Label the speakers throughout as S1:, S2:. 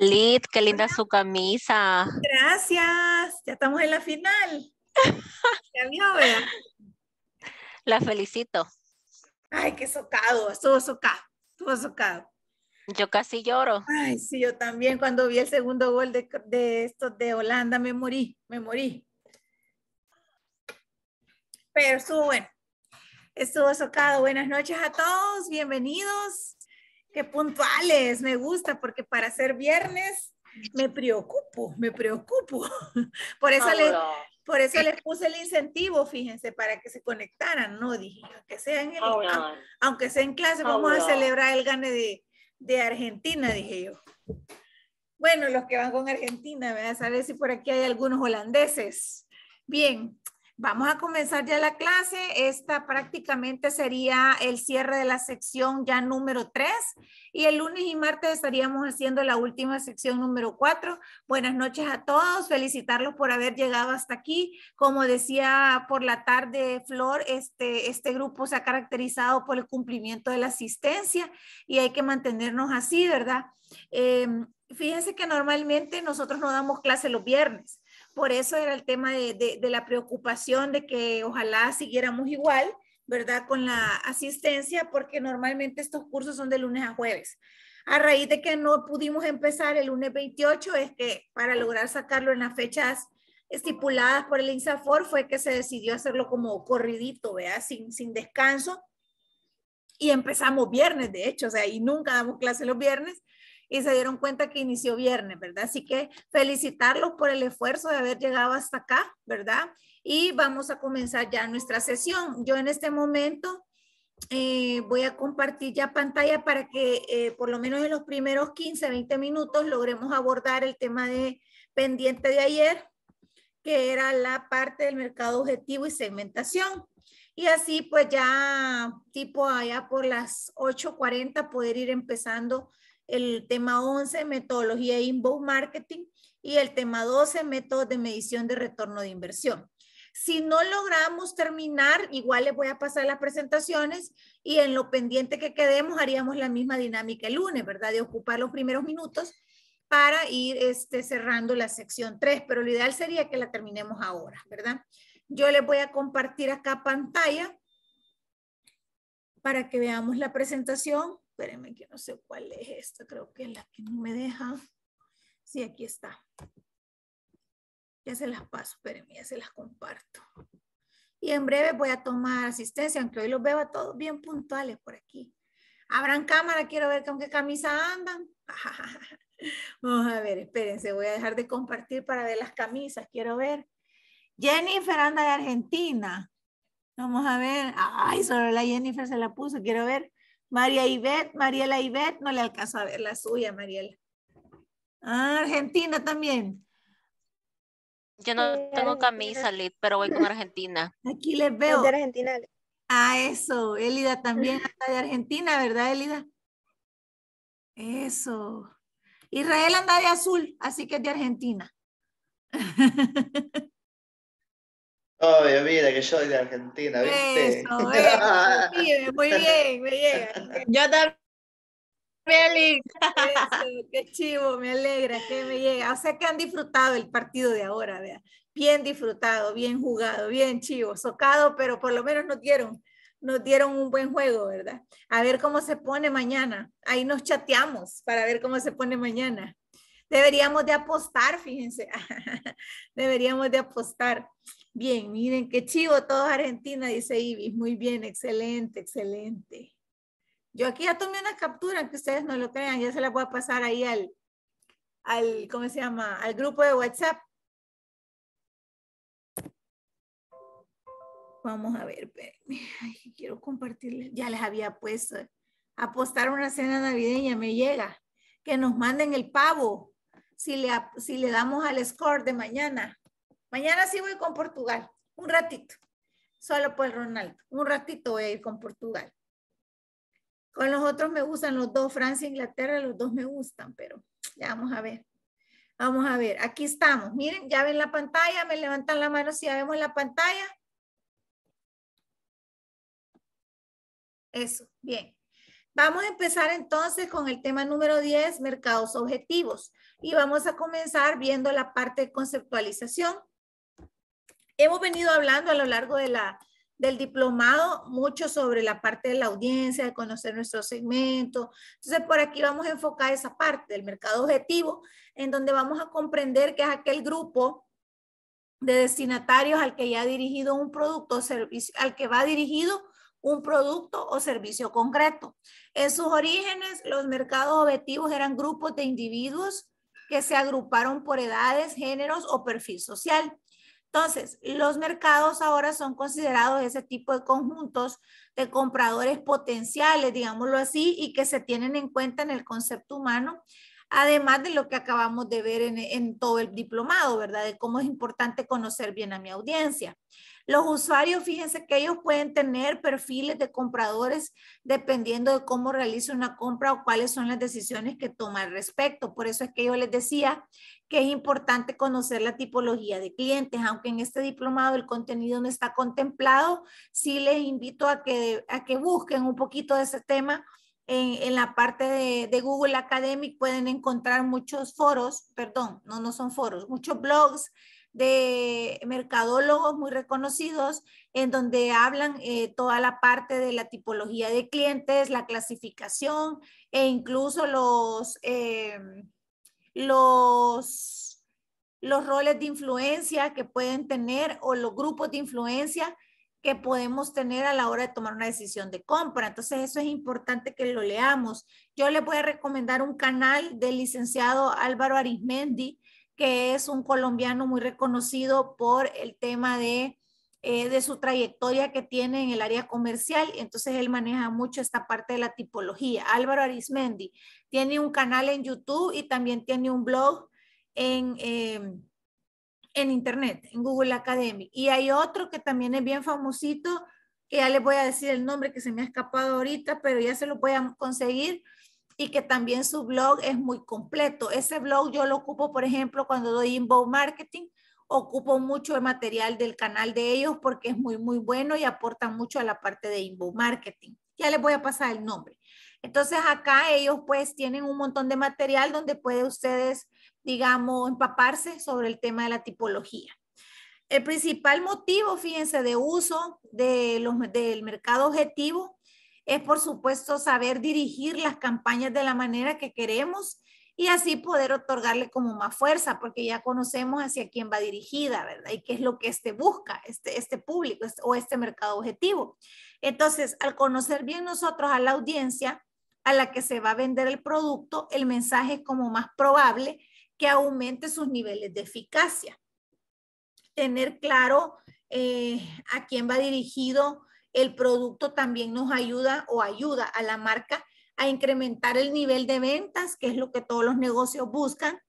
S1: Lid, qué linda su camisa. Gracias, ya estamos
S2: en la final. la felicito. Ay, qué socado, estuvo socado, estuvo socado. Yo casi lloro. Ay, sí, yo también cuando vi el segundo gol de, de estos de Holanda me morí, me morí. Pero estuvo bueno, estuvo socado. Buenas noches a todos, bienvenidos. Qué puntuales, me gusta, porque para ser viernes me preocupo, me preocupo. Por eso, por eso les puse el incentivo, fíjense, para que se conectaran, ¿no? Dije, aunque sea en, el, ah, aunque sea en clase, vamos a celebrar el gane de, de, Argentina, dije yo. Bueno, los que van con Argentina, voy a saber si por aquí hay algunos holandeses. Bien, Vamos a comenzar ya la clase. Esta prácticamente sería el cierre de la sección ya número 3 y el lunes y martes estaríamos haciendo la última sección número 4. Buenas noches a todos. Felicitarlos por haber llegado hasta aquí. Como decía por la tarde Flor, este, este grupo se ha caracterizado por el cumplimiento de la asistencia y hay que mantenernos así, ¿verdad? Em, fíjense que normalmente nosotros no damos clase los viernes por eso era el tema de, la preocupación de que ojalá siguiéramos igual, ¿verdad? Con la asistencia, porque normalmente estos cursos son de lunes a jueves. A raíz de que no pudimos empezar el lunes 28, es que para lograr sacarlo en las fechas estipuladas por el INSAFOR fue que se decidió hacerlo como corridito, vea Sin, sin descanso. Y empezamos viernes, de hecho, o sea, y nunca damos clase los viernes y se dieron cuenta que inició viernes, ¿verdad? Así que felicitarlos por el esfuerzo de haber llegado hasta acá, ¿verdad? Y vamos a comenzar ya nuestra sesión. Yo en este momento eh, voy a compartir ya pantalla para que eh, por lo menos en los primeros 15, 20 minutos logremos abordar el tema de pendiente de ayer, que era la parte del mercado objetivo y segmentación. Y así pues ya tipo allá por las 8.40 poder ir empezando el tema 11, metodología inbound marketing, y el tema 12, métodos de medición de retorno de inversión. Si no logramos terminar, igual les voy a pasar las presentaciones y en lo pendiente que quedemos haríamos la misma dinámica el lunes, ¿verdad? De ocupar los primeros minutos para ir este, cerrando la sección 3, pero lo ideal sería que la terminemos ahora, ¿verdad? Yo les voy a compartir acá pantalla para que veamos la presentación espérenme que no sé cuál es esta, creo que es la que no me deja. Sí, aquí está. Ya se las paso, espérenme, ya se las comparto. Y en breve voy a tomar asistencia, aunque hoy los veo a todos bien puntuales por aquí. Abran cámara, quiero ver con qué camisa andan. Vamos a ver, espérense, voy a dejar de compartir para ver las camisas, quiero ver. Jennifer anda de Argentina. Vamos a ver. Ay, solo la Jennifer se la puso, quiero ver. María Ivette, Mariela Ivette, no le alcanzo a ver la suya, Mariela. Ah, Argentina también.
S1: Yo no tengo camisa, Lid, pero voy con Argentina.
S2: Aquí les veo. de Argentina. Ah, eso. Elida también anda de Argentina, ¿verdad, Elida? Eso. Israel anda de azul, así que es de Argentina.
S1: Obvio, mira que yo soy de Argentina, ¿viste? Eso, muy bien, me llega. Yo también. Eso,
S2: qué chivo, me alegra que me llega. O sea que han disfrutado el partido de ahora, vea. Bien disfrutado, bien jugado, bien chivo, socado, pero por lo menos nos dieron, nos dieron un buen juego, ¿verdad? A ver cómo se pone mañana. Ahí nos chateamos para ver cómo se pone mañana. Deberíamos de apostar, fíjense. Deberíamos de apostar. Bien, miren qué chivo todos Argentina, dice Ibis. Muy bien, excelente, excelente. Yo aquí ya tomé una captura, que ustedes no lo crean, ya se la voy a pasar ahí al, al ¿cómo se llama? Al grupo de WhatsApp. Vamos a ver, Ay, quiero compartirles. Ya les había puesto apostar una cena navideña, me llega. Que nos manden el pavo si le, si le damos al score de mañana. Mañana sí voy con Portugal, un ratito, solo por Ronaldo, un ratito voy a ir con Portugal. Con los otros me gustan los dos, Francia e Inglaterra, los dos me gustan, pero ya vamos a ver. Vamos a ver, aquí estamos. Miren, ya ven la pantalla, me levantan la mano si ya vemos la pantalla. Eso, bien. Vamos a empezar entonces con el tema número 10, mercados objetivos. Y vamos a comenzar viendo la parte de conceptualización. Hemos venido hablando a lo largo de la, del diplomado mucho sobre la parte de la audiencia, de conocer nuestro segmento. Entonces, por aquí vamos a enfocar esa parte del mercado objetivo, en donde vamos a comprender que es aquel grupo de destinatarios al que ya ha dirigido un producto o servicio, al que va dirigido un producto o servicio concreto. En sus orígenes, los mercados objetivos eran grupos de individuos que se agruparon por edades, géneros o perfil social. Entonces, los mercados ahora son considerados ese tipo de conjuntos de compradores potenciales, digámoslo así, y que se tienen en cuenta en el concepto humano, además de lo que acabamos de ver en, todo el diplomado, ¿verdad? De cómo es importante conocer bien a mi audiencia. Los usuarios, fíjense que ellos pueden tener perfiles de compradores dependiendo de cómo realice una compra o cuáles son las decisiones que toma al respecto. Por eso es que yo les decía que es importante conocer la tipología de clientes. Aunque en este diplomado el contenido no está contemplado, sí les invito a que, que busquen un poquito de ese tema. En, la parte de, de, Google Academic pueden encontrar muchos foros, perdón, no, no son foros, muchos blogs de mercadólogos muy reconocidos en donde hablan eh, toda la parte de la tipología de clientes, la clasificación e incluso los, em, los, los roles de influencia que pueden tener o los grupos de influencia que podemos tener a la hora de tomar una decisión de compra. Entonces, eso es importante que lo leamos. Yo les voy a recomendar un canal del licenciado Álvaro Arizmendi que es un colombiano muy reconocido por el tema eh, de, su trayectoria que tiene en el área comercial. Entonces él maneja mucho esta parte de la tipología. Álvaro Arismendi tiene un canal en YouTube y también tiene un blog en, em, en Internet, en Google Academy. Y hay otro que también es bien famosito, que ya les voy a decir el nombre que se me ha escapado ahorita, pero ya se lo voy conseguir y que también su blog es muy completo. Ese blog yo lo ocupo, por ejemplo, cuando doy inbound marketing, ocupo mucho el material del canal de ellos porque es muy, muy bueno y aportan mucho a la parte de inbound marketing. Ya les voy a pasar el nombre. Entonces acá ellos pues tienen un montón de material donde puede ustedes, digamos, empaparse sobre el tema de la tipología. El principal motivo, fíjense, de uso de los, del mercado objetivo es por supuesto saber dirigir las campañas de la manera que queremos y así poder otorgarle como más fuerza, porque ya conocemos hacia quién va dirigida, ¿verdad? Y qué es lo que este busca, este, este público este, o este mercado objetivo. Entonces, al conocer bien nosotros a la audiencia a la que se va a vender el producto, el mensaje es como más probable que aumente sus niveles de eficacia. Tener claro eh, a quién va dirigido el producto también nos ayuda o ayuda a la marca a incrementar el nivel de ventas, que es lo que todos los negocios buscan.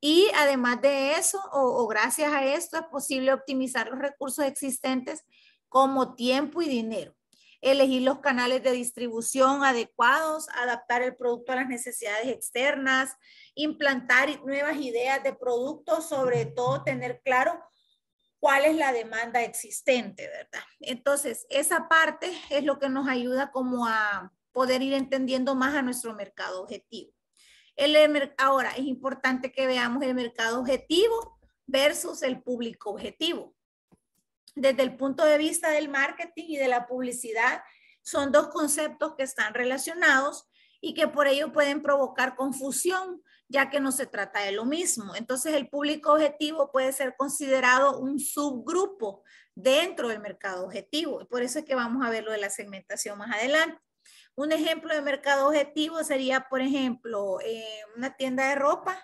S2: Y además de eso, o, gracias a esto, es posible optimizar los recursos existentes como tiempo y dinero elegir los canales de distribución adecuados, adaptar el producto a las necesidades externas, implantar nuevas ideas de producto, sobre todo tener claro cuál es la demanda existente, ¿verdad? Entonces, esa parte es lo que nos ayuda como a poder ir entendiendo más a nuestro mercado objetivo. El, ahora, es importante que veamos el mercado objetivo versus el público objetivo. Desde el punto de vista del marketing y de la publicidad, son dos conceptos que están relacionados y que por ello pueden provocar confusión ya que no se trata de lo mismo. Entonces, el público objetivo puede ser considerado un subgrupo dentro del mercado objetivo. por eso es que vamos a ver lo de la segmentación más adelante. Un ejemplo de mercado objetivo sería, por ejemplo, eh, una tienda de ropa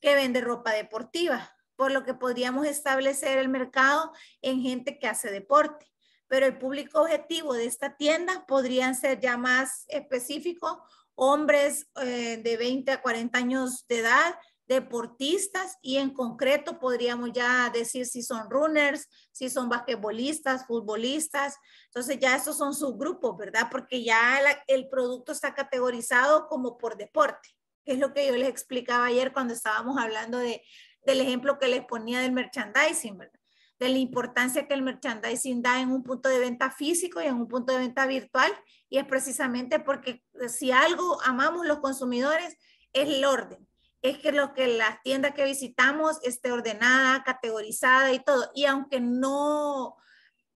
S2: que vende ropa deportiva, por lo que podríamos establecer el mercado en gente que hace deporte. Pero el público objetivo de esta tienda podrían ser ya más específicos hombres eh, de 20 a 40 años de edad, deportistas y en concreto podríamos ya decir si son runners, si son basquetbolistas, futbolistas. Entonces ya esos son subgrupos, ¿verdad? Porque ya el producto está categorizado como por deporte, que es lo que yo les explicaba ayer cuando estábamos hablando de, del ejemplo que les ponía del merchandising, ¿verdad? de la importancia que el merchandising da en un punto de venta físico y en un punto de venta virtual, y es precisamente porque eh, si algo amamos los consumidores es el orden, es que lo que las tiendas que visitamos esté ordenada, categorizada y todo, y aunque no,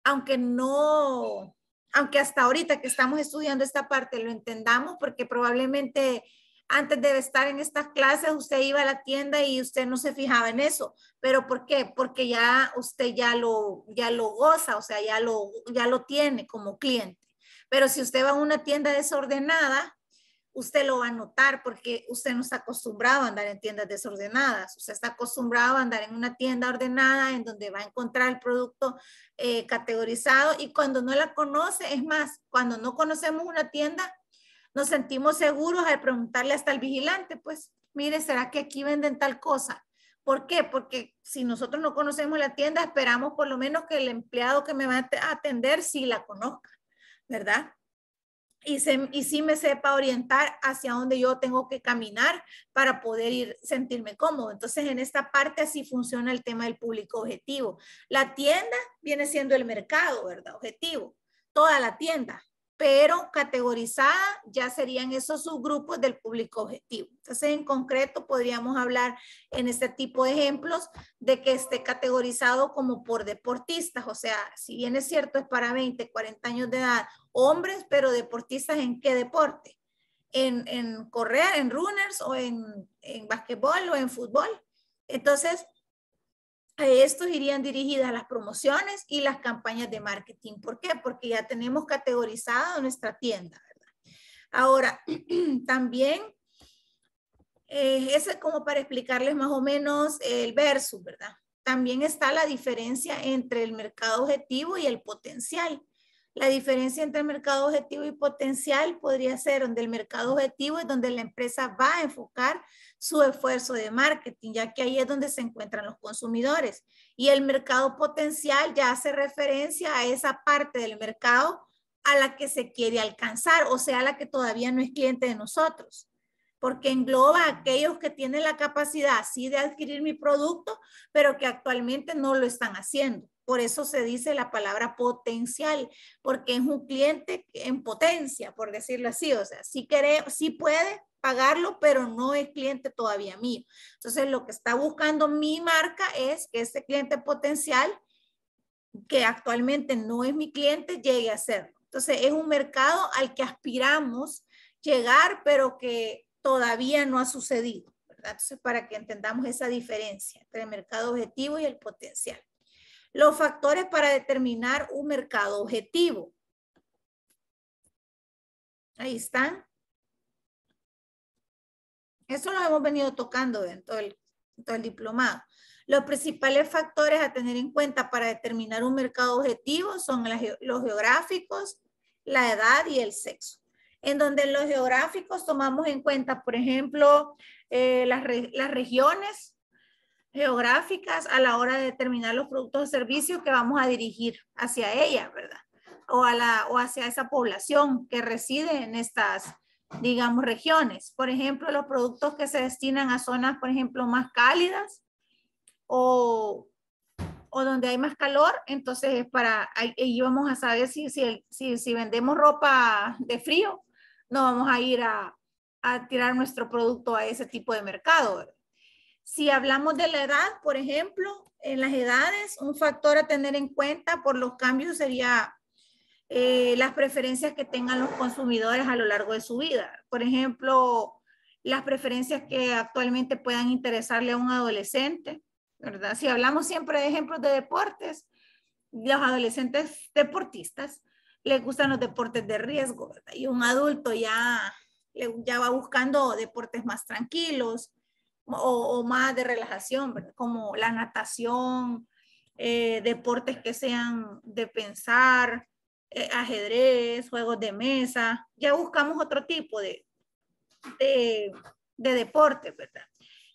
S2: aunque no, aunque hasta ahorita que estamos estudiando esta parte lo entendamos, porque probablemente antes de estar en estas clases, usted iba a la tienda y usted no se fijaba en eso. ¿Pero por qué? Porque ya usted ya lo, ya lo goza, o sea, ya lo, ya lo tiene como cliente. Pero si usted va a una tienda desordenada, usted lo va a notar porque usted no está acostumbrado a andar en tiendas desordenadas. Usted está acostumbrado a andar en una tienda ordenada en donde va a encontrar el producto eh, categorizado y cuando no la conoce, es más, cuando no conocemos una tienda, nos sentimos seguros al preguntarle hasta al vigilante, pues mire, ¿será que aquí venden tal cosa? ¿Por qué? Porque si nosotros no conocemos la tienda, esperamos por lo menos que el empleado que me va a atender sí la conozca, ¿verdad? Y, y sí me sepa orientar hacia dónde yo tengo que caminar para poder ir, sentirme cómodo. Entonces, en esta parte así funciona el tema del público objetivo. La tienda viene siendo el mercado, ¿verdad? Objetivo. Toda la tienda, pero categorizada ya serían esos subgrupos del público objetivo. Entonces, en concreto, podríamos hablar en este tipo de ejemplos de que esté categorizado como por deportistas, o sea, si bien es cierto, es para 20, 40 años de edad, hombres, pero deportistas en qué deporte? En, correr, en runners o en, en o en fútbol. Entonces, a estos irían dirigidas las promociones y las campañas de marketing. ¿Por qué? Porque ya tenemos categorizada nuestra tienda, ¿verdad? Ahora, también eh, es como para explicarles más o menos el versus, ¿verdad? También está la diferencia entre el mercado objetivo y el potencial. La diferencia entre el mercado objetivo y potencial podría ser donde el mercado objetivo es donde la empresa va a enfocar su esfuerzo de marketing, ya que ahí es donde se encuentran los consumidores. Y el mercado potencial ya hace referencia a esa parte del mercado a la que se quiere alcanzar, o sea, la que todavía no es cliente de nosotros, porque engloba a aquellos que tienen la capacidad, sí, de adquirir mi producto, pero que actualmente no lo están haciendo. Por eso se dice la palabra potencial, porque es un cliente en potencia, por decirlo así, o sea, sí, quiere, sí puede, pagarlo, pero no es cliente todavía mío. Entonces, lo que está buscando mi marca es que este cliente potencial, que actualmente no es mi cliente, llegue a serlo. Entonces, es un mercado al que aspiramos llegar, pero que todavía no ha sucedido. ¿verdad? Entonces, para que entendamos esa diferencia entre el mercado objetivo y el potencial. Los factores para determinar un mercado objetivo. Ahí están. Eso lo hemos venido tocando en todo el, todo el diplomado. Los principales factores a tener en cuenta para determinar un mercado objetivo son los geográficos, la edad y el sexo. En donde los geográficos tomamos en cuenta, por ejemplo, eh, las, las regiones geográficas a la hora de determinar los productos o servicios que vamos a dirigir hacia ella, ¿verdad? O, a la, o hacia esa población que reside en estas digamos, regiones. Por ejemplo, los productos que se destinan a zonas, por ejemplo, más cálidas o, donde hay más calor, entonces es para, ahí vamos a saber si, si, vendemos ropa de frío, no vamos a ir a, a tirar nuestro producto a ese tipo de mercado. Si hablamos de la edad, por ejemplo, en las edades, un factor a tener en cuenta por los cambios sería eh, las preferencias que tengan los consumidores a lo largo de su vida. Por ejemplo, las preferencias que actualmente puedan interesarle a un adolescente, ¿verdad? Si hablamos siempre de ejemplos de deportes, los adolescentes deportistas les gustan los deportes de riesgo, ¿verdad? Y un adulto ya, ya va buscando deportes más tranquilos o, más de relajación, Como la natación, eh, deportes que sean de pensar, eh, ajedrez, juegos de mesa, ya buscamos otro tipo de, de, deporte, ¿verdad?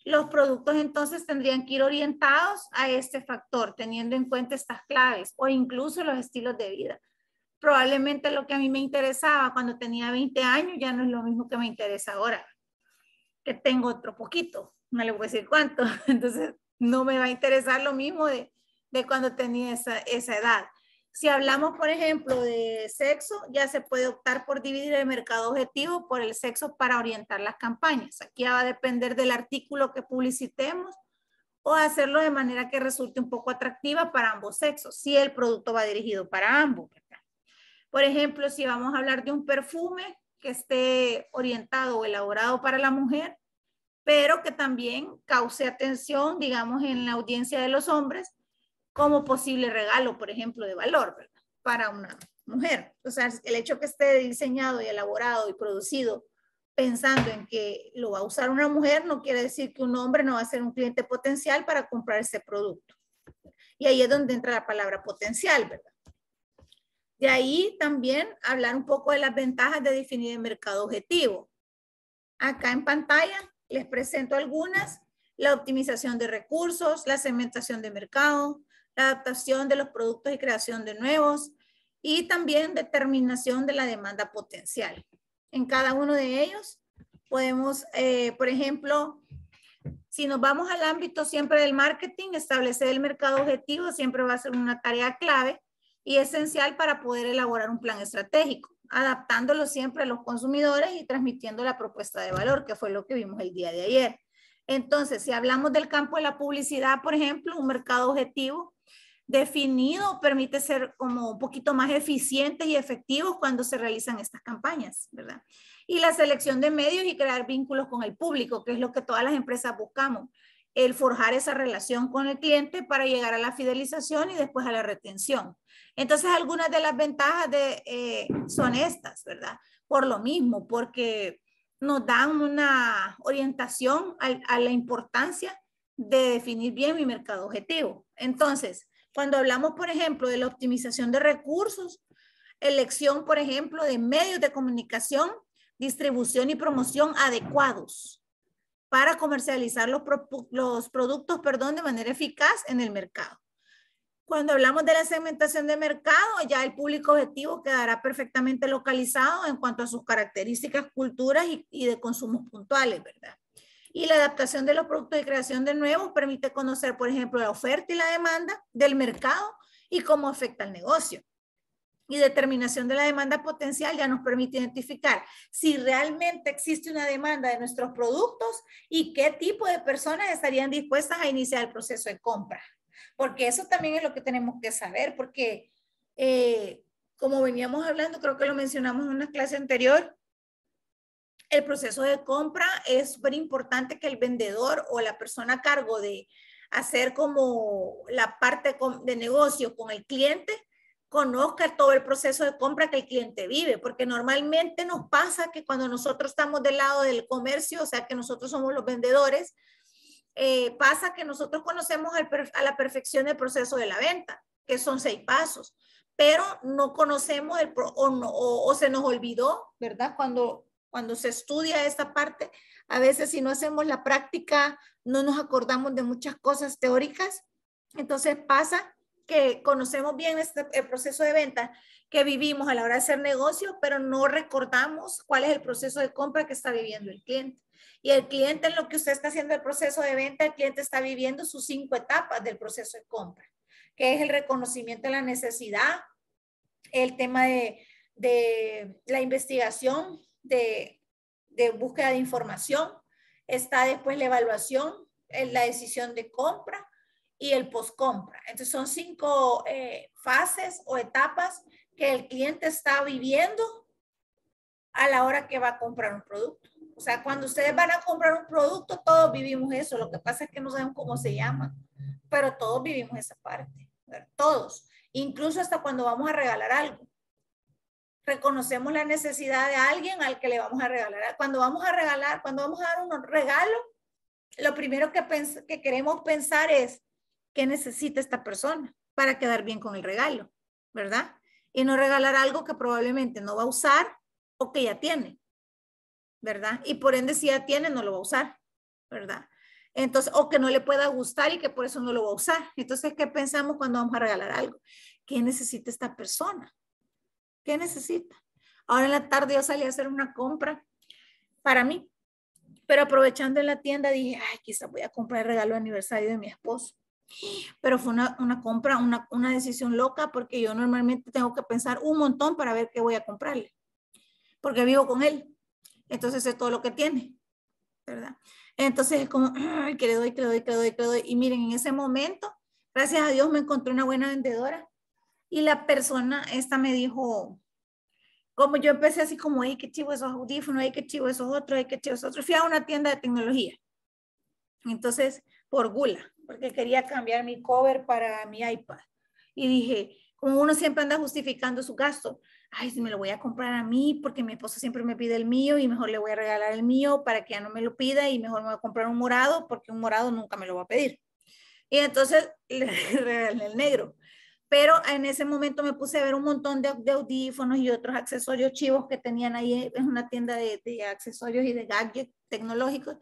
S2: Los productos entonces tendrían que ir orientados a este factor, teniendo en cuenta estas claves o incluso los estilos de vida. Probablemente lo que a mí me interesaba cuando tenía 20 años ya no es lo mismo que me interesa ahora, que tengo otro poquito, no le voy a decir cuánto, entonces no me va a interesar lo mismo de, de cuando tenía esa, esa edad. Si hablamos, por ejemplo, de sexo, ya se puede optar por dividir el mercado objetivo por el sexo para orientar las campañas. Aquí va a depender del artículo que publicitemos o hacerlo de manera que resulte un poco atractiva para ambos sexos, si el producto va dirigido para ambos. Por ejemplo, si vamos a hablar de un perfume que esté orientado o elaborado para la mujer, pero que también cause atención, digamos, en la audiencia de los hombres, como posible regalo, por ejemplo, de valor ¿verdad? para una mujer. O sea, el hecho que esté diseñado y elaborado y producido pensando en que lo va a usar una mujer no quiere decir que un hombre no va a ser un cliente potencial para comprar ese producto. Y ahí es donde entra la palabra potencial, ¿verdad? De ahí también hablar un poco de las ventajas de definir el mercado objetivo. Acá en pantalla les presento algunas, la optimización de recursos, la segmentación de mercado, adaptación de los productos y creación de nuevos, y también determinación de la demanda potencial. En cada uno de ellos podemos, eh, por ejemplo, si nos vamos al ámbito siempre del marketing, establecer el mercado objetivo siempre va a ser una tarea clave y esencial para poder elaborar un plan estratégico, adaptándolo siempre a los consumidores y transmitiendo la propuesta de valor, que fue lo que vimos el día de ayer. Entonces, si hablamos del campo de la publicidad, por ejemplo, un mercado objetivo definido permite ser como un poquito más eficientes y efectivos cuando se realizan estas campañas, ¿verdad? Y la selección de medios y crear vínculos con el público, que es lo que todas las empresas buscamos, el forjar esa relación con el cliente para llegar a la fidelización y después a la retención. Entonces, algunas de las ventajas de, eh, son estas, ¿verdad? Por lo mismo, porque nos dan una orientación a, a la importancia de definir bien mi mercado objetivo. Entonces, cuando hablamos, por ejemplo, de la optimización de recursos, elección, por ejemplo, de medios de comunicación, distribución y promoción adecuados para comercializar los, los productos perdón, de manera eficaz en el mercado. Cuando hablamos de la segmentación de mercado, ya el público objetivo quedará perfectamente localizado en cuanto a sus características, culturas y, y de consumos puntuales, ¿verdad? Y la adaptación de los productos de creación de nuevo permite conocer, por ejemplo, la oferta y la demanda del mercado y cómo afecta al negocio. Y determinación de la demanda potencial ya nos permite identificar si realmente existe una demanda de nuestros productos y qué tipo de personas estarían dispuestas a iniciar el proceso de compra. Porque eso también es lo que tenemos que saber, porque eh, como veníamos hablando, creo que lo mencionamos en una clase anterior, el proceso de compra es súper importante que el vendedor o la persona a cargo de hacer como la parte de negocio con el cliente conozca todo el proceso de compra que el cliente vive, porque normalmente nos pasa que cuando nosotros estamos del lado del comercio, o sea que nosotros somos los vendedores, eh, pasa que nosotros conocemos a la perfección el proceso de la venta, que son seis pasos, pero no conocemos el, o, o se nos olvidó, ¿verdad? Cuando cuando se estudia esta parte, a veces si no hacemos la práctica, no nos acordamos de muchas cosas teóricas. Entonces pasa que conocemos bien este, el proceso de venta que vivimos a la hora de hacer negocio, pero no recordamos cuál es el proceso de compra que está viviendo el cliente. Y el cliente en lo que usted está haciendo el proceso de venta, el cliente está viviendo sus cinco etapas del proceso de compra, que es el reconocimiento de la necesidad, el tema de, de la investigación, de, búsqueda de información, está después la evaluación, eh, la decisión de compra y el postcompra. Entonces son cinco eh, fases o etapas que el cliente está viviendo a la hora que va a comprar un producto. O sea, cuando ustedes van a comprar un producto, todos vivimos eso. Lo que pasa es que no sabemos cómo se llama, pero todos vivimos esa parte. Todos. Incluso hasta cuando vamos a regalar algo reconocemos la necesidad de alguien al que le vamos a regalar. Cuando vamos a regalar, cuando vamos a dar un regalo, lo primero que, que queremos pensar es qué necesita esta persona para quedar bien con el regalo, ¿verdad? Y no regalar algo que probablemente no va a usar o que ya tiene, ¿verdad? Y por ende, si ya tiene, no lo va a usar, ¿verdad? Entonces, o que no le pueda gustar y que por eso no lo va a usar. Entonces, ¿qué pensamos cuando vamos a regalar algo? ¿Qué necesita esta persona? ¿Qué necesita? Ahora en la tarde yo salí a hacer una compra para mí, pero aprovechando en la tienda dije, ay, quizás voy a comprar el regalo de aniversario de mi esposo. Pero fue una, una compra, una, una decisión loca porque yo normalmente tengo que pensar un montón para ver qué voy a comprarle, porque vivo con él. Entonces es todo lo que tiene, ¿verdad? Entonces es como, que le doy, que le doy, que le doy, que le doy. Y miren, en ese momento, gracias a Dios me encontré una buena vendedora y la persona esta me dijo, como yo empecé así como, ay, qué chivo esos audífonos, ay, qué chivo esos otros, ay, qué chivo esos otros. Fui a una tienda de tecnología. Entonces, por gula, porque quería cambiar mi cover para mi iPad. Y dije, como uno siempre anda justificando su gasto, ay, si me lo voy a comprar a mí, porque mi esposo siempre me pide el mío y mejor le voy a regalar el mío para que ya no me lo pida y mejor me voy a comprar un morado, porque un morado nunca me lo va a pedir. Y entonces le regalé el negro pero en ese momento me puse a ver un montón de, audífonos y otros accesorios chivos que tenían ahí, en una tienda de, de accesorios y de gadgets tecnológicos,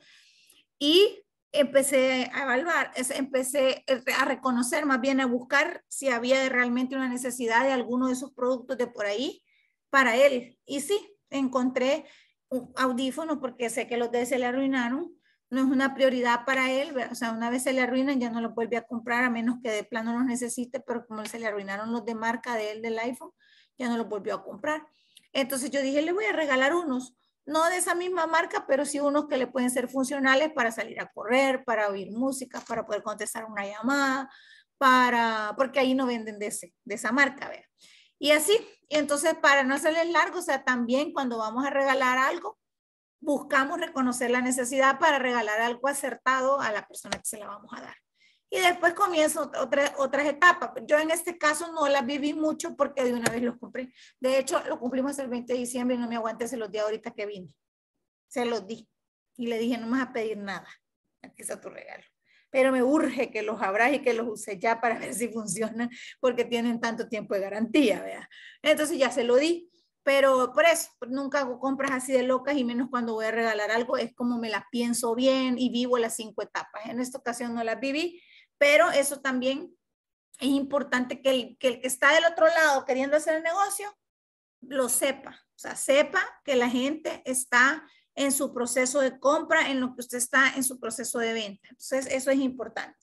S2: y empecé a evaluar, empecé a reconocer, más bien a buscar si había realmente una necesidad de alguno de esos productos de por ahí para él. Y sí, encontré un audífono porque sé que los de se le arruinaron no es una prioridad para él, o sea, una vez se le arruinan ya no lo vuelve a comprar a menos que de plano los necesite, pero como se le arruinaron los de marca de él del iPhone, ya no lo volvió a comprar. Entonces yo dije, le voy a regalar unos, no de esa misma marca, pero sí unos que le pueden ser funcionales para salir a correr, para oír música, para poder contestar una llamada, para, porque ahí no venden de, ese, de esa marca, ¿ver? Y así, entonces para no hacerles largo, o sea, también cuando vamos a regalar algo, buscamos reconocer la necesidad para regalar algo acertado a la persona que se la vamos a dar. Y después comienzan otra, otras etapas. Yo en este caso no las viví mucho porque de una vez los cumplí. De hecho, lo cumplimos el 20 de diciembre y no me aguanté, se los di ahorita que vine. Se los di. Y le dije, no me vas a pedir nada. Aquí está tu regalo. Pero me urge que los abras y que los uses ya para ver si funcionan porque tienen tanto tiempo de garantía, ¿vea? Entonces ya se lo di pero por eso nunca hago compras así de locas y menos cuando voy a regalar algo, es como me las pienso bien y vivo las cinco etapas. En esta ocasión no las viví, pero eso también es importante que el que, está del otro lado queriendo hacer el negocio lo sepa, o sea, sepa que la gente está en su proceso de compra, en lo que usted está en su proceso de venta. Entonces, eso es importante.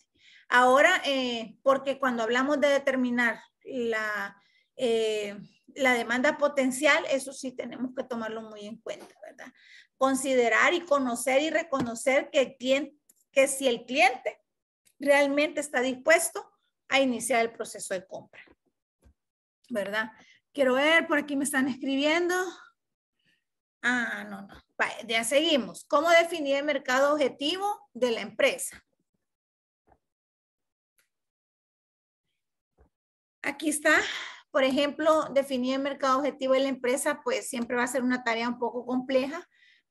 S2: Ahora, eh, porque cuando hablamos de determinar la, eh, la demanda potencial, eso sí tenemos que tomarlo muy en cuenta, ¿verdad? Considerar y conocer y reconocer que, quien, que si el cliente realmente está dispuesto a iniciar el proceso de compra, ¿verdad? Quiero ver, por aquí me están escribiendo.
S1: Ah, no, no. ya seguimos. ¿Cómo definir el mercado objetivo de la empresa? Aquí está por ejemplo, definir el mercado objetivo de la empresa, pues siempre va a ser una tarea un
S2: poco compleja,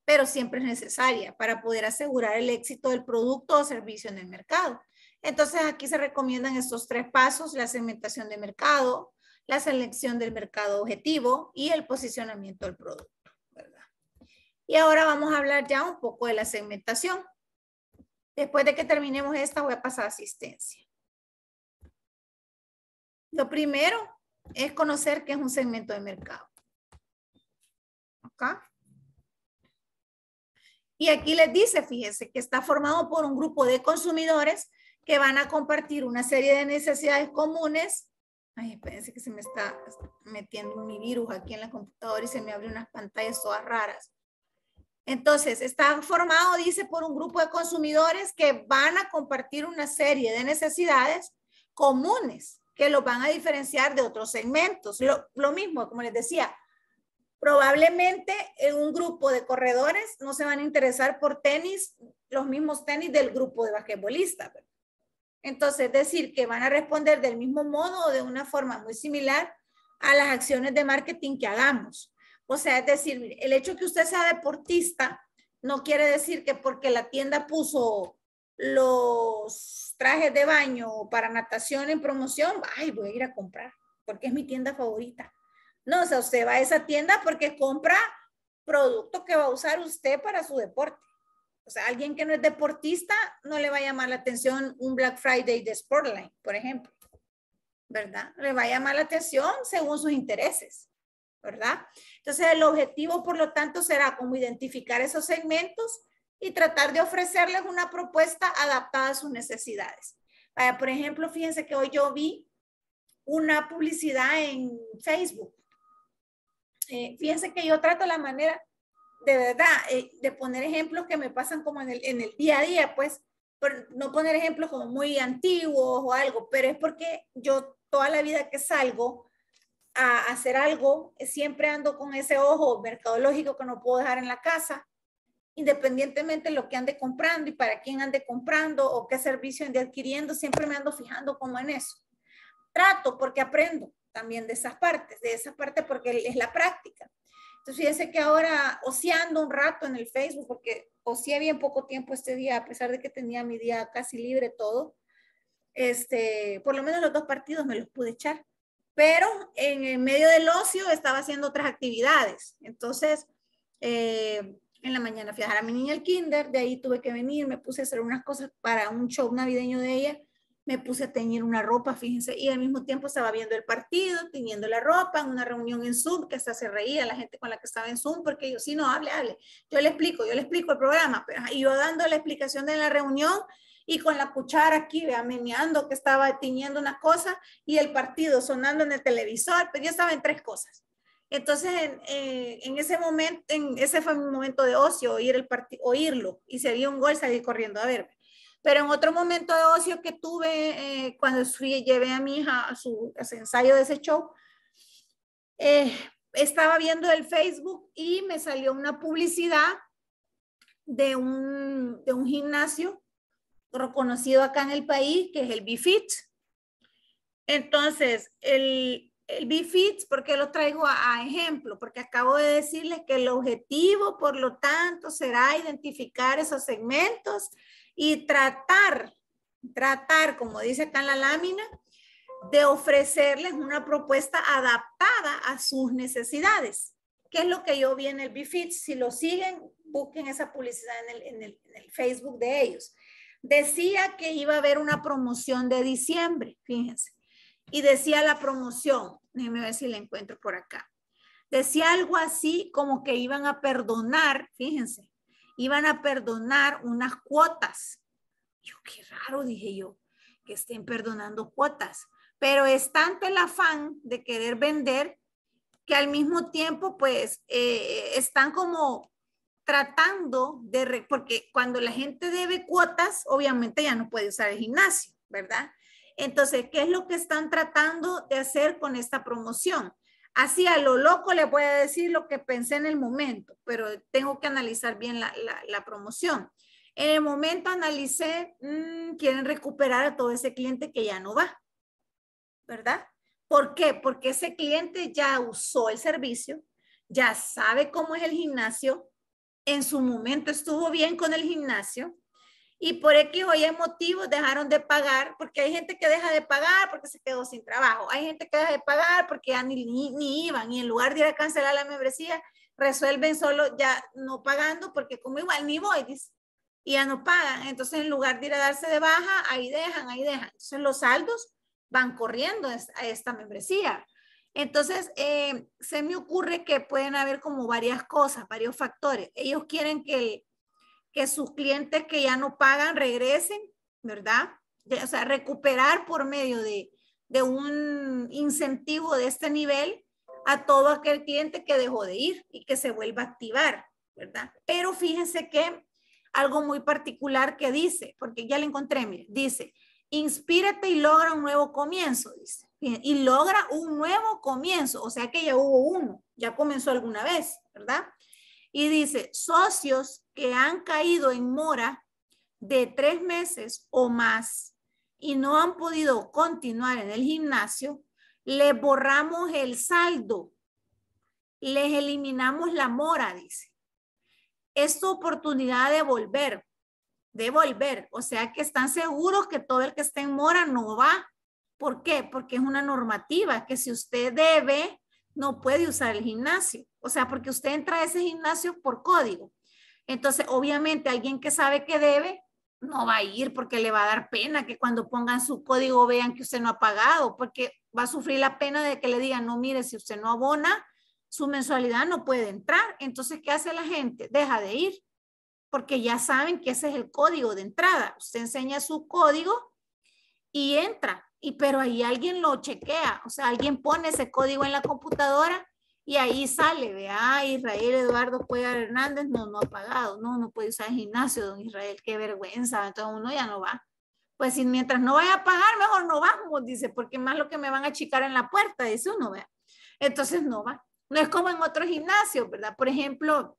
S2: pero siempre es necesaria para poder asegurar el éxito del producto o servicio en el mercado. Entonces, aquí se recomiendan estos tres pasos, la segmentación de mercado, la selección del mercado objetivo y el posicionamiento del producto. Y ahora vamos a hablar ya un poco de la segmentación. Después de que terminemos esta, voy a pasar a asistencia. Lo primero es conocer que es un segmento de mercado. Y aquí les dice, fíjense, que está formado por un grupo de consumidores que van a compartir una serie de necesidades comunes. Ay, espérense que se me está metiendo mi virus aquí en la computadora y se me abren unas pantallas todas raras. Entonces, está formado, dice, por un grupo de consumidores que van a compartir una serie de necesidades comunes que los van a diferenciar de otros segmentos. Lo, mismo, como les decía, probablemente en un grupo de corredores no se van a interesar por tenis, los mismos tenis del grupo de basquetbolistas. Entonces, decir que van a responder del mismo modo o de una forma muy similar a las acciones de marketing que hagamos. O sea, es decir, el hecho que usted sea deportista no quiere decir que porque la tienda puso los trajes de baño para natación en promoción, ay, voy a ir a comprar, porque es mi tienda favorita. No, o sea, usted va a esa tienda porque compra producto que va a usar usted para su deporte. O sea, alguien que no es deportista no le va a llamar la atención un Black Friday de Sportline, por ejemplo. ¿Verdad? Le va a llamar la atención según sus intereses. ¿Verdad? Entonces, el objetivo, por lo tanto, será como identificar esos segmentos y tratar de ofrecerles una propuesta adaptada a sus necesidades. por ejemplo, fíjense que hoy yo vi una publicidad en Facebook. Eh, fíjense que yo trato la manera, de verdad, eh, de poner ejemplos que me pasan como en el, día a día, pues, no poner ejemplos como muy antiguos o algo, pero es porque yo toda la vida que salgo a hacer algo, siempre ando con ese ojo mercadológico que no puedo dejar en la casa independientemente de lo que ande comprando y para quién ande comprando o qué servicio ande adquiriendo, siempre me ando fijando como en eso. Trato porque aprendo también de esas partes, de esa parte porque es la práctica. Entonces fíjense que ahora oseando un rato en el Facebook, porque oseé bien poco tiempo este día, a pesar de que tenía mi día casi libre todo, este, por lo menos los dos partidos me los pude echar. Pero en el medio del ocio estaba haciendo otras actividades. Entonces, eh, en la mañana fui a dejar a mi niña al kinder, de ahí tuve que venir, me puse a hacer unas cosas para un show navideño de ella, me puse a teñir una ropa, fíjense, y al mismo tiempo estaba viendo el partido, teñiendo la ropa, en una reunión en Zoom, que hasta se reía la gente con la que estaba en Zoom, porque yo, si no, hable, hable, yo le explico, yo le explico el programa, pero, iba dando la explicación de la reunión, y con la cuchara aquí, vea, meneando, que estaba tiñendo una cosa, y el partido sonando en el televisor, pero yo estaba en tres cosas. Entonces, eh, en, ese momento, en ese fue mi momento de ocio, oír el oírlo, y se había un gol salir corriendo a verme. Pero en otro momento de ocio que tuve, eh, cuando fui, llevé a mi hija a su, ensayo de ese show, eh, estaba viendo el Facebook y me salió una publicidad de un, de un gimnasio reconocido acá en el país, que es el BFIT. Entonces, el, el BFIT, porque qué lo traigo a, ejemplo? Porque acabo de decirles que el objetivo, por lo tanto, será identificar esos segmentos y tratar, tratar, como dice acá en la lámina, de ofrecerles una propuesta adaptada a sus necesidades. ¿Qué es lo que yo vi en el BFIT? Si lo siguen, busquen esa publicidad en el Facebook de ellos. Decía que iba a haber una promoción de diciembre, fíjense y decía la promoción, déjenme ver si la encuentro por acá. Decía algo así como que iban a perdonar, fíjense, iban a perdonar unas cuotas. Yo, qué raro, dije yo, que estén perdonando cuotas. Pero es tanto el afán de querer vender que al mismo tiempo, pues, eh, están como tratando de, porque cuando la gente debe cuotas, obviamente ya no puede usar el gimnasio, ¿verdad? Entonces, ¿qué es lo que están tratando de hacer con esta promoción? Así a lo loco les voy a decir lo que pensé en el momento, pero tengo que analizar bien la, promoción. En el momento analicé, mm, quieren recuperar a todo ese cliente que ya no va, ¿verdad? ¿Por qué? Porque ese cliente ya usó el servicio, ya sabe cómo es el gimnasio, en su momento estuvo bien con el gimnasio, y por X o Y motivos dejaron de pagar, porque hay gente que deja de pagar porque se quedó sin trabajo, hay gente que deja de pagar porque ya ni, ni, iban y en lugar de ir a cancelar la membresía, resuelven solo ya no pagando porque como igual ni voy, y ya no pagan. Entonces en lugar de ir a darse de baja, ahí dejan, ahí dejan. Entonces los saldos van corriendo a esta membresía. Entonces, eh, se me ocurre que pueden haber como varias cosas, varios factores. Ellos quieren que que sus clientes que ya no pagan regresen, ¿verdad? O sea, recuperar por medio de, un incentivo de este nivel a todo aquel cliente que dejó de ir y que se vuelva a activar, ¿verdad? Pero fíjense que algo muy particular que dice, porque ya le encontré, mire, dice, inspírate y logra un nuevo comienzo, dice, y logra un nuevo comienzo, o sea que ya hubo uno, ya comenzó alguna vez, ¿verdad? Y dice, socios que han caído en mora de tres meses o más y no han podido continuar en el gimnasio, le borramos el saldo, les eliminamos la mora, dice. Es su oportunidad de volver, de volver. O sea que están seguros que todo el que esté en mora no va. ¿Por qué? Porque es una normativa que si usted debe, no puede usar el gimnasio. O sea, porque usted entra a ese gimnasio por código. Entonces, obviamente, alguien que sabe que debe, no va a ir porque le va a dar pena que cuando pongan su código vean que usted no ha pagado, porque va a sufrir la pena de que le digan, no, mire, si usted no abona, su mensualidad no puede entrar. Entonces, ¿qué hace la gente? Deja de ir, porque ya saben que ese es el código de entrada. Usted enseña su código y entra, y pero ahí alguien lo chequea, o sea, alguien pone ese código en la computadora y ahí sale, vea, Israel Eduardo Cuellar Hernández no, no ha pagado, no, no puede usar el gimnasio, don Israel, qué vergüenza, entonces uno ya no va. Pues si mientras no vaya a pagar, mejor no va, vamos, dice, porque más lo que me van a achicar en la puerta, dice uno, vea. Entonces no va. No es como en otros gimnasios, ¿verdad? Por ejemplo,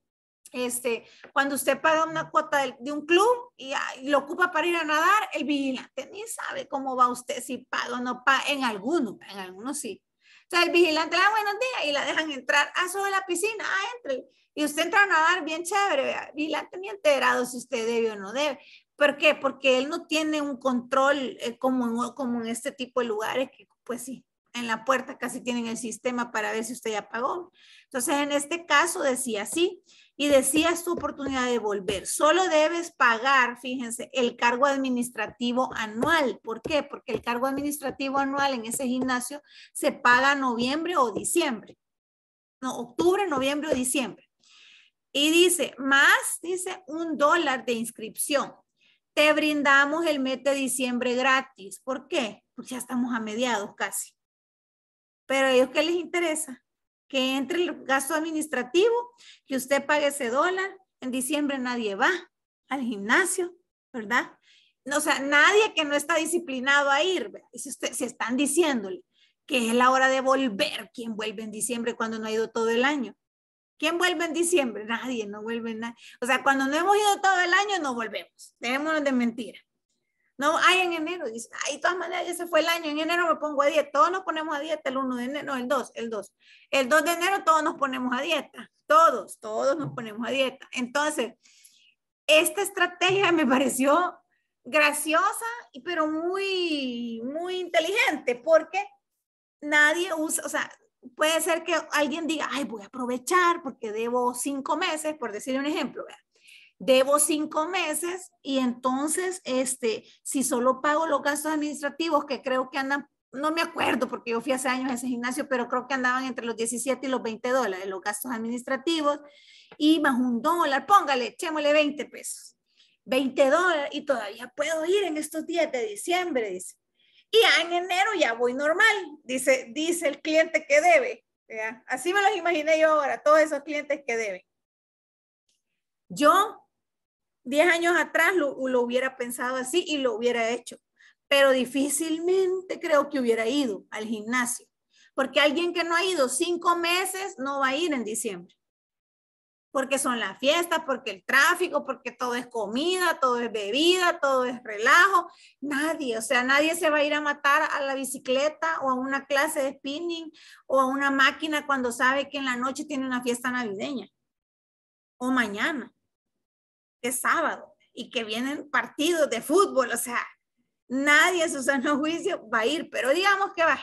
S2: este, cuando usted paga una cuota de, un club ah, y, lo ocupa para ir a nadar, el vigilante ni sabe cómo va usted, si paga o no paga, en alguno en algunos sí. O sea, el vigilante le da buenos días y la dejan entrar a sobre la piscina, ah, entre. Y usted entra a nadar bien chévere, vigilante ni enterado si usted debe o no debe. ¿Por qué? Porque él no tiene un control eh, como, en, como en este tipo de lugares que, pues sí, en la puerta casi tienen el sistema para ver si usted ya pagó. Entonces, en este caso decía sí y decías tu oportunidad de volver. Solo debes pagar, fíjense, el cargo administrativo anual. ¿Por qué? Porque el cargo administrativo anual en ese gimnasio se paga noviembre o diciembre. No, octubre, noviembre o diciembre. Y dice, más, dice, un dólar de inscripción. Te brindamos el mes de diciembre gratis. ¿Por qué? Porque ya estamos a mediados casi. Pero a ellos, ¿qué les interesa? que entre el gasto administrativo, que usted pague ese dólar. En diciembre nadie va al gimnasio, ¿verdad? O sea, nadie que no está disciplinado a ir. Si, usted, si están diciéndole que es la hora de volver, ¿quién vuelve en diciembre cuando no ha ido todo el año? ¿Quién vuelve en diciembre? Nadie, no vuelve nada O sea, cuando no hemos ido todo el año, no volvemos. tenemos de mentira. No, ay, en enero, dice, ay, de todas maneras ya se fue el año, en enero me pongo a dieta, todos nos ponemos a dieta el 1 de enero, no, el 2, el 2. El 2 de enero todos nos ponemos a dieta, todos, todos nos ponemos a dieta. Entonces, esta estrategia me pareció graciosa, pero muy, muy inteligente, porque nadie usa, o sea, puede ser que alguien diga, ay, voy a aprovechar porque debo cinco meses, por decir un ejemplo, ¿verdad? debo cinco meses y entonces, este, si solo pago los gastos administrativos que creo que andan, no me acuerdo porque yo fui hace años a ese gimnasio, pero creo que andaban entre los 17 y los 20 dólares los gastos administrativos y más un dólar, póngale, echémosle 20 pesos, 20 dólares y todavía puedo ir en estos días de diciembre, dice. Y ya en enero ya voy normal, dice, dice el cliente que debe. Así me los imaginé yo ahora, todos esos clientes que deben. Yo Diez años atrás lo hubiera pensado así y lo hubiera hecho, pero difícilmente creo que hubiera ido al gimnasio, porque alguien que no ha ido cinco meses no va a ir en diciembre, porque son las fiestas, porque el tráfico, porque todo es comida, todo es bebida, todo es relajo, nadie, o sea, nadie se va a ir a matar a la bicicleta o a una clase de spinning o a una máquina cuando sabe que en la noche tiene una fiesta navideña o mañana es sábado y que vienen partidos de fútbol, o sea, nadie a su sano juicio va a ir, pero digamos que va,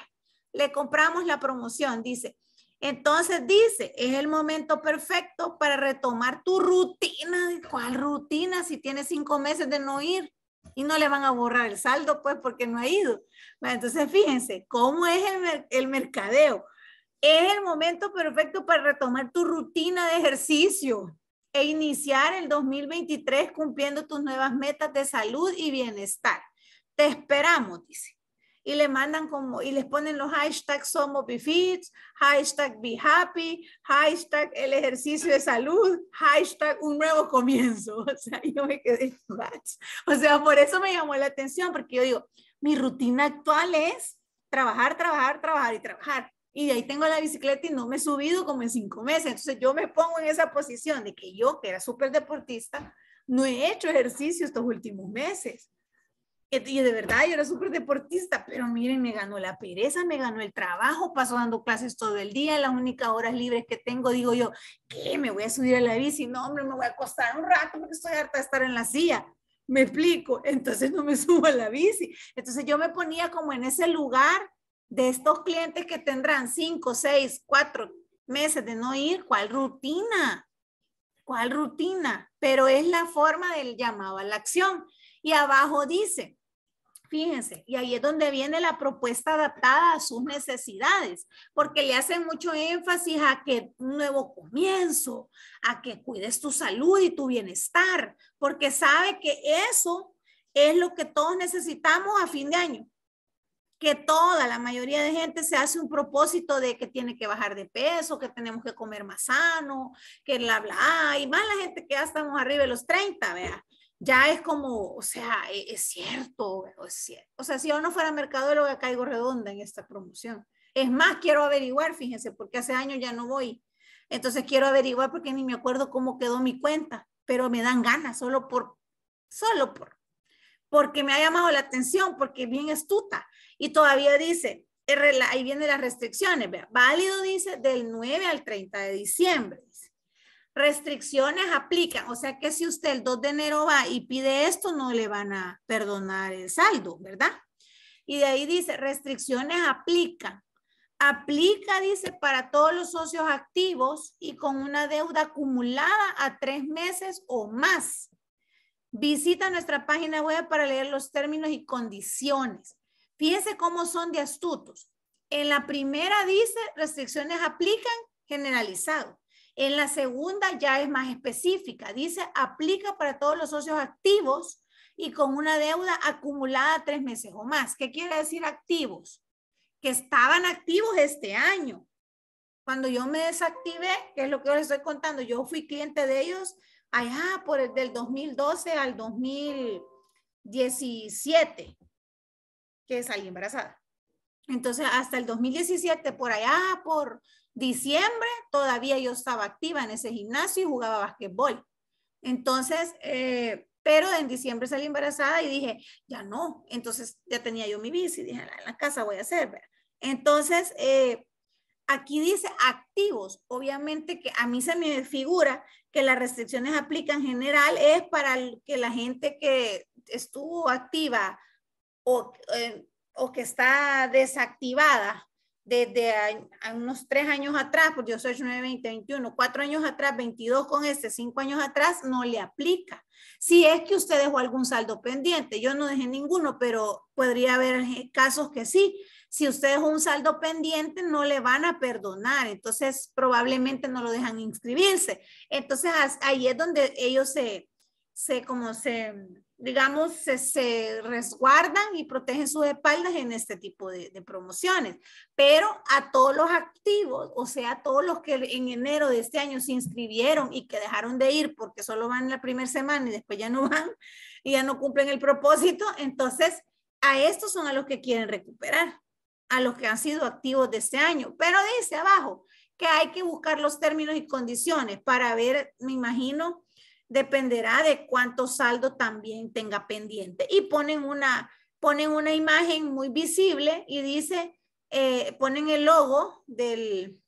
S2: le compramos la promoción, dice. Entonces dice, es el momento perfecto para retomar tu rutina. ¿Cuál rutina si tienes cinco meses de no ir? Y no le van a borrar el saldo, pues, porque no ha ido. Bueno, entonces, fíjense, ¿cómo es el, el mercadeo? Es el momento perfecto para retomar tu rutina de ejercicio e iniciar el 2023 cumpliendo tus nuevas metas de salud y bienestar. Te esperamos, dice. Y le mandan como, y les ponen los hashtags somos #behappy hashtag be happy, hashtag el ejercicio de salud, hashtag un nuevo comienzo. O sea, yo me quedé, o sea, por eso me llamó la atención, porque yo digo, mi rutina actual es trabajar, trabajar, trabajar y trabajar y ahí tengo la bicicleta y no me he subido como en cinco meses. Entonces yo me pongo en esa posición de que yo, que era súper deportista, no he hecho ejercicio estos últimos meses. Y de verdad, yo era súper deportista, pero miren, me ganó la pereza, me ganó el trabajo, paso dando clases todo el día, las únicas horas libres que tengo, digo yo, ¿qué? ¿Me voy a subir a la bici? No, hombre, me voy a acostar un rato porque estoy harta de estar en la silla. Me explico, entonces no me subo a la bici. Entonces yo me ponía como en ese lugar de estos clientes que tendrán cinco, seis, cuatro meses de no ir, ¿cuál rutina? ¿Cuál rutina? Pero es la forma del llamado a la acción. Y abajo dice, fíjense, y ahí es donde viene la propuesta adaptada a sus necesidades, porque le hacen mucho énfasis a que un nuevo comienzo, a que cuides tu salud y tu bienestar, porque sabe que eso es lo que todos necesitamos a fin de año, que toda la mayoría de gente se hace un propósito de que tiene que bajar de peso, que tenemos que comer más sano, que bla, bla, y más la gente que ya estamos arriba de los 30, vea. Ya es como, o sea, e, es cierto, es cierto. O sea, si yo no fuera mercado, mercadóloga, caigo redonda en esta promoción. Es más, quiero averiguar, fíjense, porque hace años ya no voy. Entonces quiero averiguar porque ni me acuerdo cómo quedó mi cuenta, pero me dan ganas solo por, solo por porque me ha llamado la atención, porque es bien estuta. Y todavía dice, ahí vienen las restricciones, válido dice del 9 al 30 de diciembre. Restricciones aplican, o sea que si usted el 2 de enero va y pide esto, no le van a perdonar el saldo, ¿verdad? Y de ahí dice, restricciones aplican. Aplica, dice, para todos los socios activos y con una deuda acumulada a tres meses o más Visita nuestra página web para leer los términos y condiciones. Fíjense cómo son de astutos. En la primera dice restricciones aplican generalizado. En la segunda ya es más específica. Dice aplica para todos los socios activos y con una deuda acumulada tres meses o más. ¿Qué quiere decir activos? Que estaban activos este año. Cuando yo me desactivé, que es lo que les estoy contando, yo fui cliente de ellos allá por el del 2012 al 2017 que salí embarazada. Entonces, hasta el 2017, por allá, por diciembre, todavía yo estaba activa en ese gimnasio y jugaba basquetbol. Entonces, eh, pero en diciembre salí embarazada y dije, ya no, entonces ya tenía yo mi bici, dije, en la casa voy a hacer, ¿verdad? Entonces, eh, Aquí dice activos. Obviamente que a mí se me figura que las restricciones aplican general es para que la gente que estuvo activa o, eh, que está desactivada desde unos tres años atrás, porque yo soy 9, 20, 21, cuatro años atrás, 22 con este, cinco años atrás, no le aplica. Si es que usted dejó algún saldo pendiente, yo no dejé ninguno, pero podría haber casos que sí si usted dejó un saldo pendiente, no le van a perdonar, entonces probablemente no lo dejan inscribirse. Entonces ahí es donde ellos se, se como se, digamos, se, resguardan y protegen sus espaldas en este tipo de, de, promociones. Pero a todos los activos, o sea, a todos los que en enero de este año se inscribieron y que dejaron de ir porque solo van la primera semana y después ya no van y ya no cumplen el propósito, entonces a estos son a los que quieren recuperar a los que han sido activos de este año. Pero dice abajo que hay que buscar los términos y condiciones para ver, me imagino, dependerá de cuánto saldo también tenga pendiente. Y ponen una, ponen una imagen muy visible y dice, eh, ponen el logo del,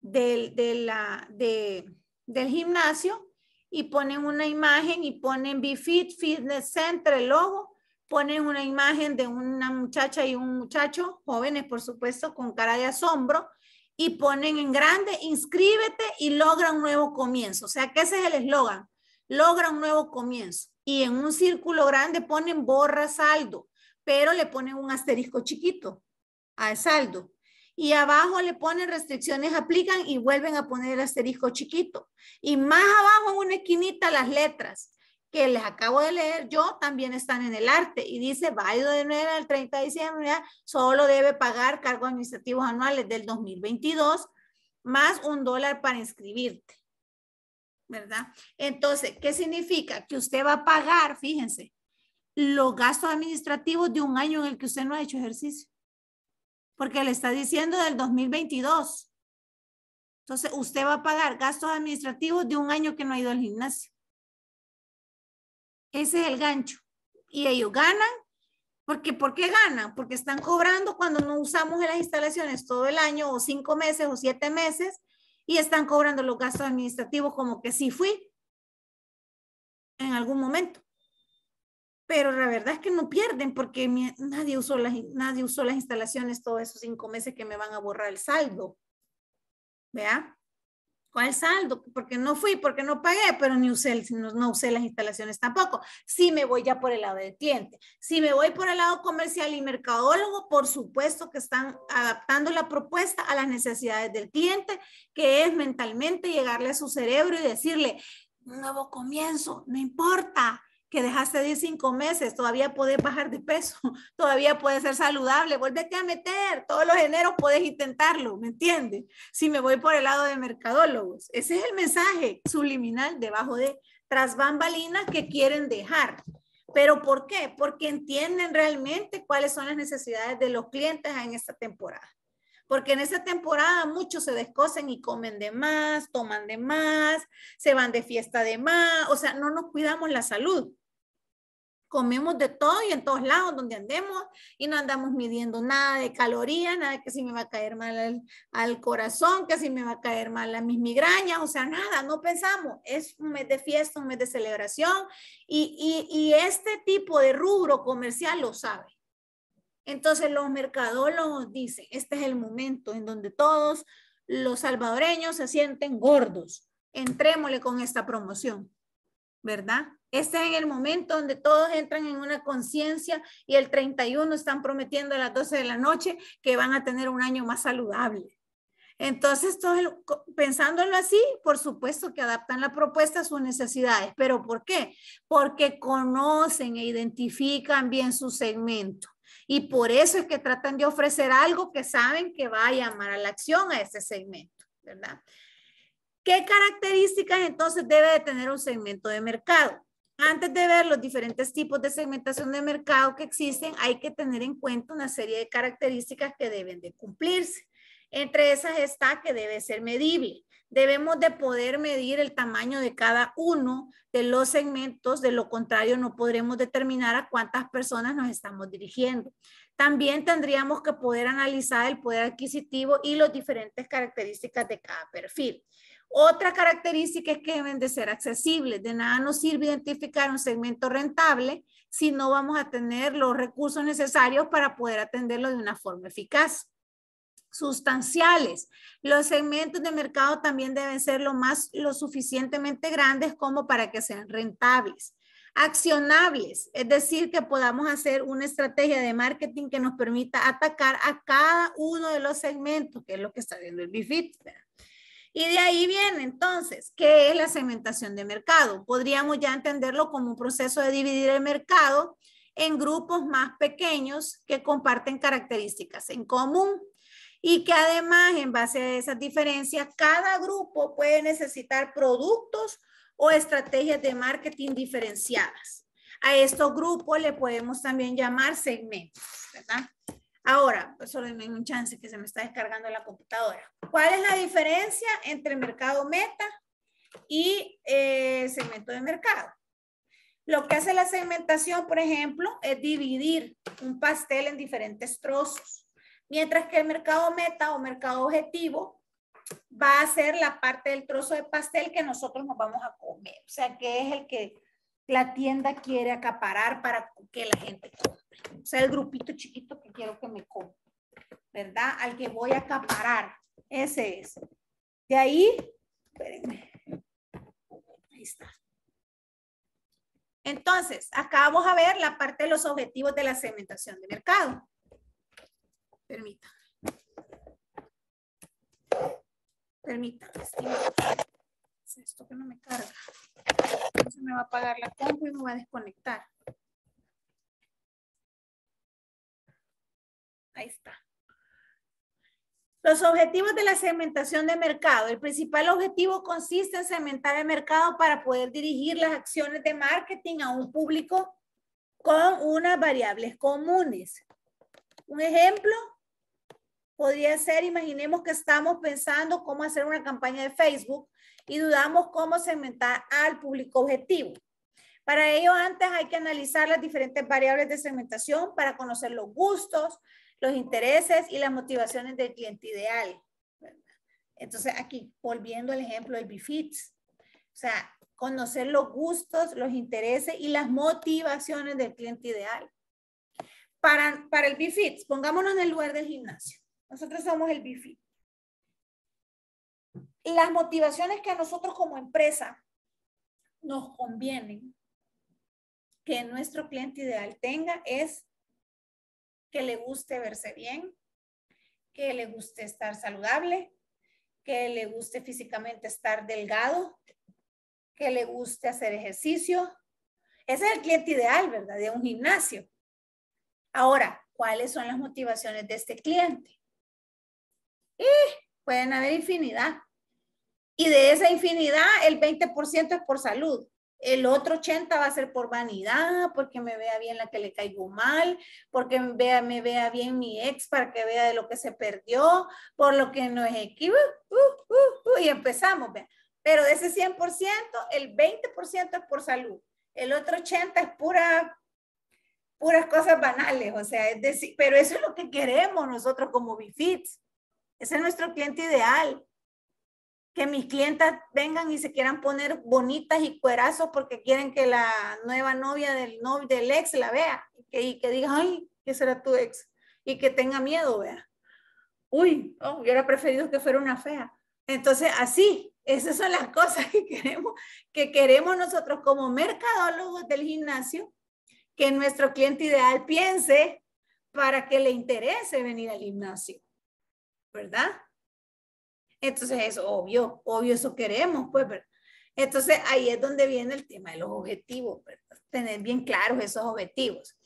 S2: del, de la, del gimnasio y ponen una imagen y ponen B-Fit Fitness Center, el logo, ponen una imagen de una muchacha y un muchacho, jóvenes por supuesto, con cara de asombro, y ponen en grande, inscríbete y logra un nuevo comienzo. O sea, que ese es el eslogan, logra un nuevo comienzo. Y en un círculo grande ponen borra saldo, pero le ponen un asterisco chiquito al saldo. Y abajo le ponen restricciones, aplican y vuelven a poner el asterisco chiquito. Y más abajo en una esquinita las letras que les acabo de leer yo también están en el arte y dice válido de 9 al 30 de diciembre, solo debe pagar cargos administrativos anuales del 2022 más un dólar para inscribirte. ¿Verdad? Entonces, ¿qué significa? Que usted va a pagar, fíjense, los gastos administrativos de un año en el que usted no ha hecho ejercicio. Porque le está diciendo del 2022. Entonces, usted va a pagar gastos administrativos de un año que no ha ido al gimnasio. Ese es el gancho. Y ellos ganan, porque ¿por qué ganan? Porque están cobrando cuando no usamos las instalaciones todo el año o cinco meses o siete meses y están cobrando los gastos administrativos como que sí fui en algún momento. Pero la verdad es que no pierden porque nadie usó las, nadie usó las instalaciones todos esos cinco meses que me van a borrar el saldo. ¿Vea? ¿Cuál saldo? Porque no fui, porque no pagué, pero ni usé, no, usé las instalaciones tampoco. Si me voy ya por el lado del cliente, si me voy por el lado comercial y mercadólogo, por supuesto que están adaptando la propuesta a las necesidades del cliente, que es mentalmente llegarle a su cerebro y decirle, nuevo comienzo, no importa, que dejaste de ir cinco meses, todavía puedes bajar de peso, todavía puedes ser saludable, vuélvete a meter, todos los eneros puedes intentarlo, ¿me entiendes? Si me voy por el lado de mercadólogos, ese es el mensaje subliminal debajo de tras bambalinas que quieren dejar. ¿Pero por qué? Porque entienden realmente cuáles son las necesidades de los clientes en esta temporada porque en esta temporada muchos se descosen y comen de más, toman de más, se van de fiesta de más, o sea, no nos cuidamos la salud comemos de todo y en todos lados donde andemos y no andamos midiendo nada de calorías, nada que si me va a caer mal al, corazón, que si me va a caer mal a mis migrañas, o sea, nada, no pensamos. Es un mes de fiesta, un mes de celebración y, y este tipo de rubro comercial lo sabe. Entonces los mercadólogos dicen, este es el momento en donde todos los salvadoreños se sienten gordos. Entrémosle con esta promoción. ¿verdad? Este es el momento donde todos entran en una conciencia y el 31 están prometiendo a las 12 de la noche que van a tener un año más saludable. Entonces, todo pensándolo así, por supuesto que adaptan la propuesta a sus necesidades. ¿Pero por qué? Porque conocen e identifican bien su segmento. Y por eso es que tratan de ofrecer algo que saben que va a llamar a la acción a ese segmento, ¿verdad? ¿Qué características entonces debe de tener un segmento de mercado? Antes de ver los diferentes tipos de segmentación de mercado que existen, hay que tener en cuenta una serie de características que deben de cumplirse. Entre esas está que debe ser medible. Debemos de poder medir el tamaño de cada uno de los segmentos, de lo contrario no podremos determinar a cuántas personas nos estamos dirigiendo. También tendríamos que poder analizar el poder adquisitivo y las diferentes características de cada perfil. Otra característica es que deben de ser accesibles. De nada nos sirve identificar un segmento rentable si no vamos a tener los recursos necesarios para poder atenderlo de una forma eficaz. Sustanciales. Los segmentos de mercado también deben ser lo, más, lo suficientemente grandes como para que sean rentables accionables, es decir, que podamos hacer una estrategia de marketing que nos permita atacar a cada uno de los segmentos, que es lo que está viendo el BIFIT. Y de ahí viene entonces, ¿qué es la segmentación de mercado? Podríamos ya entenderlo como un proceso de dividir el mercado en grupos más pequeños que comparten características en común y que además en base a esas diferencias cada grupo puede necesitar productos o estrategias de marketing diferenciadas. A estos grupos le podemos también llamar segmentos, ¿verdad? Ahora, solo pues, hay un chance que se me está descargando la computadora. ¿Cuál es la diferencia entre mercado meta y eh, segmento de mercado? Lo que hace la segmentación, por ejemplo, es dividir un pastel en diferentes trozos, mientras que el mercado meta o mercado objetivo va a ser la parte del trozo de pastel que nosotros nos vamos a comer, o sea, que es el que la tienda quiere acaparar para que la gente compre. O sea, el grupito chiquito que quiero que me compre, ¿verdad? Al que voy a acaparar. Ese es. De ahí, espérenme. Ahí está. Entonces, acá vamos a ver la parte de los objetivos de la segmentación de mercado. Permítanme. Permítanme esto que no me carga.
S1: Entonces me va a apagar la compu y me va a desconectar. Ahí está. Los
S2: objetivos de la segmentación de mercado. El principal objetivo consiste en segmentar el mercado para poder dirigir las acciones de marketing a un público con unas variables comunes. Un ejemplo podría ser, imaginemos que estamos pensando cómo hacer una campaña de Facebook y dudamos cómo segmentar al público objetivo. Para ello, antes hay que analizar las diferentes variables de segmentación para conocer los gustos, los intereses y las motivaciones del cliente ideal. Entonces, aquí, volviendo al ejemplo del BFITS, o sea, conocer los gustos, los intereses y las motivaciones del cliente ideal. Para, para el BFITS, pongámonos en el lugar del gimnasio. Nosotros somos el BFIT las motivaciones que a nosotros como empresa nos convienen que nuestro cliente ideal tenga es que le guste verse bien, que le guste estar saludable, que le guste físicamente estar delgado, que le guste hacer ejercicio. Ese es el cliente ideal, ¿verdad? De un gimnasio. Ahora, ¿cuáles son las motivaciones de este cliente? Y pueden haber infinidad. Y de esa infinidad, el 20% es por salud. El otro 80 va a ser por vanidad, porque me vea bien la que le caigo mal, porque me vea, me vea bien mi ex para que vea de lo que se perdió, por lo que no es equivo. Uh, uh, uh, y empezamos, Pero de ese 100%, el 20% es por salud. El otro 80 es pura, puras cosas banales, o sea, es decir, pero eso es lo que queremos nosotros como Bifits. Ese es nuestro cliente ideal que mis clientas vengan y se quieran poner bonitas y cuerazos porque quieren que la nueva novia del, del ex la vea y que, diga, ay, ¿qué será tu ex? Y que tenga miedo, vea. Uy, yo oh, hubiera preferido que fuera una fea. Entonces, así, esas son las cosas que queremos, que queremos nosotros como mercadólogos del gimnasio, que nuestro cliente ideal piense para que le interese venir al gimnasio, ¿verdad? Entonces es obvio, obvio eso queremos, pues, ¿verdad? Entonces ahí es donde viene el tema de los objetivos, tener bien claros esos objetivos.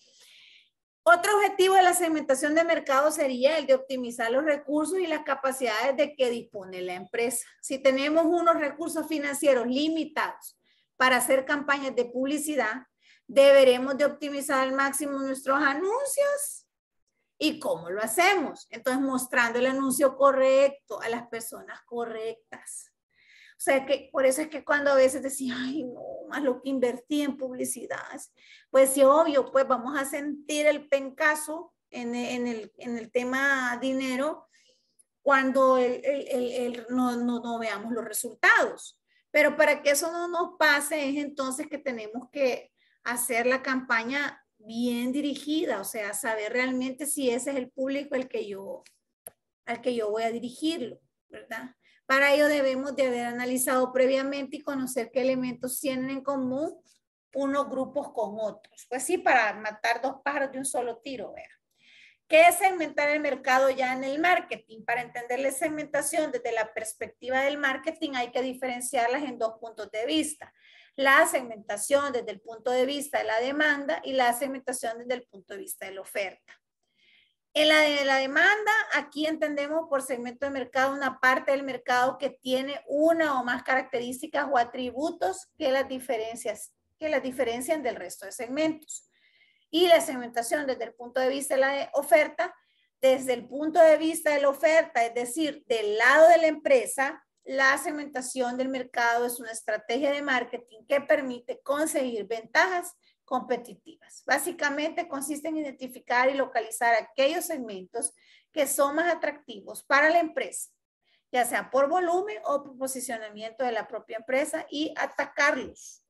S2: Otro objetivo de la segmentación de mercado sería el de optimizar los recursos y las capacidades de que dispone la empresa. Si tenemos unos recursos financieros limitados para hacer campañas de publicidad, deberemos de optimizar al máximo nuestros anuncios ¿Y cómo lo hacemos? Entonces, mostrando el anuncio correcto a las personas correctas. O sea, que por eso es que cuando a veces decía, ay, no, más lo que invertí en publicidad, pues sí, obvio, pues vamos a sentir el pencaso en, en, el, tema dinero cuando no, no veamos los resultados. Pero para que eso no nos pase es entonces que tenemos que hacer la campaña bien dirigida, o sea, saber realmente si ese es el público al que yo, al que yo voy a dirigirlo, ¿verdad? Para ello debemos de haber analizado previamente y conocer qué elementos tienen en común unos grupos con otros. Pues sí, para matar dos pájaros de un solo tiro, vea. ¿Qué es segmentar el mercado ya en el marketing? Para entender la segmentación desde la perspectiva del marketing hay que diferenciarlas en dos puntos de vista la segmentación desde el punto de vista de la demanda y la segmentación desde el punto de vista de la oferta. En la de la demanda, aquí entendemos por segmento de mercado una parte del mercado que tiene una o más características o atributos que las, diferencias, que las diferencian del resto de segmentos. Y la segmentación desde el punto de vista de la oferta, desde el punto de vista de la oferta, es decir, del lado de la empresa, la segmentación del mercado es una estrategia de marketing que permite conseguir ventajas competitivas. Básicamente consiste en identificar y localizar aquellos segmentos que son más atractivos para la empresa, ya sea por volumen o por posicionamiento de la propia empresa y atacarlos.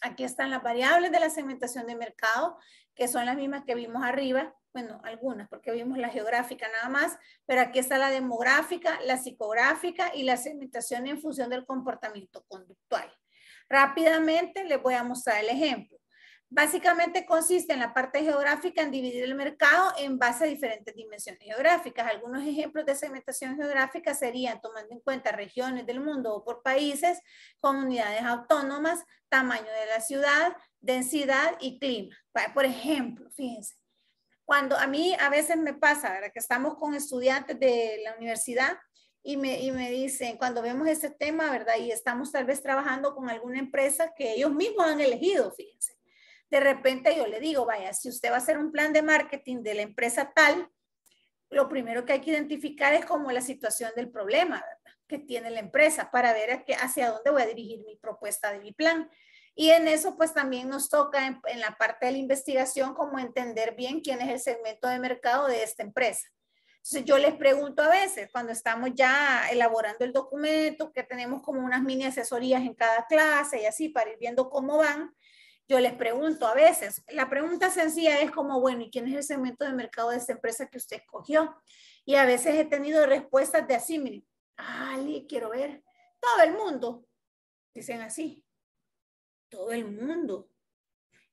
S2: Aquí están las variables de la segmentación de mercado, que son las mismas que vimos arriba, bueno, algunas, porque vimos la geográfica nada más, pero aquí está la demográfica, la psicográfica y la segmentación en función del comportamiento conductual. Rápidamente les voy a mostrar el ejemplo. Básicamente consiste en la parte geográfica en dividir el mercado en base a diferentes dimensiones geográficas. Algunos ejemplos de segmentación geográfica serían tomando en cuenta regiones del mundo o por países, comunidades autónomas, tamaño de la ciudad, densidad y clima. Por ejemplo, fíjense, cuando a mí a veces me pasa, ¿verdad? Que estamos con estudiantes de la universidad y me, y me dicen, cuando vemos este tema, ¿verdad? Y estamos tal vez trabajando con alguna empresa que ellos mismos han elegido, fíjense. De repente yo le digo, vaya, si usted va a hacer un plan de marketing de la empresa tal, lo primero que hay que identificar es como la situación del problema ¿verdad? que tiene la empresa para ver hacia dónde voy a dirigir mi propuesta de mi plan. Y en eso pues también nos toca en, la parte de la investigación como entender bien quién es el segmento de mercado de esta empresa. Entonces yo les pregunto a veces cuando estamos ya elaborando el documento, que tenemos como unas mini asesorías en cada clase y así para ir viendo cómo van, yo les pregunto a veces, la pregunta sencilla es como, bueno, ¿y quién es el segmento de mercado de esta empresa que usted escogió? Y a veces he tenido respuestas de así, miren, ah, quiero ver, todo el mundo, dicen así, todo el mundo.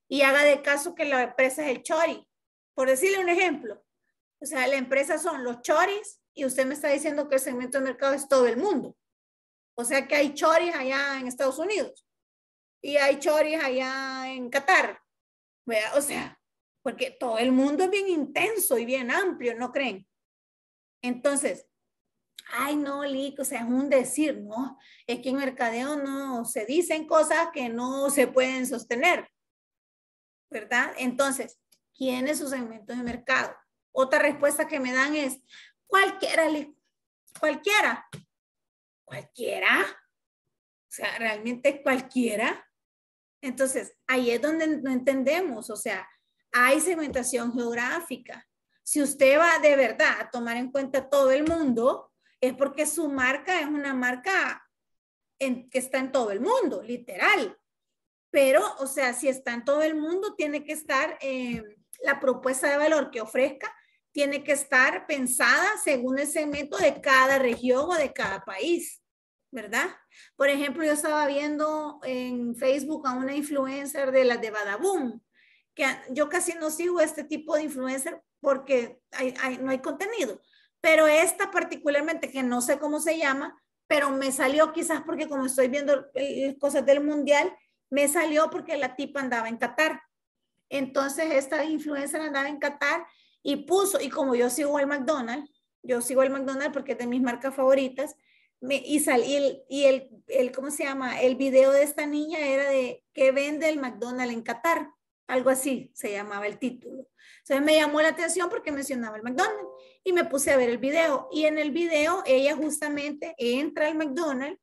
S2: Y haga de caso que la empresa es el chori, por decirle un ejemplo. O sea, la empresa son los choris y usted me está diciendo que el segmento de mercado es todo el mundo. O sea que hay choris allá en Estados Unidos y hay choris allá en Qatar. O sea, porque todo el mundo es bien intenso y bien amplio, ¿no creen? Entonces, ay no, Lick, o sea, es un decir, ¿no? Es que en mercadeo no se dicen cosas que no se pueden sostener, ¿verdad? Entonces, ¿quién es su segmento de mercado? Otra respuesta que me dan es, cualquiera, Lick, cualquiera, cualquiera, o sea, realmente cualquiera. Entonces, ahí es donde no entendemos, o sea, hay segmentación geográfica. Si usted va de verdad a tomar en cuenta todo el mundo, es porque su marca es una marca que está en todo el mundo, literal. Pero, o sea, si está en todo el mundo, tiene que estar em, la propuesta de valor que ofrezca, tiene que estar pensada según el segmento de cada región o de cada país, ¿verdad? Por ejemplo, yo estaba viendo en Facebook a una influencer de la de Badaboom, que yo casi no sigo este tipo de influencer porque no hay contenido, pero esta particularmente, que no sé cómo se llama, pero me salió quizás porque como estoy viendo cosas del mundial, me salió porque la tipa andaba en Qatar. Entonces esta influencer andaba en Qatar y puso, y como yo sigo al McDonald's, yo sigo al McDonald's porque es de mis marcas favoritas, me, y, y, el, el, ¿cómo se llama? El video de esta niña era de que vende el McDonald's en Qatar. Algo así se llamaba el título. Entonces me llamó la atención porque mencionaba el McDonald's y me puse a ver el video. Y en el video ella justamente entra al McDonald's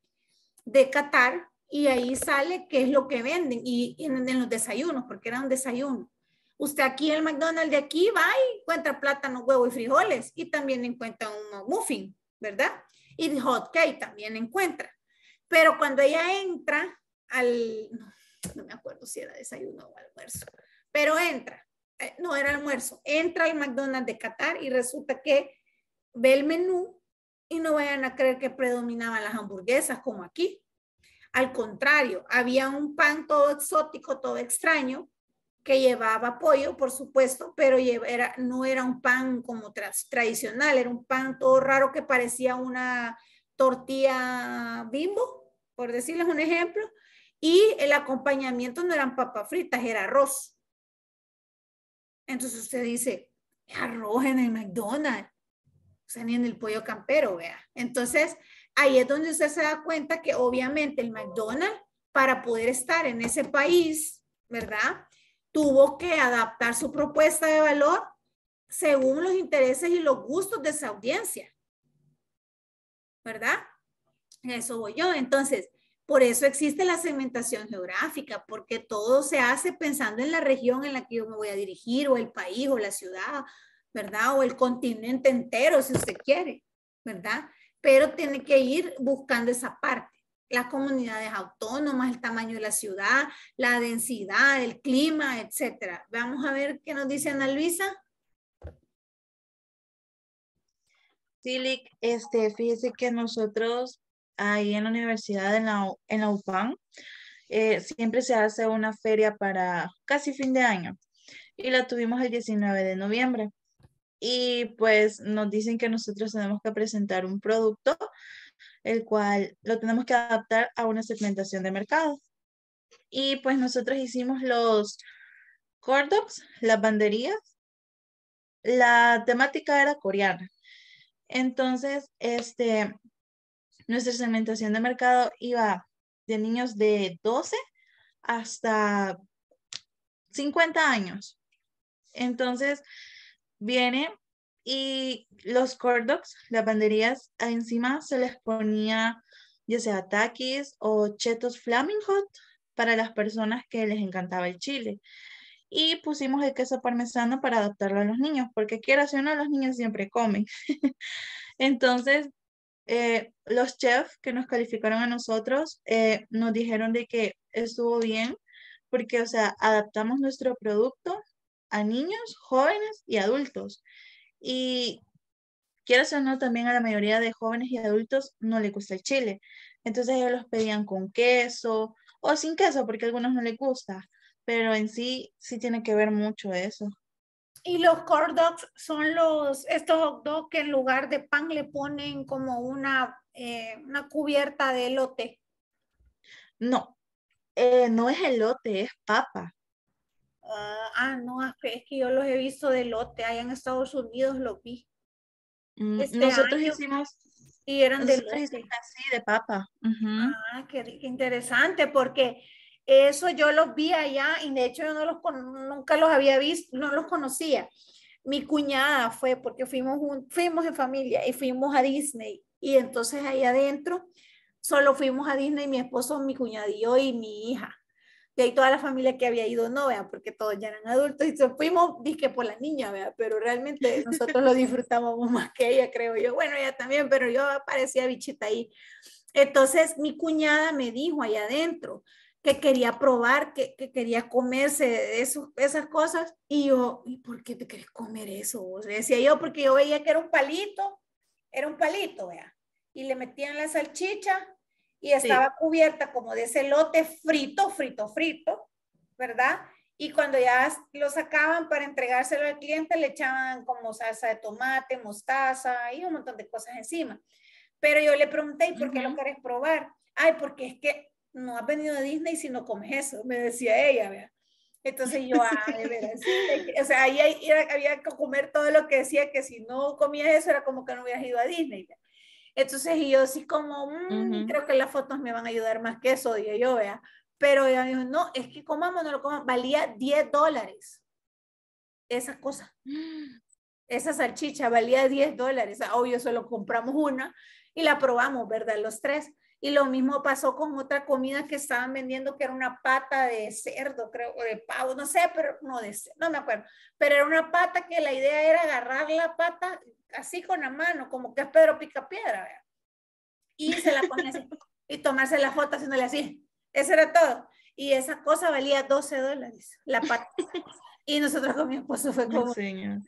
S2: de Qatar y ahí sale qué es lo que venden y, en, los desayunos, porque era un desayuno. Usted aquí en el McDonald's de aquí va y encuentra plátano, huevo y frijoles y también encuentra un muffin, ¿verdad? Y hot cake también encuentra. Pero cuando ella entra al, no me acuerdo si era desayuno o almuerzo, pero entra, eh, no era almuerzo, entra al McDonald's de Qatar y resulta que ve el menú y no vayan a creer que predominaban las hamburguesas como aquí. Al contrario, había un pan todo exótico, todo extraño, que llevaba pollo, por supuesto, pero era, no era un pan como tradicional, era un pan todo raro que parecía una tortilla bimbo, por decirles un ejemplo, y el acompañamiento no eran papas fritas, era arroz. Entonces usted dice, arroz en el McDonald's, o sea, ni en el pollo campero, vea. Entonces, ahí es donde usted se da cuenta que obviamente el McDonald's, para poder estar en ese país, ¿verdad? Tuvo que adaptar su propuesta de valor según los intereses y los gustos de esa audiencia. ¿Verdad? Eso voy yo. Entonces, por eso existe la segmentación geográfica, porque todo se hace pensando en la región en la que yo me voy a dirigir, o el país, o la ciudad, ¿verdad? O el continente entero, si usted quiere, ¿verdad? Pero tiene que ir buscando esa parte las comunidades autónomas, el tamaño de la ciudad, la densidad, el clima, etcétera. Vamos a ver qué nos dice Ana Luisa.
S1: Sí, Lick, este, fíjese que nosotros ahí en la universidad, en la, UPAN, eh,
S2: siempre se hace una feria para casi fin de año y la tuvimos el 19 de noviembre. Y pues nos dicen que nosotros tenemos que presentar un producto, el cual lo tenemos que adaptar a una segmentación de mercado. Y pues nosotros hicimos los cordops, las banderías. La temática era coreana. Entonces, este, nuestra segmentación de mercado iba de niños de 12 hasta 50 años. Entonces, viene y los cordox, las banderías, encima se les ponía ya sea taquis o chetos flaming hot para las personas que les encantaba el chile. Y pusimos el queso parmesano para adaptarlo a los niños, porque quiera hacer uno, los niños siempre comen. Entonces, eh, los chefs que nos calificaron a nosotros eh, nos dijeron de que estuvo bien porque, o sea, adaptamos nuestro producto a niños, jóvenes y adultos. Y quiero o no, también a la mayoría de jóvenes y adultos no le gusta el chile. Entonces ellos los pedían con queso o sin queso porque a algunos no les gusta. Pero en sí, sí tiene que ver mucho eso. Y los corn son los, estos hot dogs que en lugar de pan le ponen como una, eh, una cubierta de elote. No, eh, no es elote, es papa. ah, ah no, es que, yo los he visto de elote, allá en Estados Unidos los vi.
S1: Mm, este nosotros
S2: hicimos... Y eran de Así,
S1: de papa. Ah,
S2: qué interesante, porque eso yo los vi allá y de hecho yo no los, nunca los había visto, no los conocía. Mi cuñada fue porque fuimos, un, fuimos en familia y fuimos a Disney y entonces ahí adentro solo fuimos a Disney mi esposo, mi cuñadillo y mi hija. y ahí toda la familia que había ido, no, vea, porque todos ya eran adultos y fuimos, dije por la niña, vea, pero realmente nosotros lo disfrutábamos más que ella, creo yo. Bueno, ella también, pero yo parecía bichita ahí. Entonces mi cuñada me dijo ahí adentro, que quería probar, que, quería comerse esas cosas. Y yo, ¿y por qué te querés comer eso? O decía yo, porque yo veía que era un palito, era un palito, vea. Y le metían la salchicha y estaba cubierta como de ese lote frito, frito, frito, ¿verdad? Y cuando ya lo sacaban para entregárselo al cliente, le echaban como salsa de tomate, mostaza y un montón de cosas encima. Pero yo le pregunté, ¿y por qué lo querés probar? Ay, porque es que no has venido a Disney si no comes eso, me decía ella, vea. Entonces yo, ah, o sea, ahí había que comer todo lo que decía que si no comías eso era como que no hubieras ido a Disney. Entonces yo sí como, mm, creo que las fotos me van a ayudar más que eso, dije yo, vea. Pero ella me dijo, no, es que comamos, no lo comamos, valía 10 dólares. Esa cosa. Esa salchicha valía 10 dólares. Ah, obvio, solo compramos una y la probamos, ¿verdad? Los tres. Y lo mismo pasó con otra comida que estaban vendiendo, que era una pata de cerdo, creo, o de pavo, no sé, pero no, de, no me acuerdo. Pero era una pata que la idea era agarrar la pata así con la mano, como que es Pedro Picapiedra, Y se la y tomarse la foto haciéndole así. Eso era todo. Y esa cosa valía 12 dólares, la pata. Y nosotros con mi esposo fue como,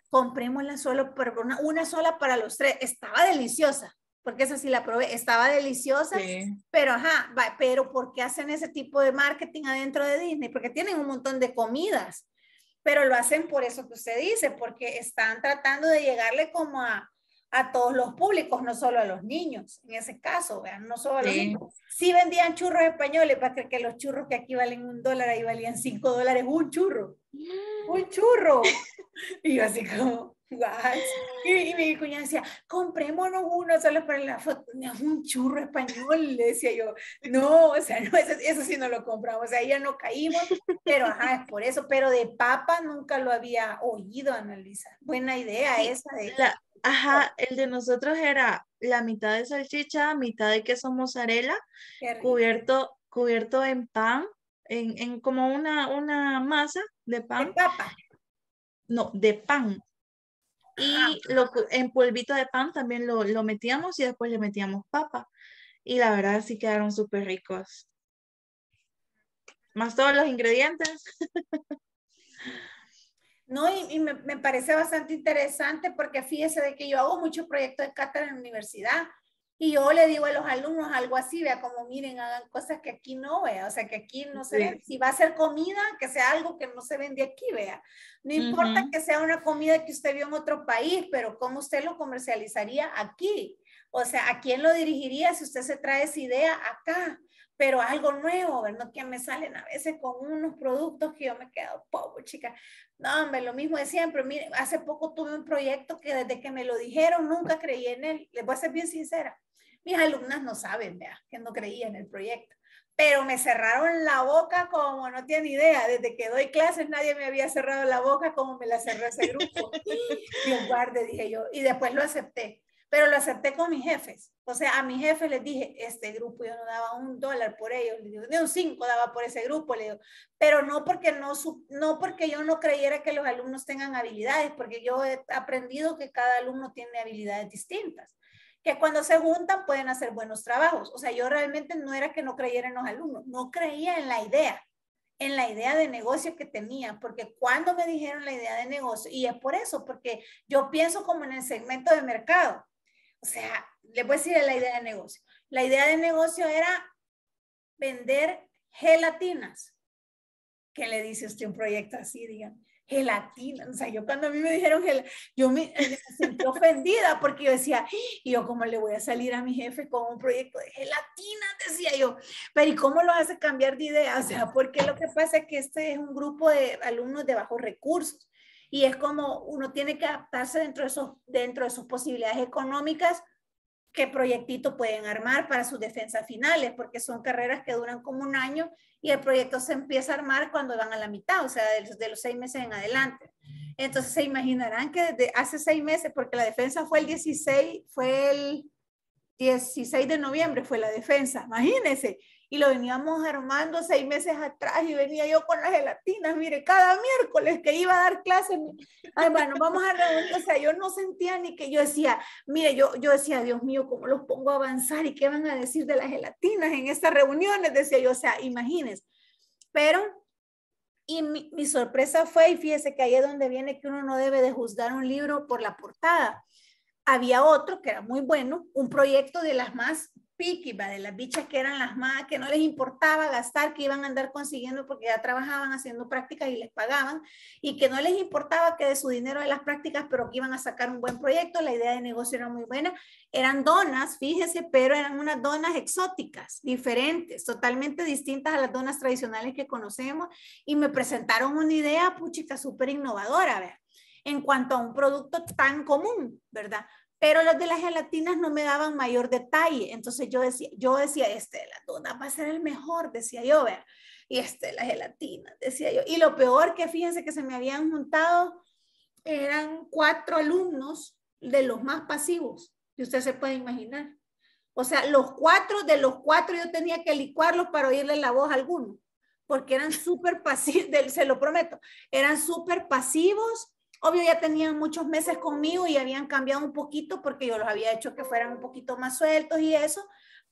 S2: comprémosla solo, por una, una sola para los tres. Estaba deliciosa, porque esa sí la probé, estaba deliciosa, pero ajá, pero ¿por qué hacen ese tipo de marketing adentro de Disney? Porque tienen un montón de comidas, pero lo hacen por eso que usted dice, porque están tratando de llegarle como a, a todos los públicos, no solo a los niños, en ese caso, vean, no solo a los niños. Sí vendían churros españoles, para que los churros que aquí valen un dólar, ahí valían cinco dólares, un churro, un churro. y yo así como, y, mi cuñada decía, comprémonos uno solo para la foto. un churro español, le decía yo. No, o sea, no, eso, sí no lo compramos. O sea, ya no caímos, pero ajá, es por eso. Pero de papa nunca lo había oído, analizar Buena idea esa de... La, ajá, el de nosotros era la mitad de salchicha, mitad de queso mozzarella, cubierto, cubierto en pan, en, como una, una masa de pan. papa? No, de pan y lo, en polvito de pan también lo, metíamos y después le metíamos papa. Y la verdad sí quedaron súper ricos. Más todos los ingredientes. No, y, me, me, parece bastante interesante porque fíjese de que yo hago muchos proyectos de cátedra en la universidad y yo le digo a los alumnos algo así, vea, como miren, hagan cosas que aquí no, vea, o sea, que aquí no se ve Si va a ser comida, que sea algo que no se vende aquí, vea. No importa que sea una comida que usted vio en otro país, pero cómo usted lo comercializaría aquí. O sea, ¿a quién lo dirigiría si usted se trae esa idea acá? pero algo nuevo, ¿verdad? Que me salen a veces con unos productos que yo me quedo, pobre chica, no, hombre, lo mismo de siempre. Mire, hace poco tuve un proyecto que desde que me lo dijeron nunca creí en él. Les voy a ser bien sincera. Mis alumnas no saben, vea, que no creía en el proyecto, pero me cerraron la boca como no tienen idea. Desde que doy clases nadie me había cerrado la boca como me la cerró ese grupo. y guarde, dije yo, y después lo acepté pero lo acepté con mis jefes. O sea, a mis jefes les dije, este grupo yo no daba un dólar por ellos, le digo, ni un cinco daba por ese grupo, le pero no porque, no, no porque yo no creyera que los alumnos tengan habilidades, porque yo he aprendido que cada alumno tiene habilidades distintas que cuando se juntan pueden hacer buenos trabajos. O sea, yo realmente no era que no creyera en los alumnos, no creía en la idea, en la idea de negocio que tenía, porque cuando me dijeron la idea de negocio, y es por eso, porque yo pienso como en el segmento de mercado o sea, le voy a decir la idea de negocio. La idea de negocio era vender gelatinas. ¿Qué le dice usted un proyecto así? Digan, Gelatinas. O sea, yo cuando a mí me dijeron gelatinas, yo me, sentí ofendida porque yo decía, ¿y yo cómo le voy a salir a mi jefe con un proyecto de gelatinas? Decía yo, pero ¿y cómo lo hace cambiar de idea? O sea, porque lo que pasa es que este es un grupo de alumnos de bajos recursos y es como uno tiene que adaptarse dentro de, dentro de sus posibilidades económicas qué proyectito pueden armar para sus defensas finales, porque son carreras que duran como un año y el proyecto se empieza a armar cuando van a la mitad, o sea, de los, de los seis meses en adelante. Entonces se imaginarán que desde hace seis meses, porque la defensa fue el 16, fue el 16 de noviembre, fue la defensa, imagínense, y lo veníamos armando seis meses atrás y venía yo con las gelatinas, mire, cada miércoles que iba a dar clases, Bueno, vamos a o sea, yo no sentía ni que yo decía, mire, yo, yo decía, Dios mío, ¿cómo los pongo a avanzar y qué van a decir de las gelatinas en estas reuniones? Decía yo, o sea, imagínense, pero... Y mi, mi sorpresa fue, y fíjese que ahí es donde viene que uno no debe de juzgar un libro por la portada había otro que era muy bueno, un proyecto de las más pikiba de las bichas que eran las más, que no les importaba gastar, que iban a andar consiguiendo porque ya trabajaban haciendo prácticas y les pagaban, y que no les importaba que de su dinero de las prácticas, pero que iban a sacar un buen proyecto, la idea de negocio era muy buena. Eran donas, fíjese, pero eran unas donas exóticas, diferentes, totalmente distintas a las donas tradicionales que conocemos, y me presentaron una idea, puchica, súper innovadora, ver en cuanto a un producto tan común, ¿verdad? pero los de las gelatinas no me daban mayor detalle. Entonces yo decía, yo decía, este de las donas va a ser el mejor, decía yo, Y este de las gelatinas, decía yo. Y lo peor que fíjense que se me habían juntado eran cuatro alumnos de los más pasivos, que usted se puede imaginar. O sea, los cuatro, de los cuatro yo tenía que licuarlos para oírle la voz a alguno, porque eran súper pasivos, se lo prometo, eran súper pasivos, Obvio, ya tenían muchos meses conmigo y habían cambiado un poquito porque yo los había hecho que fueran un poquito más sueltos y eso,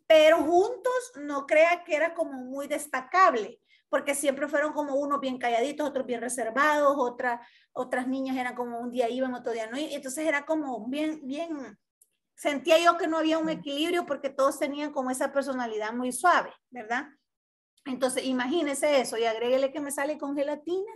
S2: pero juntos no crea que era como muy destacable porque siempre fueron como unos bien calladitos, otros bien reservados, otra, otras niñas eran como un día iban, otro día no, y entonces era como bien, bien, sentía yo que no había un equilibrio porque todos tenían como esa personalidad muy suave, ¿verdad? Entonces, imagínese eso y agréguele que me sale con gelatinas.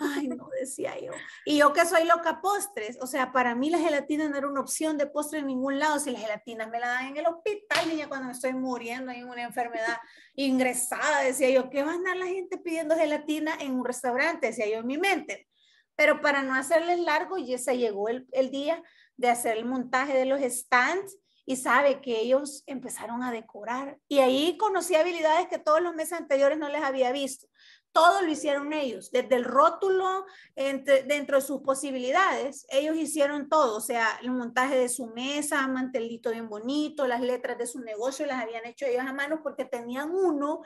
S2: Ay, no, decía yo. Y yo que soy loca postres, o sea, para mí la gelatina no era una opción de postre en ningún lado. Si las gelatinas me la dan en el hospital, niña, cuando me estoy muriendo en una enfermedad ingresada, decía yo, ¿qué va a andar la gente pidiendo gelatina en un restaurante? Decía yo en mi mente. Pero para no hacerles largo, ya se llegó el, el día de hacer el montaje de los stands y sabe que ellos empezaron a decorar. Y ahí conocí habilidades que todos los meses anteriores no les había visto. Todo lo hicieron ellos, desde el rótulo, entre, dentro de sus posibilidades, ellos hicieron todo, o sea, el montaje de su mesa, mantelito bien bonito, las letras de su negocio las habían hecho ellos a mano porque tenían uno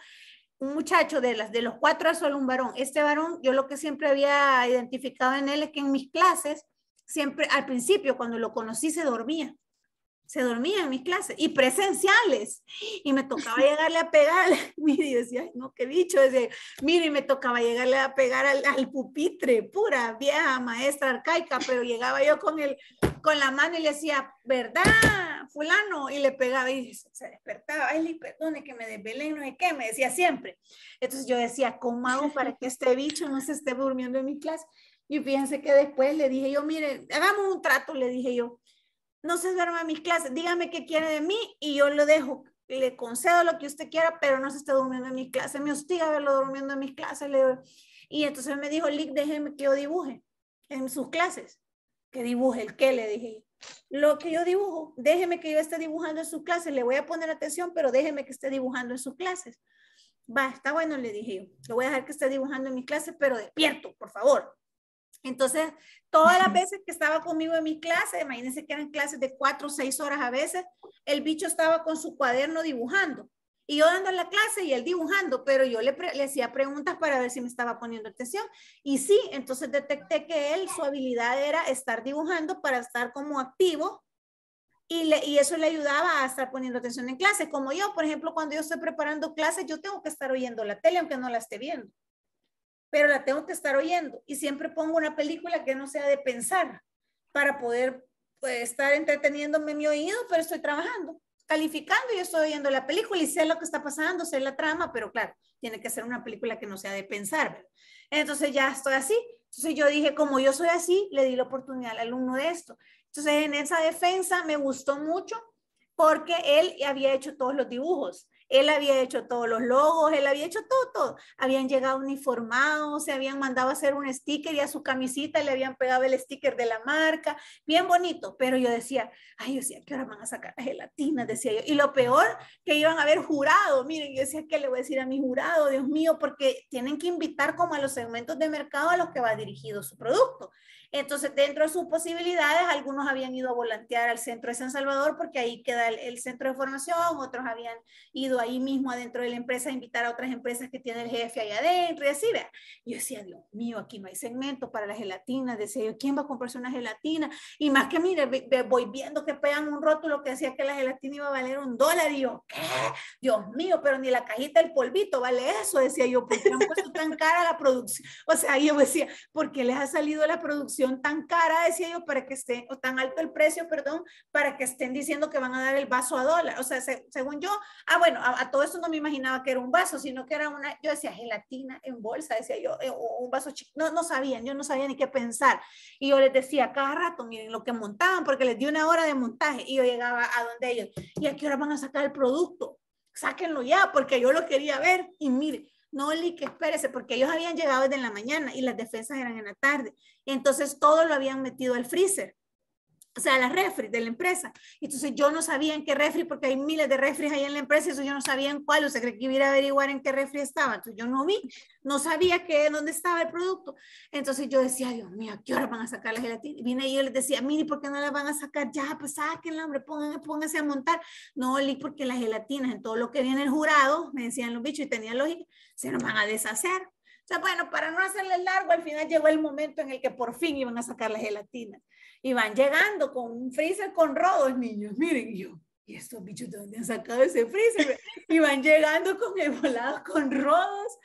S2: un muchacho de las de los cuatro a solo un varón. Este varón, yo lo que siempre había identificado en él es que en mis clases siempre al principio cuando lo conocí se dormía se dormía en mis clases y presenciales. Y me tocaba llegarle a pegar, y decía, no, qué bicho, decía, mire, me tocaba llegarle a pegar al, pupitre, pura vieja maestra arcaica, pero llegaba yo con, el, con la mano y le decía, ¿verdad, fulano? Y le pegaba y se, despertaba, ay, perdone que me desvelé, no sé qué, me decía siempre. Entonces yo decía, ¿cómo hago para que este bicho no se esté durmiendo en mi clase? Y fíjense que después le dije yo, mire, hagamos un trato, le dije yo, no se duerma en mis clases, dígame qué quiere de mí y yo lo dejo, le concedo lo que usted quiera, pero no se esté durmiendo en mis clases, me hostiga verlo durmiendo en mis clases. Le... Y entonces me dijo, Lick, déjeme que yo dibuje en sus clases. Que dibuje el qué, le dije. Lo que yo dibujo, déjeme que yo esté dibujando en sus clases, le voy a poner atención, pero déjeme que esté dibujando en sus clases. Va, está bueno, le dije yo. Lo voy a dejar que esté dibujando en mis clases, pero despierto, por favor. Entonces, todas las veces que estaba conmigo en mi clase, imagínense que eran clases de cuatro o seis horas a veces, el bicho estaba con su cuaderno dibujando. Y yo dando la clase y él dibujando, pero yo le, le hacía preguntas para ver si me estaba poniendo atención. Y sí, entonces detecté que él, su habilidad era estar dibujando para estar como activo y, eso le ayudaba a estar poniendo atención en clase. Como yo, por ejemplo, cuando yo estoy preparando clases, yo tengo que estar oyendo la tele aunque no la esté viendo pero la tengo que estar oyendo. Y siempre pongo una película que no sea de pensar para poder pues, estar entreteniéndome mi oído, pero estoy trabajando, calificando, y estoy oyendo la película y sé lo que está pasando, sé la trama, pero claro, tiene que ser una película que no sea de pensar. Entonces ya estoy así. Entonces yo dije, como yo soy así, le di la oportunidad al alumno de esto. Entonces en esa defensa me gustó mucho porque él había hecho todos los dibujos. Él había hecho todos los logos, él había hecho todo, Habían llegado uniformados, se habían mandado a hacer un sticker y a su camisita le habían pegado el sticker de la marca, bien bonito. Pero yo decía, ay, yo decía, ¿qué hora van a sacar la gelatina? Decía yo. Y lo peor, que iban a haber jurado. Miren, yo decía, ¿qué le voy a decir a mi jurado? Dios mío, porque tienen que invitar como a los segmentos de mercado a los que va dirigido su producto. Entonces, dentro de sus posibilidades, algunos habían ido a volantear al centro de San Salvador porque ahí queda el, centro de formación, otros habían ido ahí mismo adentro de la empresa a invitar a otras empresas que tiene el jefe ahí adentro y así, vea. Yo decía, Dios mío, aquí no hay segmento para la gelatina, decía yo, ¿quién va a comprarse una gelatina? Y más que, mire, voy viendo que pegan un rótulo que decía que la gelatina iba a valer un dólar y yo, ¿qué? Dios mío, pero ni la cajita del polvito vale eso, decía yo, porque han puesto tan cara la producción? O sea, yo decía, ¿por qué les ha salido la producción? tan cara, decía yo, para que esté, o tan alto el precio, perdón, para que estén diciendo que van a dar el vaso a dólar. O sea, según yo, ah, bueno, a, todo esto no me imaginaba que era un vaso, sino que era una, yo decía gelatina en bolsa, decía yo, eh, o un vaso chico, no, no sabían, yo no sabía ni qué pensar. Y yo les decía cada rato, miren lo que montaban, porque les di una hora de montaje y yo llegaba a donde ellos, ¿y a qué hora van a sacar el producto? Sáquenlo ya, porque yo lo quería ver y miren, no, que espérese, porque ellos habían llegado desde la mañana y las defensas eran en la tarde. Entonces todo lo habían metido al freezer o sea, las refri de la empresa. Entonces yo no sabía en qué refri, porque hay miles de refris ahí en la empresa, eso yo no sabía en cuál, o cree que iba a averiguar en qué refri estaba, entonces yo no vi, no sabía que, dónde estaba el producto. Entonces yo decía, Dios mío, qué hora van a sacar la gelatina? Vine y yo les decía, mini, ¿por qué no la van a sacar? Ya, pues saquen hombre, pónganse, pónganse a montar. No, olí porque las gelatinas, en todo lo que viene el jurado, me decían los bichos, y tenía lógica, se nos van a deshacer. O sea, bueno, para no hacerle largo, al final llegó el momento en el que por fin iban a sacar las gelatinas y van llegando con un freezer con rodos, niños, miren, yo, ¿y estos bichos de dónde han sacado ese freezer? Y van llegando con volados con rodos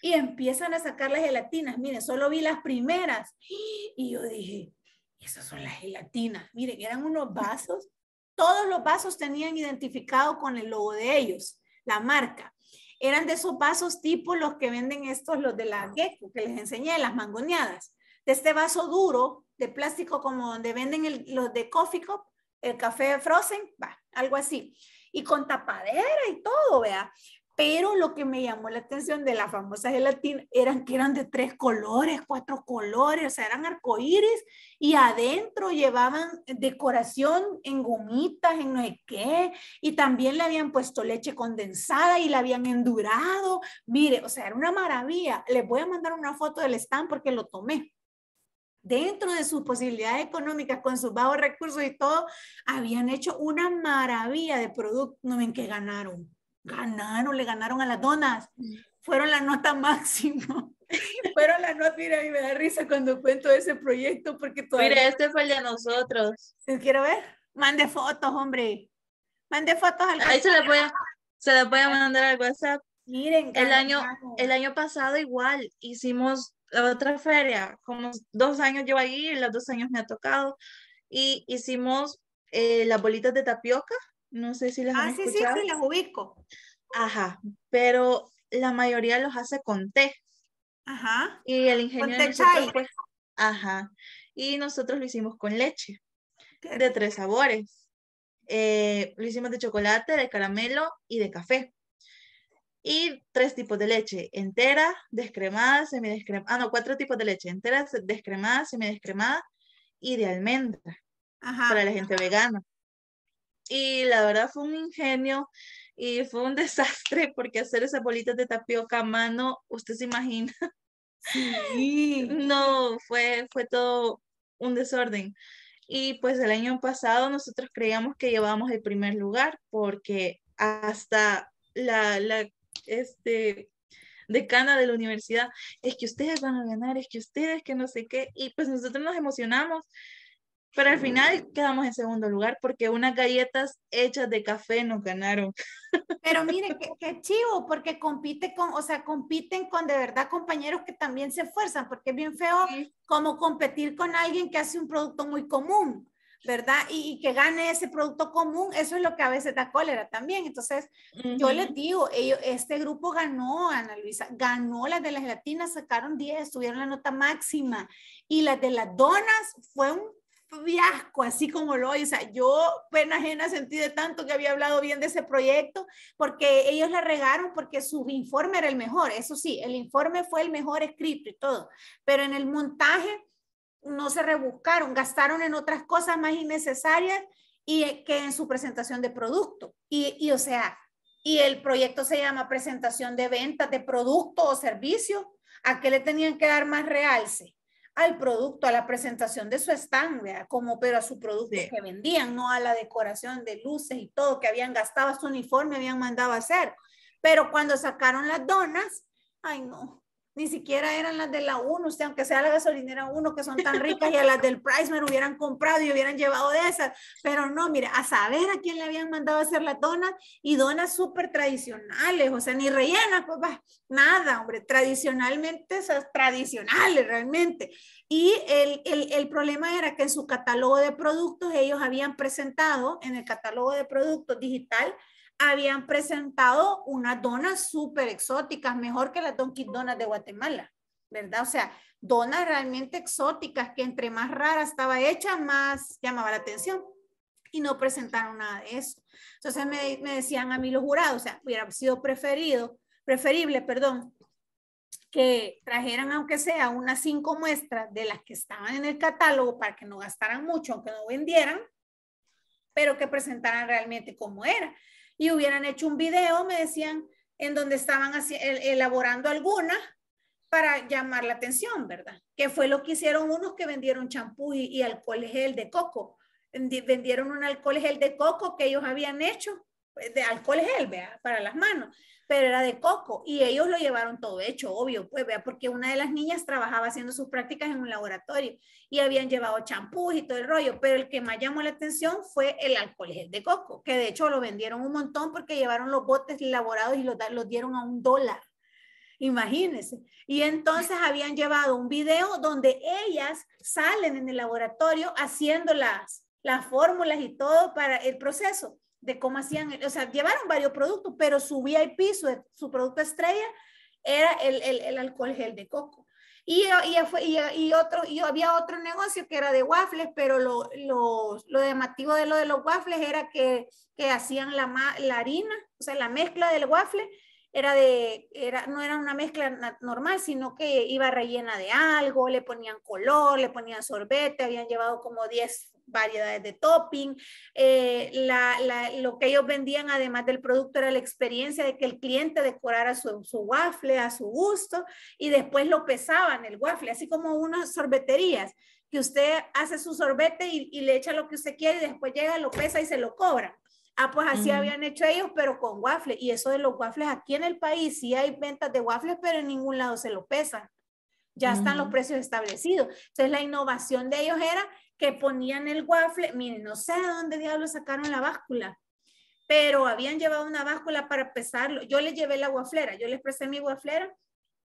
S2: y empiezan a sacar las gelatinas, miren, solo vi las primeras y yo dije, esas son las gelatinas, miren, eran unos vasos, todos los vasos tenían identificado con el logo de ellos, la marca eran de esos vasos tipo los que venden estos, los de la gecko, que les enseñé, las mangoneadas. De este vaso duro de plástico como donde venden los de coffee cup, el café frozen, va, algo así. Y con tapadera y todo, vea. Pero lo que me llamó la atención de la famosa gelatina eran que eran de tres colores, cuatro colores, o sea, eran arcoíris y adentro llevaban decoración en gomitas, en no sé qué, y también le habían puesto leche condensada y la habían endurado. Mire, o sea, era una maravilla. Les voy a mandar una foto del stand porque lo tomé dentro de sus posibilidades económicas, con sus bajos recursos y todo, habían hecho una maravilla de producto en que ganaron. Ganaron, le ganaron a las donas. Mm. Fueron la nota máxima. Fueron la nota, mira, y me da risa cuando cuento ese proyecto porque Mira, este fue el de nosotros. Quiero ver. Mande fotos, hombre. Mande fotos al Ahí se le voy a, se le voy mandar al WhatsApp. Miren, el año, el año pasado igual hicimos la otra feria, como dos años llevo ahí, los dos años me ha tocado, y hicimos eh, las bolitas de tapioca, no sé si las ah, han sí, escuchado. Ah, sí, sí, las ubico. Ajá, pero la mayoría los hace con té. Ajá. Y el ingeniero... Con té pues, ajá. Y nosotros lo hicimos con leche, de tres sabores. Eh, lo hicimos de chocolate, de caramelo y de café y tres tipos de leche, entera, descremada, semidescremada, ah no, cuatro tipos de leche, entera, descremada, semidescremada y de almendra Ajá. para la gente vegana. Y la verdad fue un ingenio y fue un desastre porque hacer esas bolitas de tapioca a mano, usted se imagina. Sí. No, fue, fue todo un desorden. Y pues el año pasado nosotros creíamos que llevábamos el primer lugar porque hasta la, la, este, decana de la universidad, es que ustedes van a ganar, es que ustedes, que no sé qué, y pues nosotros nos emocionamos, pero al final quedamos en segundo lugar porque unas galletas hechas de café nos ganaron. Pero miren, qué, chivo, porque compite con, o sea, compiten con de verdad compañeros que también se esfuerzan, porque es bien feo como competir con alguien que hace un producto muy común. ¿verdad? Y, que gane ese producto común, eso es lo que a veces da cólera también. Entonces, yo les digo, ellos, este grupo ganó, Ana Luisa, ganó las de las latinas, sacaron 10, tuvieron la nota máxima, y las de las donas fue un fiasco, así como lo hizo O sea, yo pena ajena sentí de tanto que había hablado bien de ese proyecto, porque ellos la regaron porque su informe era el mejor. Eso sí, el informe fue el mejor escrito y todo, pero en el montaje no se rebuscaron, gastaron en otras cosas más innecesarias y eh, que en su presentación de producto. Y, y o sea, y el proyecto se llama presentación de ventas de producto o servicio. ¿A qué le tenían que dar más realce? Al producto, a la presentación de su stand, como pero a su producto que vendían, no a la decoración de luces y todo que habían gastado, su uniforme habían mandado a hacer. Pero cuando sacaron las donas, ay no, ni siquiera eran las de la 1, usted aunque sea la gasolinera 1, que son tan ricas y a las del Price hubieran comprado y hubieran llevado de esas, pero no, mira, a saber a quién le habían mandado a hacer las donas y donas súper tradicionales, o sea, ni rellenas, pues nada, hombre, tradicionalmente, esas tradicionales realmente. Y el, el problema era que en su catálogo de productos ellos habían presentado, en el catálogo de productos digital, habían presentado unas donas súper exóticas, mejor que las Donkey donas de Guatemala, ¿verdad? O sea, donas realmente exóticas que entre más rara estaba hecha, más llamaba la atención. Y no presentaron nada de eso. Entonces me, me decían a mí los jurados, o sea, hubiera sido preferido, preferible, perdón, que trajeran aunque sea unas cinco muestras de las que estaban en el catálogo para que no gastaran mucho, aunque no vendieran, pero que presentaran realmente cómo era y hubieran hecho un video, me decían, en donde estaban así, elaborando algunas para llamar la atención, ¿verdad? Que fue lo que hicieron unos que vendieron champú y alcohol gel de coco. Vendieron un alcohol gel de coco que ellos habían hecho de alcohol gel, vea, para las manos, pero era de coco y ellos lo llevaron todo hecho, obvio, pues, vea, porque una de las niñas trabajaba haciendo sus prácticas en un laboratorio y habían llevado champús y todo el rollo, pero el que más llamó la atención fue el alcohol gel de coco, que de hecho lo vendieron un montón porque llevaron los botes elaborados y los, los dieron a un dólar. Imagínense. Y entonces habían llevado un video donde ellas salen en el laboratorio haciendo las, las fórmulas y todo para el proceso de cómo hacían, o sea, llevaron varios productos, pero su VIP, su, su producto estrella, era el, el, alcohol gel de coco. Y, y, y, otro, y había otro negocio que era de waffles, pero lo, lo, lo llamativo de lo de los waffles era que, que hacían la, la harina, o sea, la mezcla del waffle era de, era, no era una mezcla normal, sino que iba rellena de algo, le ponían color, le ponían sorbete, habían llevado como 10 variedades de topping. Eh, lo que ellos vendían, además del producto, era la experiencia de que el cliente decorara su, waffle a su gusto y después lo pesaban el waffle, así como unas sorbeterías que usted hace su sorbete y, le echa lo que usted quiere y después llega, lo pesa y se lo cobra. Ah, pues así habían hecho ellos, pero con waffle, Y eso de los waffles aquí en el país, sí hay ventas de waffles, pero en ningún lado se lo pesan. Ya están los precios establecidos. Entonces la innovación de ellos era que ponían el waffle, miren, no sé de dónde diablos sacaron la báscula, pero habían llevado una báscula para pesarlo. Yo les llevé la wafflera, yo les presté mi wafflera,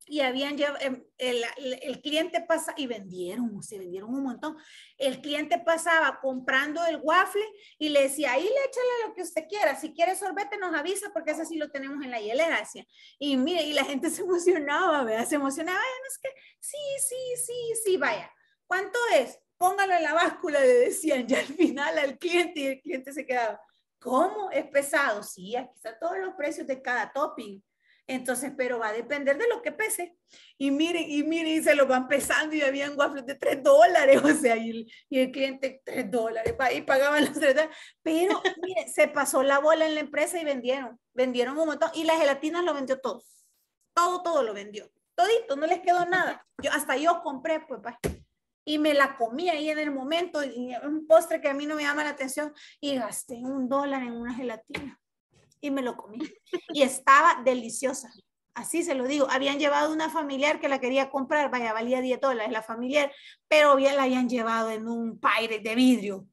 S2: y habían llevado, em, el, cliente pasa y vendieron, se vendieron un montón. El cliente pasaba comprando el waffle y le decía, ahí le échale lo que usted quiera, si quiere sorbete nos avisa porque ese sí lo tenemos en la hielera. Y mire, y la gente se emocionaba, Se emocionaba, es que sí, sí, sí, sí, vaya. ¿Cuánto es? póngalo en la báscula, le decían ya al final al cliente y el cliente se quedaba, ¿cómo? ¿Es pesado? Sí, aquí están todos los precios de cada topping. Entonces, pero va a depender de lo que pese. Y miren, y miren, y se lo van pesando y habían waffles de tres dólares, o sea, y el, y el cliente 3 dólares, y pagaban los 3 dólares. Pero miren, se pasó la bola en la empresa y vendieron, vendieron un montón. Y las gelatinas lo vendió todo, todo, todo lo vendió, todito, no les quedó nada. Yo, hasta yo compré, pues, y me la comí ahí en el momento, un postre que a mí no me llama la atención, y gasté un dólar en una gelatina y me lo comí. Y estaba deliciosa. Así se lo digo. Habían llevado una familiar que la quería comprar, vaya, valía 10 dólares la familiar, pero bien la habían llevado en un paire de vidrio,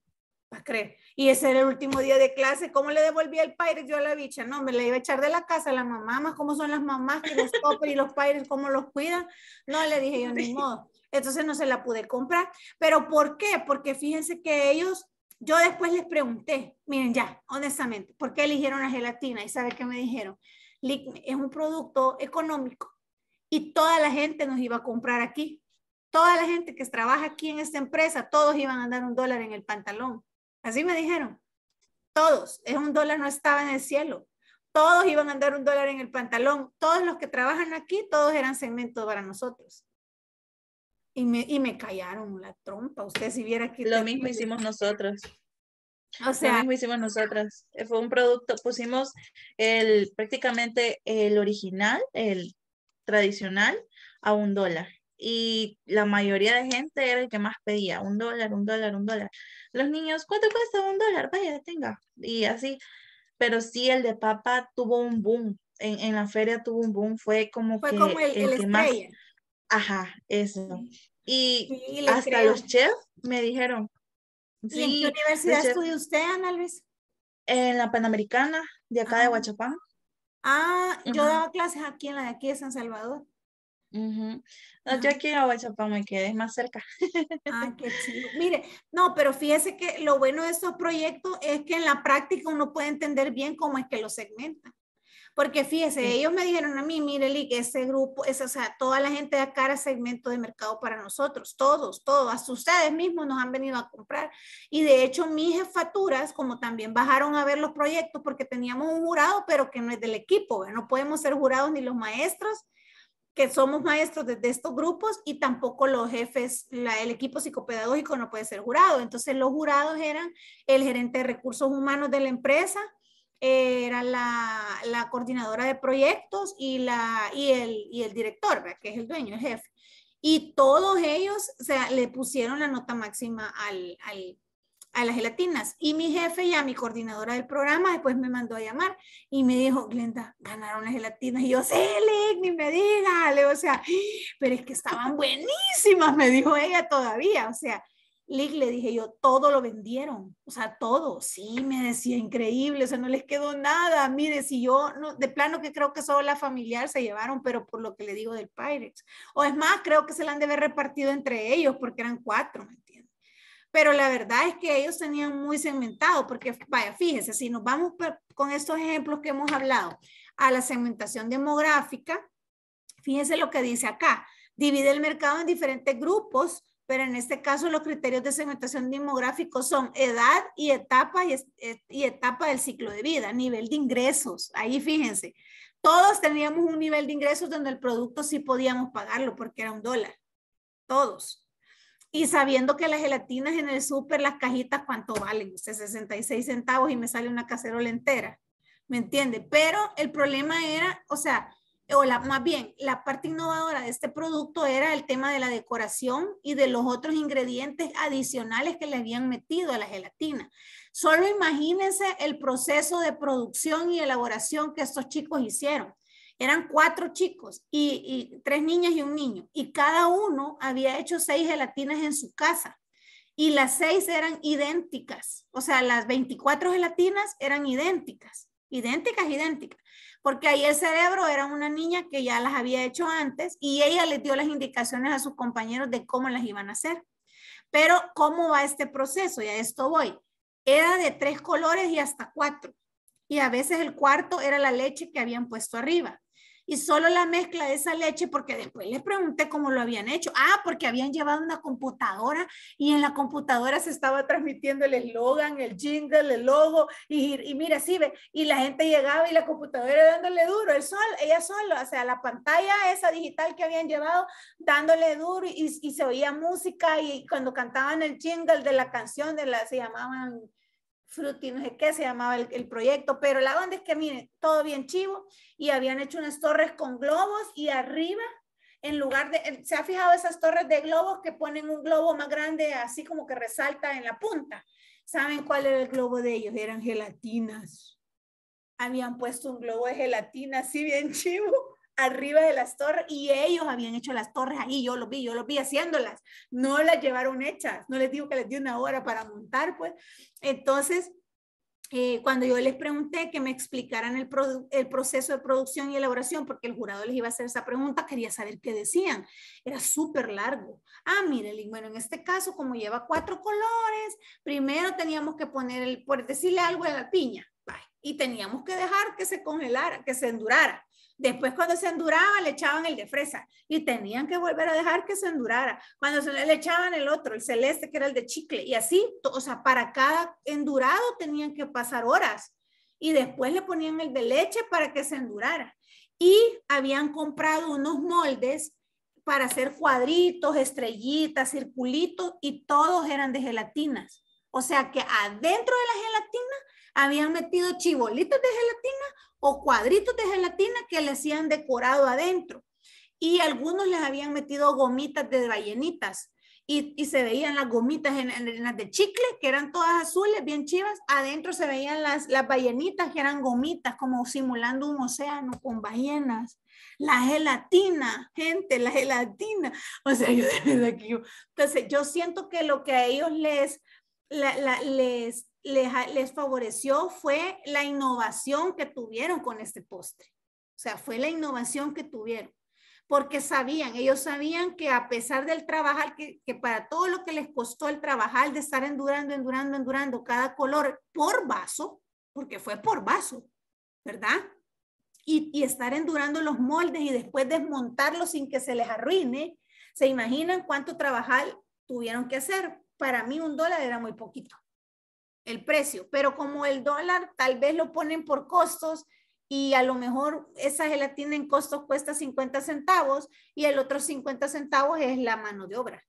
S2: para creer y ese era el último día de clase. ¿Cómo le devolví el Pyrex yo a la bicha? No, me la iba a echar de la casa a la mamá, más cómo son las mamás que los copen y los padres cómo los cuidan. No, le dije yo, ni modo. Entonces no se la pude comprar. ¿Pero por qué? Porque fíjense que ellos, yo después les pregunté, miren ya, honestamente, ¿por qué eligieron la gelatina? ¿Y sabe qué me dijeron? Es un producto económico y toda la gente nos iba a comprar aquí. Toda la gente que trabaja aquí en esta empresa, todos iban a dar un dólar en el pantalón. Así me dijeron. Todos. Un dólar no estaba en el cielo. Todos iban a andar un dólar en el pantalón. Todos los que trabajan aquí, todos eran segmentos para nosotros. Y me, callaron la trompa. Usted si viera que... Lo mismo hicimos nosotros. O sea, lo mismo hicimos nosotras. Eh, fue un producto, pusimos el prácticamente el original, el tradicional, a un dólar y la mayoría de gente era el que más pedía, un dólar, un dólar, un dólar. Los niños, ¿cuánto cuesta un dólar? Vaya, tenga. Y así, pero sí el de papa tuvo un boom, en, la feria tuvo un boom, fue como fue que como el, estrella. Ajá, eso.
S1: Y, hasta los
S2: chefs me dijeron. ¿Y en qué universidad estudió usted, Ana Luis? En la Panamericana, de acá de ah. Huachapán. Ah, yo daba clases aquí en la de aquí de San Salvador. Uh -huh. No, yo ah. aquí me más cerca. Ah, mire, no, pero fíjese que lo bueno de estos proyectos es que en la práctica uno puede entender bien cómo es que lo segmenta Porque fíjese, ellos me dijeron a mí, mire, Lee, que ese grupo, o sea, toda la gente de acá era segmento de mercado para nosotros, todos, todos, a ustedes mismos nos han venido a comprar. Y de hecho, mis jefaturas, como también bajaron a ver los proyectos, porque teníamos un jurado, pero que no es del equipo, no podemos ser jurados ni los maestros, que somos maestros de, estos grupos y tampoco los jefes, el equipo psicopedagógico no puede ser jurado. Entonces los jurados eran el gerente de recursos humanos de la empresa, eh, era la, coordinadora de proyectos y, la, y, el, y el director, que es el dueño, el jefe. Y todos ellos le pusieron la nota máxima al, a las gelatinas. Y mi jefe y a mi coordinadora del programa después me mandó a llamar y me dijo, Glenda, ganaron las gelatinas. Y yo, sí, Lick, ni me diga. o sea, pero es que estaban buenísimas, me dijo ella todavía. O sea, Lig, le dije yo, todo lo vendieron. O sea, todo. Sí, me decía, increíble. O sea, no les quedó nada. Mire, si yo, no, de plano que creo que solo la familiar se llevaron, pero por lo que le digo del Pirates. O es más, creo que se la han de haber repartido entre ellos porque eran cuatro, ¿me entiendes? pero la verdad es que ellos tenían muy segmentado, porque vaya, fíjense, si nos vamos con estos ejemplos que hemos hablado a la segmentación demográfica, fíjense lo que dice acá, divide el mercado en diferentes grupos, pero en este caso los criterios de segmentación demográfico son edad y etapa y, y etapa del ciclo de vida, nivel de ingresos, ahí fíjense, todos teníamos un nivel de ingresos donde el producto sí podíamos pagarlo porque era un dólar, todos y sabiendo que las gelatinas en el súper, las cajitas, ¿cuánto valen? Usted 66 centavos y me sale una cacerola entera, ¿me entiende? Pero el problema era, o sea, o la, más bien, la parte innovadora de este producto era el tema de la decoración y de los otros ingredientes adicionales que le habían metido a la gelatina. Solo imagínense el proceso de producción y elaboración que estos chicos hicieron eran cuatro chicos y, tres niñas y un niño, y cada uno había hecho seis gelatinas en su casa. Y las seis eran idénticas, o sea, las 24 gelatinas eran idénticas, idénticas, idénticas, porque ahí el cerebro era una niña que ya las había hecho antes y ella le dio las indicaciones a sus compañeros de cómo las iban a hacer. Pero, ¿cómo va este proceso? Y a esto voy. Era de tres colores y hasta cuatro. Y a veces el cuarto era la leche que habían puesto arriba y solo la mezcla de esa leche, porque después les pregunté cómo lo habían hecho. Ah, porque habían llevado una computadora y en la computadora se estaba transmitiendo el eslogan, el jingle, el logo, y, y mira, sí, ve, y la gente llegaba y la computadora dándole duro, el sol, ella solo o sea, la pantalla esa digital que habían llevado dándole duro y, se oía música y cuando cantaban el jingle de la canción, de la, se llamaban Fruity, no sé qué se llamaba el, proyecto, pero la onda es que, mire, todo bien chivo y habían hecho unas torres con globos y arriba, en lugar de, se ha fijado esas torres de globos que ponen un globo más grande, así como que resalta en la punta. ¿Saben cuál era el globo de ellos? Eran gelatinas. Habían puesto un globo de gelatina así bien chivo arriba de las torres y ellos habían hecho las torres ahí, yo los vi, yo los vi haciéndolas, no las llevaron hechas, no les digo que les di una hora para montar, pues. Entonces, eh, cuando yo les pregunté que me explicaran el, proceso de producción y elaboración, porque el jurado les iba a hacer esa pregunta, quería saber qué decían. Era súper largo. Ah, mire, bueno, en este caso, como lleva cuatro colores, primero teníamos que poner, el, por decirle algo, en la piña, y teníamos que dejar que se congelara, que se endurara. Después cuando se enduraba le echaban el de fresa y tenían que volver a dejar que se endurara. Cuando se le echaban el otro, el celeste que era el de chicle y así, o sea, para cada endurado tenían que pasar horas y después le ponían el de leche para que se endurara. Y habían comprado unos moldes para hacer cuadritos, estrellitas, circulitos y todos eran de gelatinas. O sea que adentro de la gelatina habían metido chibolitos de gelatina o cuadritos de gelatina que le hacían decorado adentro. Y algunos les habían metido gomitas de ballenitas. Y, se veían las gomitas en, las de chicle, que eran todas azules, bien chivas. Adentro se veían las, las ballenitas, que eran gomitas, como simulando un océano con ballenas la gelatina, gente, la gelatina. O sea, yo entonces yo siento que lo que a ellos les, les les, favoreció fue la innovación que tuvieron con este postre. O sea, fue la innovación que tuvieron porque sabían, ellos sabían que a pesar del trabajar, que, para todo lo que les costó el trabajar, de estar endurando, endurando, endurando cada color por vaso, porque fue por vaso, ¿verdad? Y, y estar endurando los moldes y después desmontarlos sin que se les arruine, ¿se imaginan cuánto trabajar tuvieron que hacer? Para mí un dólar era muy poquito el precio, pero como el dólar tal vez lo ponen por costos y a lo mejor esa gelatina en costos cuesta 50 centavos y el otro 50 centavos es la mano de obra,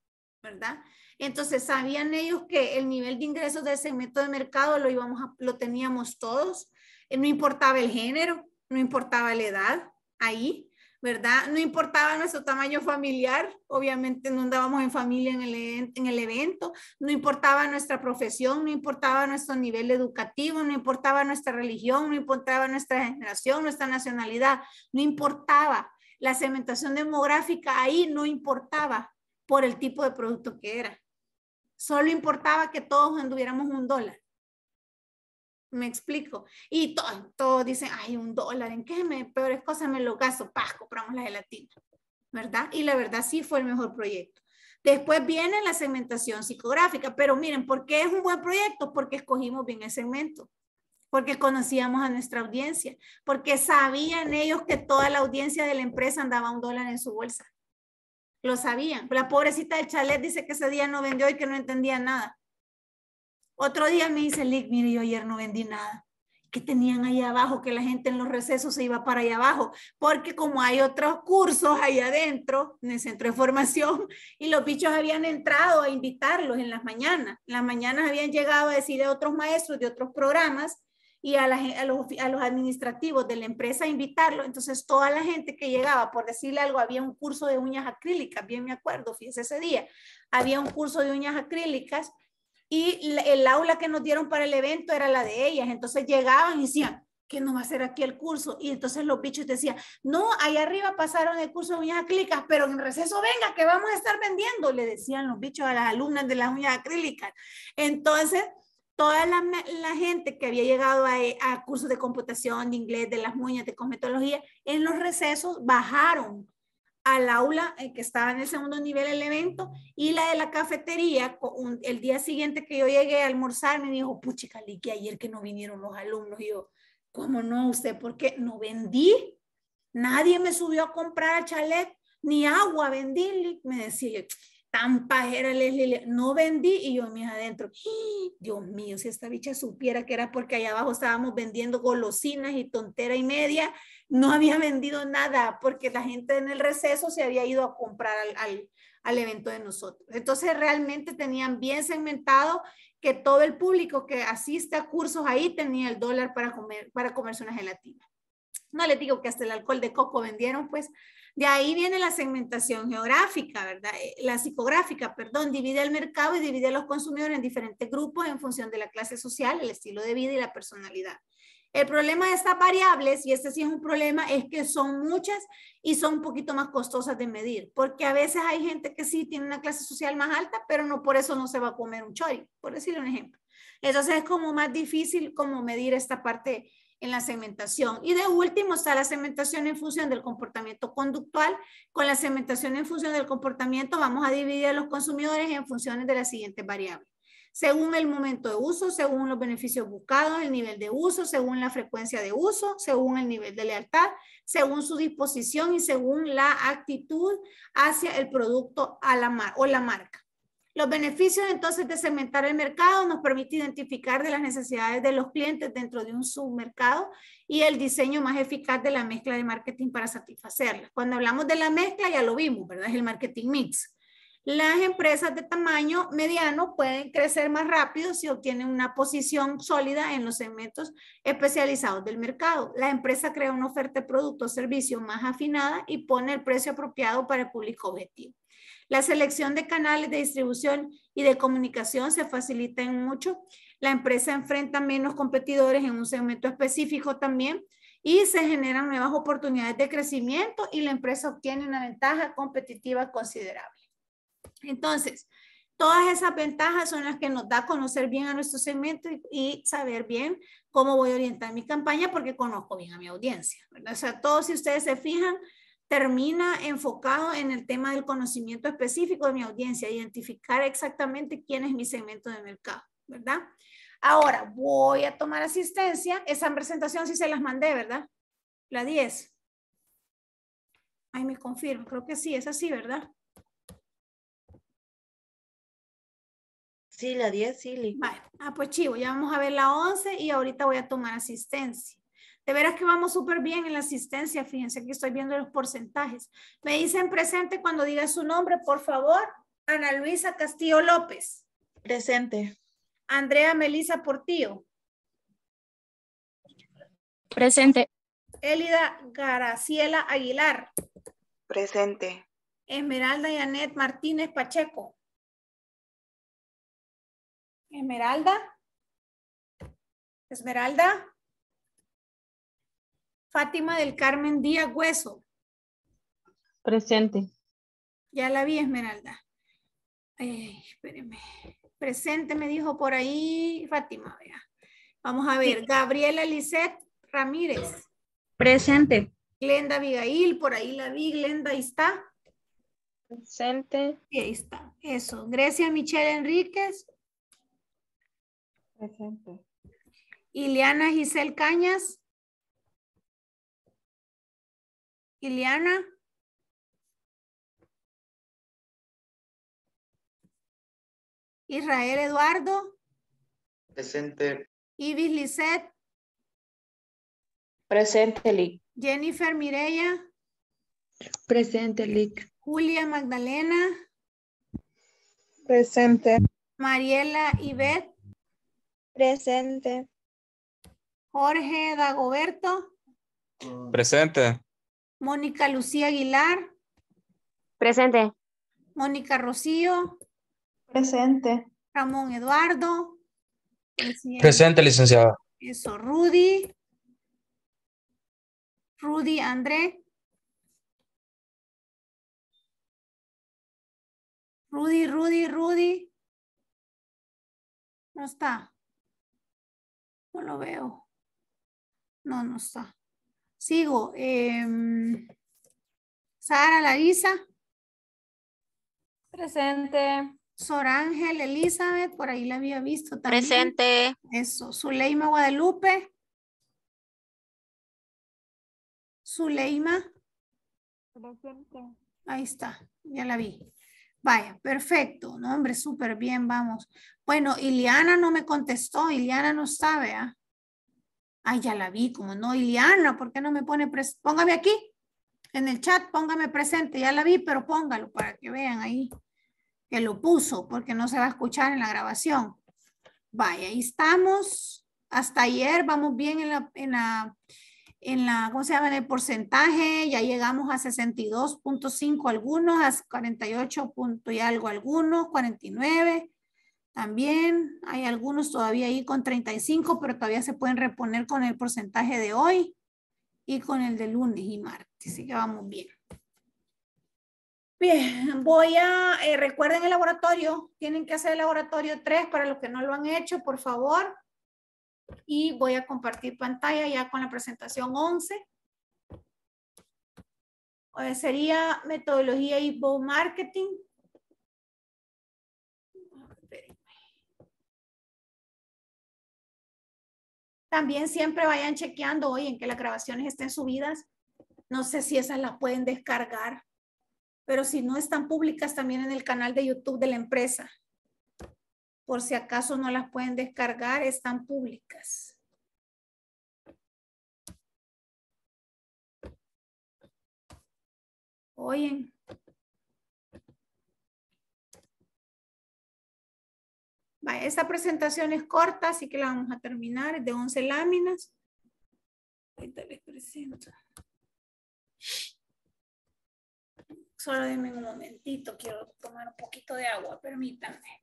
S2: ¿verdad? Entonces sabían ellos que el nivel de ingresos del segmento de mercado lo, íbamos lo teníamos todos, eh, no importaba el género, no importaba la edad, ahí ¿verdad? No importaba nuestro tamaño familiar, obviamente no andábamos en familia en el, e-, en el, evento, no importaba nuestra profesión, no importaba nuestro nivel educativo, no importaba nuestra religión, no importaba nuestra generación, nuestra nacionalidad, no importaba. La segmentación demográfica ahí no importaba por el tipo de producto que era. Solo importaba que todos anduviéramos un dólar. Me explico. Y todos todo dicen, ay, un dólar, ¿en qué me, peores cosas me lo gasto? Paz, compramos la gelatina, ¿verdad? Y la verdad sí fue el mejor proyecto. Después viene la segmentación psicográfica, pero miren, ¿por qué es un buen proyecto? Porque escogimos bien el segmento, porque conocíamos a nuestra audiencia, porque sabían ellos que toda la audiencia de la empresa andaba un dólar en su bolsa. Lo sabían. La pobrecita del chalet dice que ese día no vendió y que no entendía nada. Otro día me dice Lick, mire, yo ayer no vendí nada. ¿Qué tenían allá abajo? Que la gente en los recesos se iba para allá abajo, porque como hay otros cursos allá adentro, en el centro de formación, y los bichos habían entrado a invitarlos en las mañanas. las mañanas habían llegado a decir a otros maestros, de otros programas, y a, los, administrativos de la empresa a invitarlo. Entonces, toda la gente que llegaba, por decirle algo, había un curso de uñas acrílicas, bien me acuerdo, fíjese ese día, había un curso de uñas acrílicas y el aula que nos dieron para el evento era la de ellas. Entonces llegaban y decían, ¿qué nos va a hacer aquí el curso? Y entonces los bichos decían, no, ahí arriba pasaron el curso de uñas acrílicas, pero en receso venga, que vamos a estar vendiendo, le decían los bichos a las alumnas de las uñas acrílicas. Entonces, toda la, gente que había llegado a, a, cursos de computación, de inglés, de las uñas, de cosmetología, en los recesos bajaron al aula eh, que estaba en el segundo nivel del evento y la de la cafetería, el día siguiente que yo llegué a almorzar, me dijo, puchi calique, ayer que no vinieron los alumnos. Y yo, ¿cómo no usted? qué? no vendí. Nadie me subió a comprar chalet, ni agua vendí. Me decía tan pajera Leslie, no vendí. Y yo, mija, adentro, Dios mío, si esta bicha supiera que era porque allá abajo estábamos vendiendo golosinas y tontera y media no había vendido nada porque la gente en el receso se había ido a comprar al, al, evento de nosotros. Entonces realmente tenían bien segmentado que todo el público que asiste a cursos ahí tenía el dólar para comer, para comerse una gelatina. No les digo que hasta el alcohol de coco vendieron, pues de ahí viene la segmentación geográfica, ¿verdad? Eh, la psicográfica, perdón, divide el mercado y divide a los consumidores en diferentes grupos en función de la clase social, el estilo de vida y la personalidad. El problema de estas variables, y este sí es un problema, es que son muchas y son un poquito más costosas de medir, porque a veces hay gente que sí tiene una clase social más alta, pero no por eso no se va a comer un chori, por decir un ejemplo. Entonces es como más difícil como medir esta parte en la segmentación. Y de último está la segmentación en función del comportamiento conductual. Con la segmentación en función del comportamiento vamos a dividir a los consumidores en funciones de las siguientes variables según el momento de uso, según los beneficios buscados, el nivel de uso, según la frecuencia de uso, según el nivel de lealtad, según su disposición y según la actitud hacia el producto a la o la marca. Los beneficios entonces de segmentar el mercado nos permite identificar de las necesidades de los clientes dentro de un submercado y el diseño más eficaz de la mezcla de marketing para satisfacerlas. Cuando hablamos de la mezcla ya lo vimos, ¿verdad? Es el marketing mix. Las empresas de tamaño mediano pueden crecer más rápido si obtienen una posición sólida en los segmentos especializados del mercado. La empresa crea una oferta de producto o servicio más afinada y pone el precio apropiado para el público objetivo. La selección de canales de distribución y de comunicación se facilita en mucho. La empresa enfrenta menos competidores en un segmento específico también y se generan nuevas oportunidades de crecimiento y la empresa obtiene una ventaja competitiva considerable. Entonces, todas esas ventajas son las que nos da conocer bien a nuestro segmento y, saber bien cómo voy a orientar mi campaña porque conozco bien a mi audiencia. O sea, todo, si ustedes se fijan, termina enfocado en el tema del conocimiento específico de mi audiencia, identificar exactamente quién es mi segmento de mercado, ¿verdad? Ahora, voy a tomar asistencia. Esa presentación sí se las mandé, ¿verdad?
S1: La 10. Ahí me confirmo, creo que sí, es así, ¿verdad? Sí, la 10, sí.
S2: Vale. Ah, pues chivo, ya vamos a ver la 11 y ahorita voy a tomar asistencia. De veras que vamos súper bien en la asistencia, fíjense que estoy viendo los porcentajes. Me dicen presente cuando diga su nombre, por favor. Ana Luisa Castillo López. Presente. Andrea Melisa Portillo. Presente. Elida Garaciela Aguilar.
S1: Presente.
S2: Esmeralda
S1: Yanet Martínez Pacheco. Esmeralda. Esmeralda. Fátima del Carmen Díaz Hueso. Presente.
S2: Ya la vi, Esmeralda. Presente me dijo por ahí Fátima. Vea. Vamos a ver. Gabriela Lisset Ramírez. Presente. Glenda Abigail, por ahí la vi. Glenda, ahí está. Presente. Y ahí está. Eso. Grecia Michelle Enríquez.
S1: Presente. Ileana Giselle Cañas. Iliana. Israel Eduardo. Presente. Ibis Lisset. Presente,
S2: Jennifer Mireya. Presente, Lic. Julia Magdalena.
S1: Presente.
S2: Mariela Yvette. Presente. Jorge Dagoberto.
S1: Presente.
S2: Mónica Lucía Aguilar. Presente. Mónica Rocío. Presente. Ramón Eduardo.
S1: Presente, licenciada. Eso, Rudy. Rudy André. Rudy, Rudy, Rudy. No está. No lo veo. No, no está. Sigo. Em, Sara Larisa.
S2: Presente. Sor Ángel Elizabeth, por ahí la había visto también.
S1: Presente. Eso. Zuleima Guadalupe. Zuleima. Presente. Ahí está, ya
S2: la vi. Vaya, perfecto. nombre hombre, súper bien, vamos. Bueno, Iliana no me contestó, Iliana no sabe, ¿ah? Ay, ya la vi, como no, Iliana, ¿por qué no me pone presente? Póngame aquí, en el chat, póngame presente, ya la vi, pero póngalo para que vean ahí que lo puso, porque no se va a escuchar en la grabación. Vaya, ahí estamos. Hasta ayer vamos bien en la en la, ¿cómo se llama? En el porcentaje, ya llegamos a 62.5 algunos, a 48 y algo algunos, 49 también. Hay algunos todavía ahí con 35, pero todavía se pueden reponer con el porcentaje de hoy y con el de lunes y martes. Así que vamos bien. Bien, voy a, eh, recuerden el laboratorio, tienen que hacer el laboratorio 3 para los que no lo han hecho, por favor y voy a compartir pantalla ya con la presentación 11.
S1: Eh, sería metodología y bo marketing. También siempre vayan chequeando hoy en que las grabaciones
S2: estén subidas. No sé si esas las pueden descargar, pero si no están públicas también en el canal de YouTube de la empresa por si acaso no las pueden
S1: descargar, están públicas. Oyen. Esta presentación es corta, así que la vamos a terminar, es de 11 láminas. te les presento. Solo denme un momentito, quiero tomar un poquito de agua, permítanme.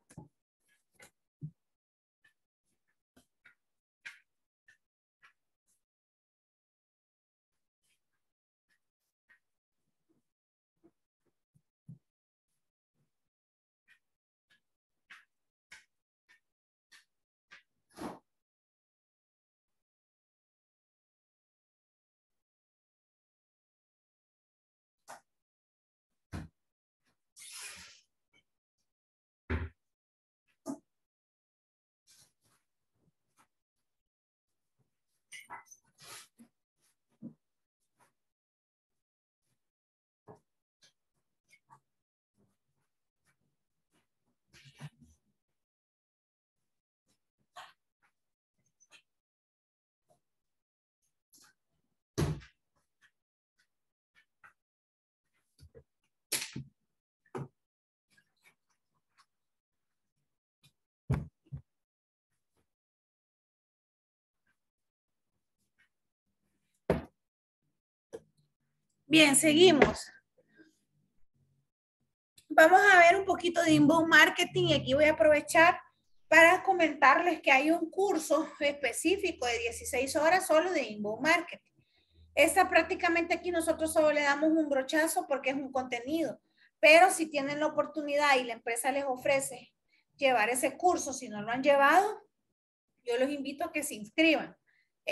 S1: Bien, seguimos.
S2: Vamos a ver un poquito de inbound marketing y aquí voy a aprovechar para comentarles que hay un curso específico de 16 horas solo de inbound marketing. Esta prácticamente aquí nosotros solo le damos un brochazo porque es un contenido, pero si tienen la oportunidad y la empresa les ofrece llevar ese curso, si no lo han llevado, yo los invito a que se inscriban.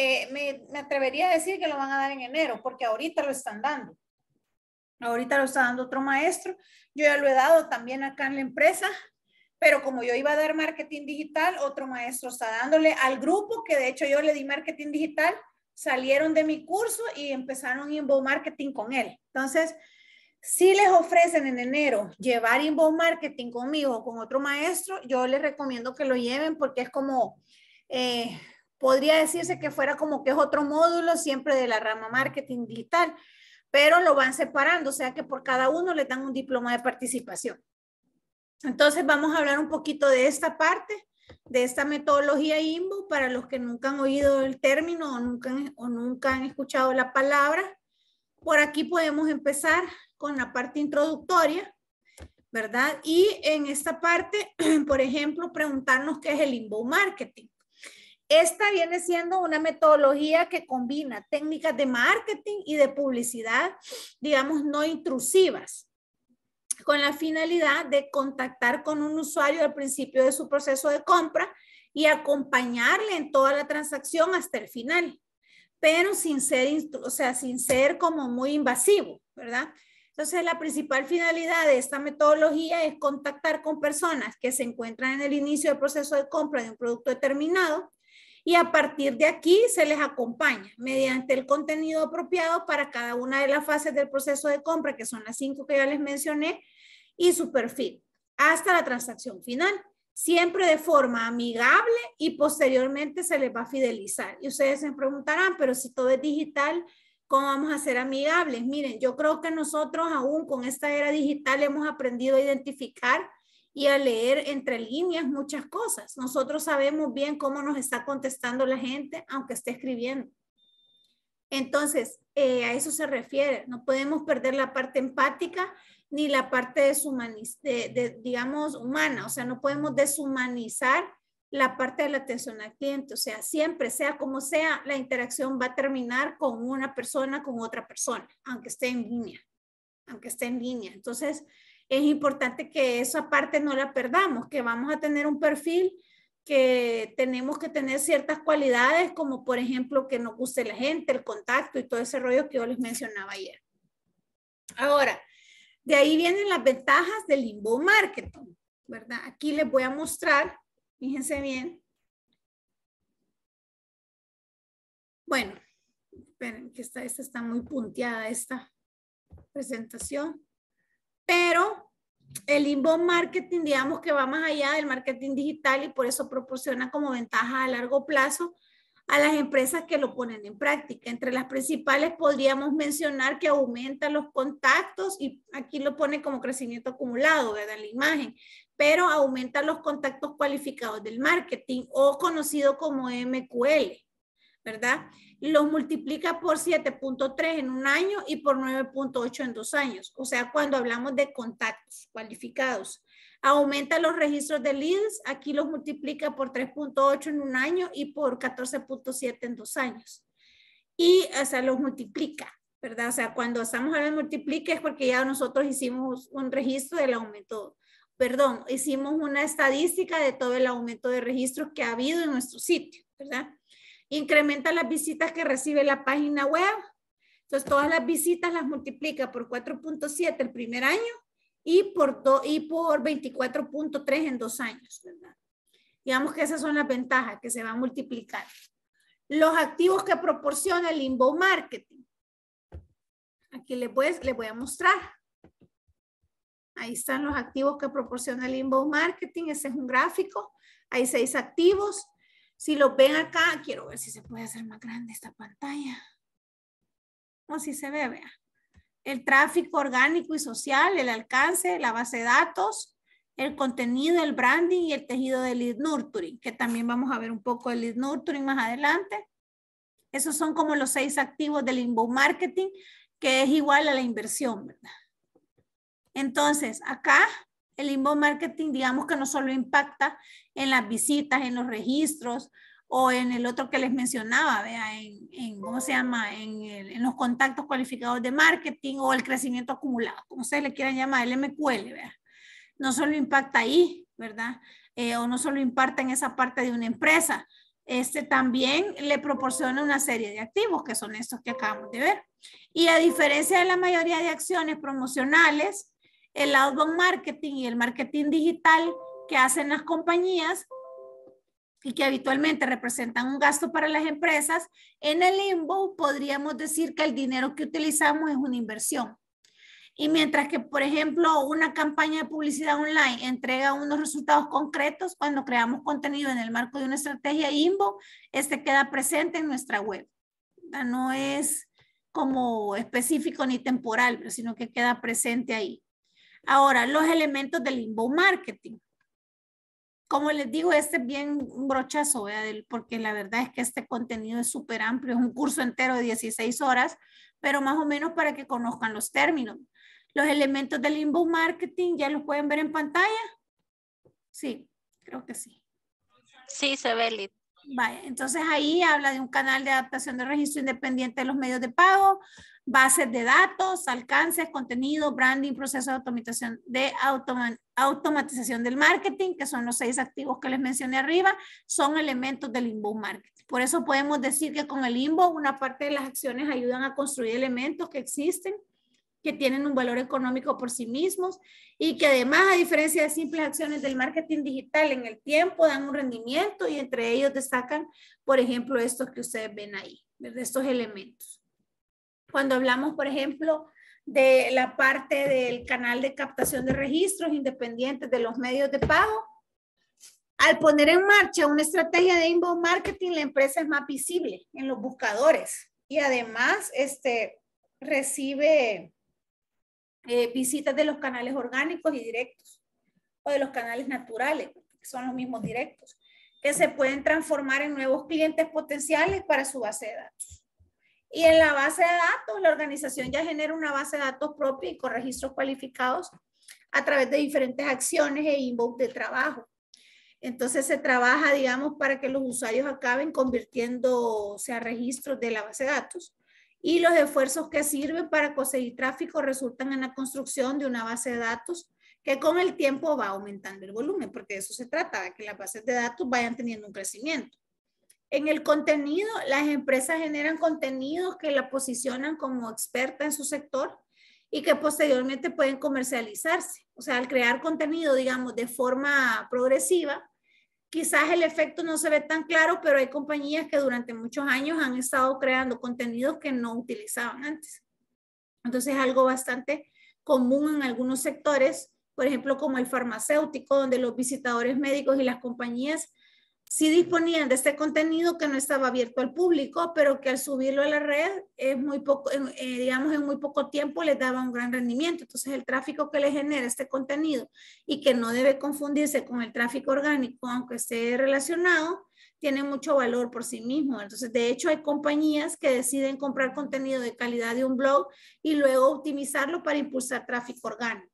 S2: Eh, me, atrevería a decir que lo van a dar en enero, porque ahorita lo están dando. Ahorita lo está dando otro maestro. Yo ya lo he dado también acá en la empresa, pero como yo iba a dar marketing digital, otro maestro está dándole al grupo, que de hecho yo le di marketing digital, salieron de mi curso y empezaron inbound marketing con él. Entonces, si les ofrecen en enero llevar inbound marketing conmigo o con otro maestro, yo les recomiendo que lo lleven porque es como... Eh, podría decirse que fuera como que es otro módulo siempre de la rama marketing digital, pero lo van separando, o sea que por cada uno le dan un diploma de participación. Entonces vamos a hablar un poquito de esta parte, de esta metodología IMBO, para los que nunca han oído el término o nunca, o nunca han escuchado la palabra. Por aquí podemos empezar con la parte introductoria, ¿verdad? Y en esta parte, por ejemplo, preguntarnos qué es el IMBO Marketing. Esta viene siendo una metodología que combina técnicas de marketing y de publicidad, digamos, no intrusivas, con la finalidad de contactar con un usuario al principio de su proceso de compra y acompañarle en toda la transacción hasta el final, pero sin ser, o sea, sin ser como muy invasivo, ¿verdad? Entonces, la principal finalidad de esta metodología es contactar con personas que se encuentran en el inicio del proceso de compra de un producto determinado y a partir de aquí se les acompaña mediante el contenido apropiado para cada una de las fases del proceso de compra, que son las cinco que ya les mencioné, y su perfil, hasta la transacción final, siempre de forma amigable y posteriormente se les va a fidelizar. Y ustedes se preguntarán, pero si todo es digital, ¿cómo vamos a ser amigables? Miren, yo creo que nosotros aún con esta era digital hemos aprendido a identificar y a leer entre líneas muchas cosas. Nosotros sabemos bien cómo nos está contestando la gente, aunque esté escribiendo. Entonces, eh, a eso se refiere. No podemos perder la parte empática ni la parte de, de, digamos, humana. O sea, no podemos deshumanizar la parte de la atención al cliente. O sea, siempre, sea como sea, la interacción va a terminar con una persona, con otra persona, aunque esté en línea, aunque esté en línea. Entonces, es importante que esa parte no la perdamos, que vamos a tener un perfil que tenemos que tener ciertas cualidades, como por ejemplo que nos guste la gente, el contacto y todo ese rollo que yo les mencionaba ayer. Ahora, de ahí vienen las ventajas
S1: del limbo marketing, ¿verdad? Aquí les voy a mostrar, fíjense bien. Bueno, esperen que esta, esta está muy punteada, esta presentación pero
S2: el inbound marketing, digamos que va más allá del marketing digital y por eso proporciona como ventaja a largo plazo a las empresas que lo ponen en práctica. Entre las principales podríamos mencionar que aumenta los contactos y aquí lo pone como crecimiento acumulado, ¿verdad? la imagen, pero aumenta los contactos cualificados del marketing o conocido como MQL. ¿verdad? Los multiplica por 7.3 en un año y por 9.8 en dos años. O sea, cuando hablamos de contactos cualificados. Aumenta los registros de leads, aquí los multiplica por 3.8 en un año y por 14.7 en dos años. Y, o sea, los multiplica, ¿verdad? O sea, cuando estamos hablando de multiplica es porque ya nosotros hicimos un registro del aumento, perdón, hicimos una estadística de todo el aumento de registros que ha habido en nuestro sitio, ¿verdad? Incrementa las visitas que recibe la página web. Entonces, todas las visitas las multiplica por 4.7 el primer año y por, por 24.3 en dos años, Digamos que esas son las ventajas que se van a multiplicar. Los activos que proporciona el inbound marketing. Aquí les voy, les voy a mostrar. Ahí están los activos que proporciona el inbound marketing. Ese es un gráfico. Hay seis activos. Si lo ven acá, quiero ver si se puede hacer más grande esta pantalla. O si se ve, vea. El tráfico orgánico y social, el alcance, la base de datos, el contenido, el branding y el tejido del lead nurturing, que también vamos a ver un poco el lead nurturing más adelante. Esos son como los seis activos del inbound marketing, que es igual a la inversión, ¿verdad? Entonces, acá el inbound marketing, digamos que no solo impacta en las visitas, en los registros o en el otro que les mencionaba, vea, en, ¿cómo se llama? En, los contactos cualificados de marketing o el crecimiento acumulado, como ustedes le quieran llamar, el MQL, No solo impacta ahí, ¿verdad? Eh, o no solo impacta en esa parte de una empresa, este también le proporciona una serie de activos, que son estos que acabamos de ver. Y a diferencia de la mayoría de acciones promocionales, el outbound marketing y el marketing digital que hacen las compañías y que habitualmente representan un gasto para las empresas, en el Invo podríamos decir que el dinero que utilizamos es una inversión. Y mientras que, por ejemplo, una campaña de publicidad online entrega unos resultados concretos, cuando creamos contenido en el marco de una estrategia INBO, este queda presente en nuestra web. No es como específico ni temporal, sino que queda presente ahí. Ahora, los elementos del inbound marketing. Como les digo, este es bien un brochazo, porque la verdad es que este contenido es súper amplio, es un curso entero de 16 horas, pero más o menos para que conozcan los términos. Los elementos del inbound marketing ya los pueden ver en pantalla. Sí, creo que sí. Sí, se ve, entonces ahí habla de un canal de adaptación de registro independiente de los medios de pago, bases de datos, alcances, contenido, branding, proceso de automatización, de automatización del marketing, que son los seis activos que les mencioné arriba, son elementos del inbound marketing. Por eso podemos decir que con el inbound una parte de las acciones ayudan a construir elementos que existen, que tienen un valor económico por sí mismos y que además, a diferencia de simples acciones del marketing digital, en el tiempo dan un rendimiento y entre ellos destacan, por ejemplo, estos que ustedes ven ahí, de estos elementos. Cuando hablamos, por ejemplo, de la parte del canal de captación de registros independientes de los medios de pago, al poner en marcha una estrategia de inbound marketing, la empresa es más visible en los buscadores y además este, recibe eh, visitas de los canales orgánicos y directos o de los canales naturales, que son los mismos directos, que se pueden transformar en nuevos clientes potenciales para su base de datos. Y en la base de datos, la organización ya genera una base de datos propia y con registros cualificados a través de diferentes acciones e inbox de trabajo. Entonces se trabaja, digamos, para que los usuarios acaben convirtiéndose a registros de la base de datos y los esfuerzos que sirven para conseguir tráfico resultan en la construcción de una base de datos que con el tiempo va aumentando el volumen, porque de eso se trata, de que las bases de datos vayan teniendo un crecimiento. En el contenido, las empresas generan contenidos que la posicionan como experta en su sector y que posteriormente pueden comercializarse. O sea, al crear contenido, digamos, de forma progresiva, quizás el efecto no se ve tan claro, pero hay compañías que durante muchos años han estado creando contenidos que no utilizaban antes. Entonces, es algo bastante común en algunos sectores, por ejemplo, como el farmacéutico, donde los visitadores médicos y las compañías si disponían de este contenido que no estaba abierto al público, pero que al subirlo a la red, es muy poco, eh, digamos, en muy poco tiempo les daba un gran rendimiento. Entonces, el tráfico que le genera este contenido y que no debe confundirse con el tráfico orgánico, aunque esté relacionado, tiene mucho valor por sí mismo. Entonces, de hecho, hay compañías que deciden comprar contenido de calidad de un blog y luego optimizarlo para impulsar tráfico orgánico.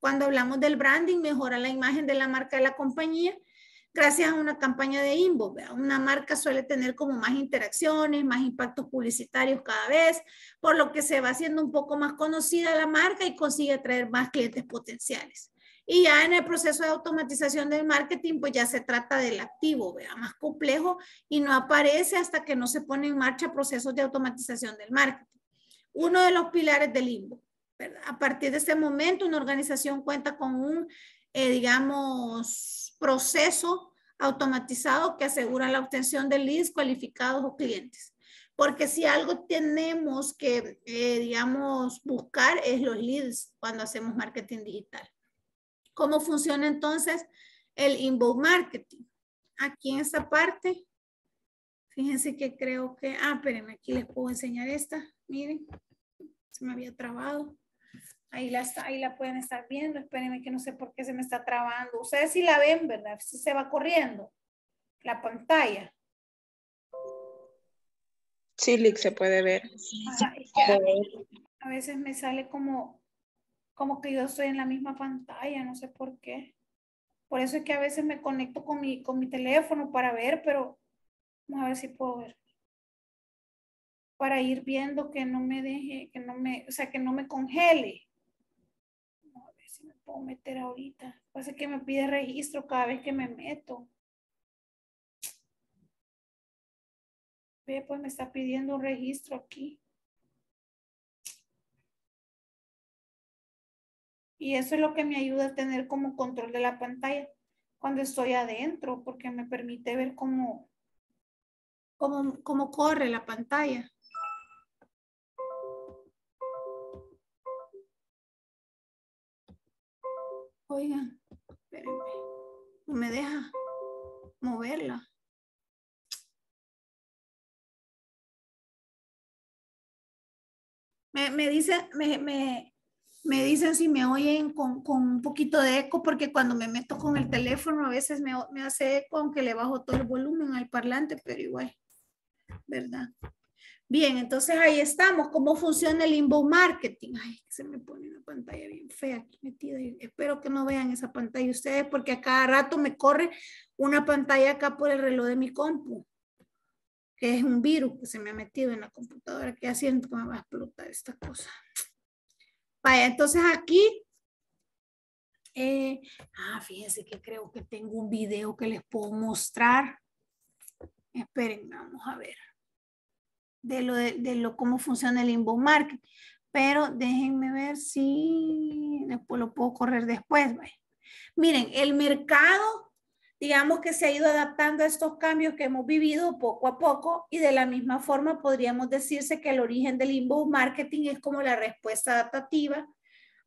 S2: Cuando hablamos del branding, mejora la imagen de la marca de la compañía gracias a una campaña de inbox. Una marca suele tener como más interacciones, más impactos publicitarios cada vez, por lo que se va haciendo un poco más conocida la marca y consigue atraer más clientes potenciales. Y ya en el proceso de automatización del marketing, pues ya se trata del activo, vea más complejo y no aparece hasta que no se pone en marcha procesos de automatización del marketing. Uno de los pilares del Invo, A partir de ese momento, una organización cuenta con un, eh, digamos, proceso automatizado que asegura la obtención de leads cualificados o clientes. Porque si algo tenemos que, eh, digamos, buscar es los leads cuando hacemos marketing digital. ¿Cómo funciona entonces el inbound marketing? Aquí en esta parte, fíjense que creo que, ah, espérenme, aquí les puedo enseñar esta, miren, se me había trabado. Ahí la, pueden estar viendo. Espérenme que no sé por qué se me está trabando. Ustedes sí la ven, ¿verdad? si se va corriendo la pantalla.
S1: Sí, Lick, se puede ver.
S2: a, veces me sale como, como que yo estoy en la misma pantalla, no sé por qué. Por eso es que a veces me conecto con mi, con mi teléfono para ver, pero vamos a ver si puedo ver. Para ir viendo que no me deje, que no me, o sea, que no me congele puedo meter
S1: ahorita. Pasa que me pide registro cada vez que me meto. Ve, pues me está pidiendo un registro aquí. Y eso es lo que me ayuda a
S2: tener como control de la pantalla cuando estoy adentro, porque me permite ver cómo,
S1: cómo, cómo corre la pantalla. Oigan, espérenme. No me deja moverla. Me, dice, me, dicen si me oyen con, un poquito
S2: de eco, porque cuando me meto con el teléfono a veces me, me hace eco, aunque le bajo todo el volumen al parlante, pero igual, ¿verdad? Bien, entonces ahí estamos. ¿Cómo funciona el inbound marketing? Ay, se me pone una pantalla bien fea aquí metida. Espero que no vean esa pantalla ustedes porque a cada rato me corre una pantalla acá por el reloj de mi compu, que es un virus que se me ha metido en la computadora, ¿Qué haciendo que me va a explotar esta cosa. Vaya, entonces aquí eh, ah, fíjense que creo que tengo un video que les puedo mostrar. Esperen, vamos a ver de lo, de, lo cómo funciona el inbound marketing. Pero déjenme ver si después lo puedo correr después. Miren, el mercado, digamos que se ha ido adaptando a estos cambios que hemos vivido poco a poco y de la misma forma podríamos decirse que el origen del inbound marketing es como la respuesta adaptativa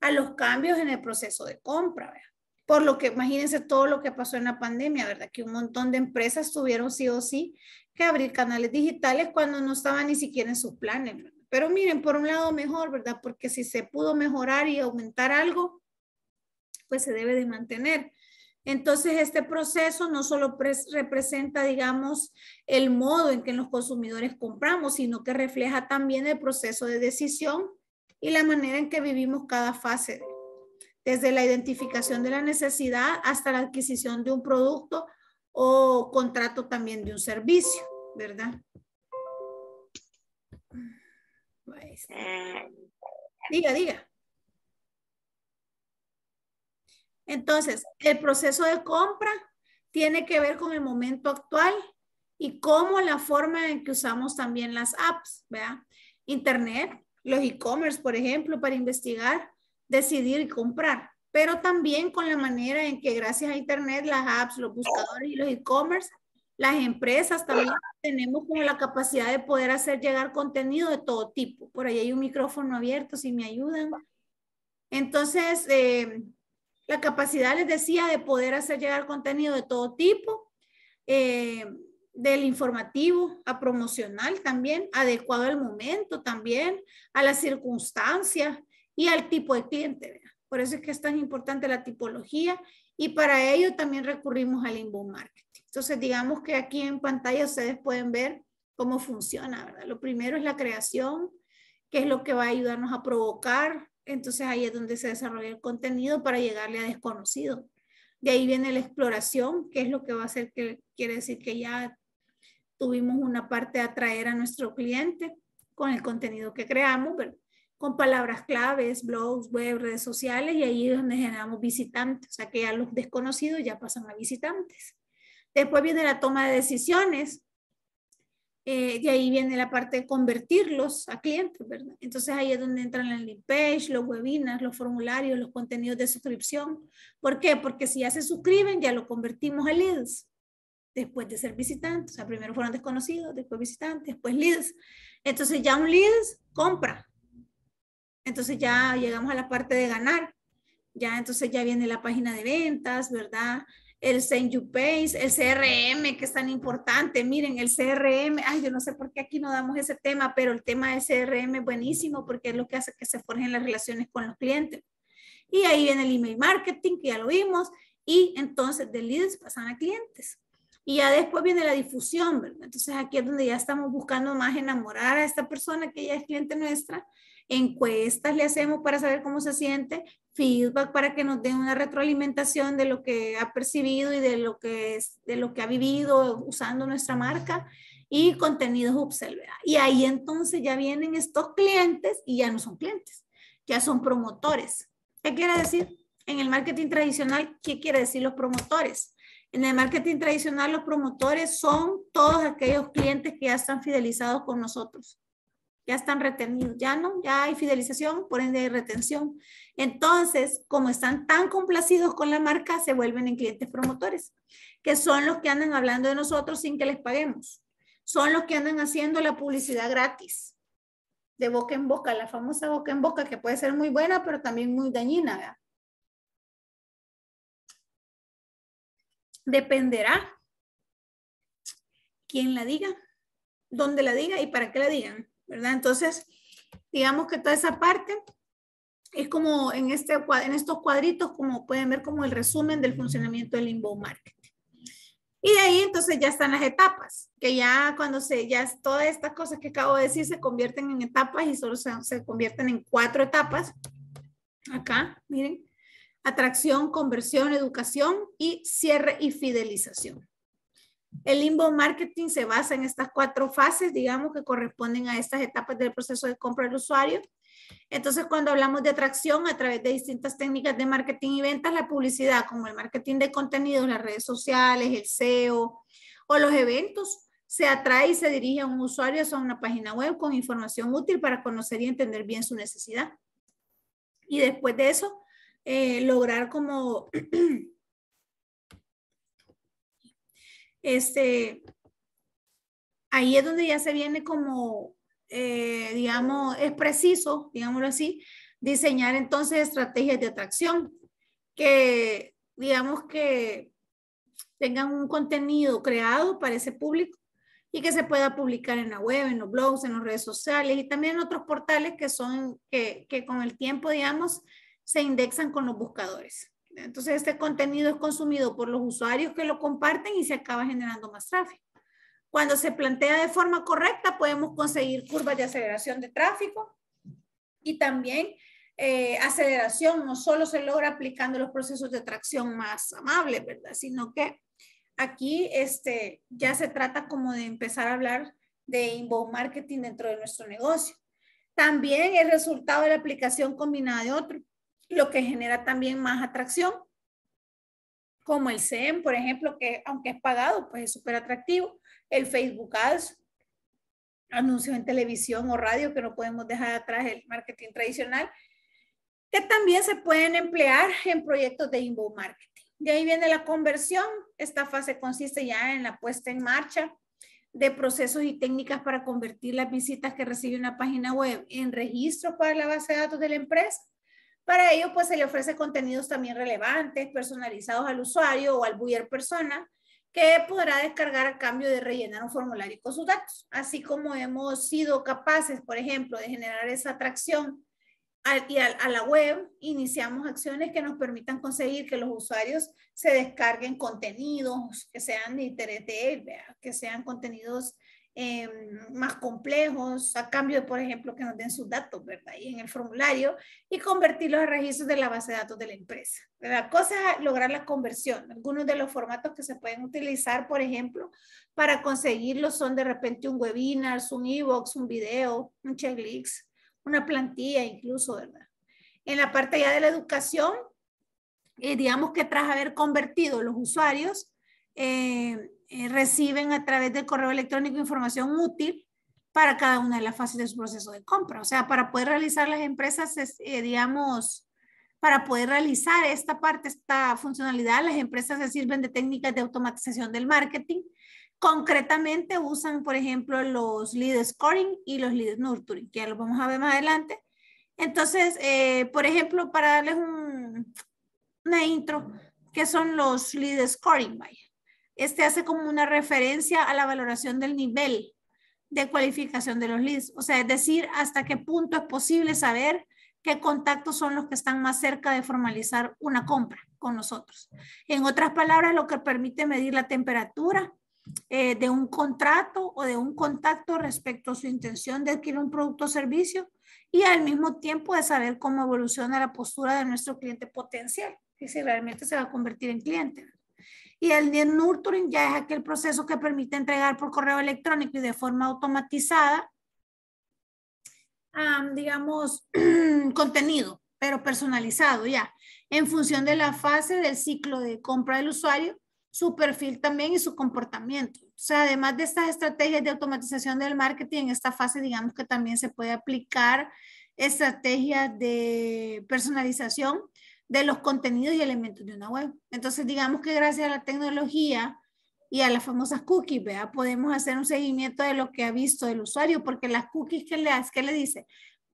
S2: a los cambios en el proceso de compra. Por lo que imagínense todo lo que pasó en la pandemia, ¿verdad? Que un montón de empresas tuvieron sí o sí que abrir canales digitales cuando no estaba ni siquiera en sus planes. Pero miren, por un lado mejor, ¿verdad? Porque si se pudo mejorar y aumentar algo, pues se debe de mantener. Entonces, este proceso no solo representa, digamos, el modo en que los consumidores compramos, sino que refleja también el proceso de decisión y la manera en que vivimos cada fase, desde la identificación de la necesidad hasta la adquisición de un producto o contrato también de un servicio, ¿verdad? Diga, diga. Entonces, el proceso de compra tiene que ver con el momento actual y cómo la forma en que usamos también las apps, ¿verdad? Internet, los e-commerce, por ejemplo, para investigar, decidir y comprar pero también con la manera en que gracias a Internet, las apps, los buscadores y los e-commerce, las empresas también tenemos como la capacidad de poder hacer llegar contenido de todo tipo. Por ahí hay un micrófono abierto, si me ayudan. Entonces, eh, la capacidad, les decía, de poder hacer llegar contenido de todo tipo, eh, del informativo a promocional también, adecuado al momento también, a las circunstancias y al tipo de cliente. Por eso es que es tan importante la tipología y para ello también recurrimos al inbound marketing. Entonces, digamos que aquí en pantalla ustedes pueden ver cómo funciona, ¿verdad? Lo primero es la creación, que es lo que va a ayudarnos a provocar. Entonces, ahí es donde se desarrolla el contenido para llegarle a desconocido. De ahí viene la exploración, que es lo que va a hacer que quiere decir que ya tuvimos una parte de atraer a nuestro cliente con el contenido que creamos, ¿verdad? con palabras claves, blogs, web, redes sociales, y ahí es donde generamos visitantes, o sea que ya los desconocidos ya pasan a visitantes. Después viene la toma de decisiones, y eh, ahí viene la parte de convertirlos a clientes, ¿verdad? Entonces ahí es donde entran la landing page, los webinars, los formularios, los contenidos de suscripción. ¿Por qué? Porque si ya se suscriben, ya lo convertimos a leads después de ser visitantes. O sea, primero fueron desconocidos, después visitantes, después leads. Entonces ya un leads compra, entonces ya llegamos a la parte de ganar. Ya entonces ya viene la página de ventas, ¿verdad? El Send You Pays, el CRM, que es tan importante. Miren, el CRM, ay, yo no sé por qué aquí no damos ese tema, pero el tema del CRM es buenísimo porque es lo que hace que se forjen las relaciones con los clientes. Y ahí viene el email marketing, que ya lo vimos, y entonces de leads pasan a clientes. Y ya después viene la difusión, ¿verdad? Entonces aquí es donde ya estamos buscando más enamorar a esta persona que ya es cliente nuestra encuestas le hacemos para saber cómo se siente, feedback para que nos den una retroalimentación de lo que ha percibido y de lo que, es, de lo que ha vivido usando nuestra marca y contenidos upsell. Y ahí entonces ya vienen estos clientes y ya no son clientes, ya son promotores. ¿Qué quiere decir? En el marketing tradicional, ¿qué quiere decir los promotores? En el marketing tradicional, los promotores son todos aquellos clientes que ya están fidelizados con nosotros ya están retenidos, ya no, ya hay fidelización, por ende hay retención. Entonces, como están tan complacidos con la marca, se vuelven en clientes promotores, que son los que andan hablando de nosotros sin que les paguemos. Son los que andan haciendo la publicidad gratis, de boca en boca, la
S1: famosa boca en boca, que puede ser muy buena, pero también muy dañina. Dependerá
S2: quién la diga, dónde la diga y para qué la digan. ¿verdad? Entonces, digamos que toda esa parte es como en, este, en estos cuadritos, como pueden ver, como el resumen del funcionamiento del inbound marketing. Y de ahí entonces ya están las etapas, que ya cuando se, ya todas estas cosas que acabo de decir se convierten en etapas y solo se convierten en cuatro etapas. Acá, miren, atracción, conversión, educación y cierre y fidelización. El inbound marketing se basa en estas cuatro fases, digamos, que corresponden a estas etapas del proceso de compra del usuario. Entonces, cuando hablamos de atracción a través de distintas técnicas de marketing y ventas, la publicidad, como el marketing de contenidos, las redes sociales, el SEO o los eventos, se atrae y se dirige a un usuario a una página web con información útil para conocer y entender bien su necesidad. Y después de eso, eh, lograr como este, ahí es donde ya se viene como, eh, digamos, es preciso, digámoslo así, diseñar entonces estrategias de atracción que, digamos, que tengan un contenido creado para ese público y que se pueda publicar en la web, en los blogs, en las redes sociales y también en otros portales que son, que, que con el tiempo, digamos, se indexan con los buscadores. Entonces, este contenido es consumido por los usuarios que lo comparten y se acaba generando más tráfico. Cuando se plantea de forma correcta, podemos conseguir curvas de aceleración de tráfico y también eh, aceleración. No solo se logra aplicando los procesos de atracción más amables, ¿verdad? Sino que aquí este, ya se trata como de empezar a hablar de inbound marketing dentro de nuestro negocio. También el resultado de la aplicación combinada de otro lo que genera también más atracción, como el CEM, por ejemplo, que aunque es pagado, pues es súper atractivo, el Facebook Ads, anuncios en televisión o radio, que no podemos dejar atrás el marketing tradicional, que también se pueden emplear en proyectos de inbound marketing. De ahí viene la conversión. Esta fase consiste ya en la puesta en marcha de procesos y técnicas para convertir las visitas que recibe una página web en registro para la base de datos de la empresa para ello, pues se le ofrece contenidos también relevantes, personalizados al usuario o al buyer persona, que podrá descargar a cambio de rellenar un formulario con sus datos. Así como hemos sido capaces, por ejemplo, de generar esa atracción y a, la web, iniciamos acciones que nos permitan conseguir que los usuarios se descarguen contenidos que sean de interés de él, que sean contenidos Em, más complejos, a cambio de, por ejemplo, que nos den sus datos, ¿verdad? Y en el formulario y convertirlos a registros de la base de datos de la empresa. La cosa es lograr la conversión. Algunos de los formatos que se pueden utilizar, por ejemplo, para conseguirlos son de repente un webinar, un e-box, un video, un checklist, una plantilla incluso, ¿verdad? En la parte ya de la educación, eh, digamos que tras haber convertido los usuarios, eh, eh, reciben a través del correo electrónico información útil para cada una de las fases de su proceso de compra. O sea, para poder realizar las empresas, eh, digamos, para poder realizar esta parte, esta funcionalidad, las empresas se sirven de técnicas de automatización del marketing. Concretamente usan, por ejemplo, los lead scoring y los lead nurturing, que ya los vamos a ver más adelante. Entonces, eh, por ejemplo, para darles un, una intro, ¿qué son los lead scoring? Vaya este hace como una referencia a la valoración del nivel de cualificación de los leads. O sea, es decir, hasta qué punto es posible saber qué contactos son los que están más cerca de formalizar una compra con nosotros. En otras palabras, lo que permite medir la temperatura eh, de un contrato o de un contacto respecto a su intención de adquirir un producto o servicio y al mismo tiempo de saber cómo evoluciona la postura de nuestro cliente potencial, que si realmente se va a convertir en cliente. Y el e nurturing ya es aquel proceso que permite entregar por correo electrónico y de forma automatizada, digamos, contenido, pero personalizado ya, en función de la fase del ciclo de compra del usuario, su perfil también y su comportamiento. O sea, además de estas estrategias de automatización del marketing, en esta fase digamos que también se puede aplicar estrategias de personalización de los contenidos y elementos de una web. Entonces, digamos que gracias a la tecnología y a las famosas cookies, ¿vea? podemos hacer un seguimiento de lo que ha visto el usuario, porque las cookies que le, que le dice,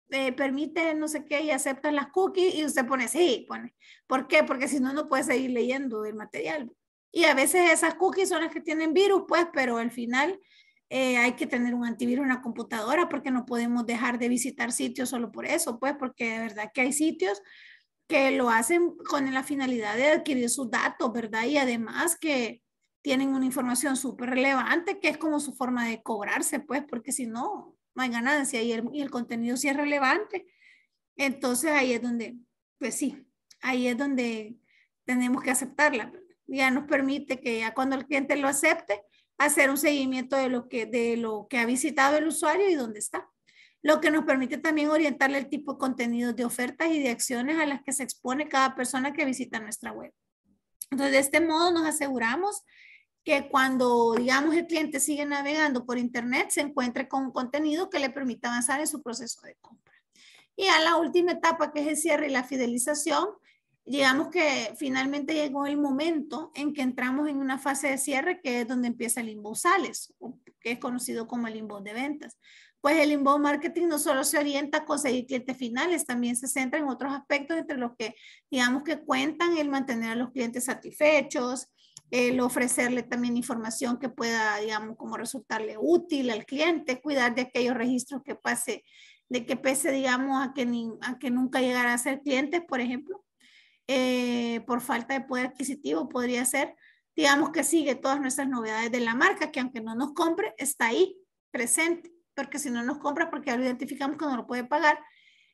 S2: eh, permite no sé qué y acepta las cookies y usted pone sí, pone. ¿Por qué? Porque si no, no puede seguir leyendo el material. Y a veces esas cookies son las que tienen virus, pues, pero al final eh, hay que tener un antivirus en la computadora porque no podemos dejar de visitar sitios solo por eso, pues, porque de verdad que hay sitios que lo hacen con la finalidad de adquirir sus datos, ¿verdad? Y además que tienen una información súper relevante, que es como su forma de cobrarse, pues, porque si no, no hay ganancia y el, y el contenido sí es relevante. Entonces ahí es donde, pues sí, ahí es donde tenemos que aceptarla. Ya nos permite que ya cuando el cliente lo acepte, hacer un seguimiento de lo que, de lo que ha visitado el usuario y dónde está lo que nos permite también orientarle el tipo de contenidos de ofertas y de acciones a las que se expone cada persona que visita nuestra web. Entonces, de este modo nos aseguramos que cuando, digamos, el cliente sigue navegando por Internet, se encuentre con un contenido que le permita avanzar en su proceso de compra. Y a la última etapa, que es el cierre y la fidelización, llegamos que finalmente llegó el momento en que entramos en una fase de cierre que es donde empieza el limbo sales, que es conocido como el inbound de ventas, pues el inbound marketing no solo se orienta a conseguir clientes finales, también se centra en otros aspectos entre los que, digamos que cuentan el mantener a los clientes satisfechos, el ofrecerle también información que pueda, digamos, como resultarle útil al cliente, cuidar de aquellos registros que pase, de que pese, digamos, a que, nunca llegara a ser clientes, por ejemplo, eh, por falta de poder adquisitivo podría ser, digamos que sigue todas nuestras novedades de la marca, que aunque no nos compre, está ahí, presente porque si no nos compra porque ya lo identificamos que no lo puede pagar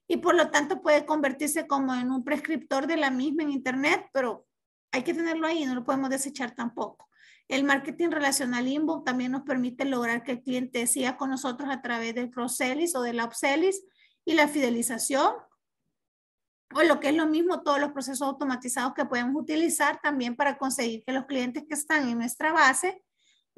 S2: y por lo tanto puede convertirse como en un prescriptor de la misma en Internet, pero hay que tenerlo ahí, no lo podemos desechar tampoco. El marketing relacional inbound también nos permite lograr que el cliente siga con nosotros a través del cross o del Upsellis y la fidelización o lo que es lo mismo, todos los procesos automatizados que podemos utilizar también para conseguir que los clientes que están en nuestra base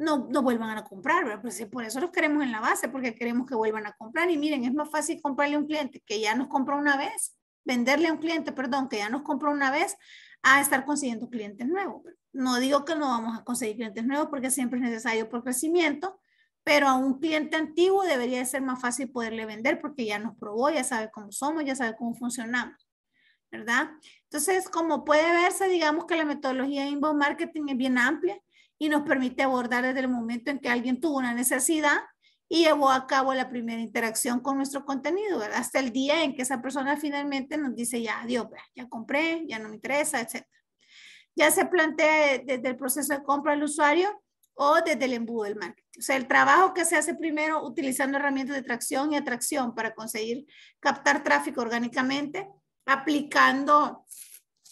S2: no, no vuelvan a comprar, ¿verdad? Pero pues por eso los queremos en la base, porque queremos que vuelvan a comprar. Y miren, es más fácil comprarle a un cliente que ya nos compró una vez, venderle a un cliente, perdón, que ya nos compró una vez, a estar consiguiendo clientes nuevos. No digo que no vamos a conseguir clientes nuevos porque siempre es necesario por crecimiento, pero a un cliente antiguo debería ser más fácil poderle vender porque ya nos probó, ya sabe cómo somos, ya sabe cómo funcionamos, ¿verdad? Entonces, como puede verse, digamos que la metodología de inbound marketing es bien amplia y nos permite abordar desde el momento en que alguien tuvo una necesidad y llevó a cabo la primera interacción con nuestro contenido, hasta el día en que esa persona finalmente nos dice, ya, adiós, ya compré, ya no me interesa, etc. Ya se plantea desde el proceso de compra del usuario o desde el embudo del marketing. O sea, el trabajo que se hace primero utilizando herramientas de tracción y atracción para conseguir captar tráfico orgánicamente, aplicando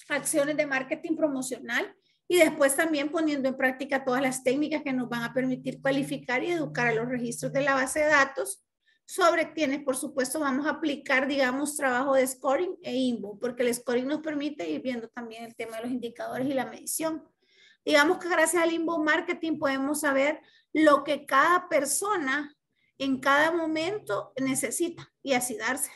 S2: acciones de marketing promocional y después también poniendo en práctica todas las técnicas que nos van a permitir cualificar y educar a los registros de la base de datos sobre quienes, por supuesto, vamos a aplicar, digamos, trabajo de scoring e INBO, porque el scoring nos permite ir viendo también el tema de los indicadores y la medición. Digamos que gracias al INBO Marketing podemos saber lo que cada persona en cada momento necesita y así dárselo.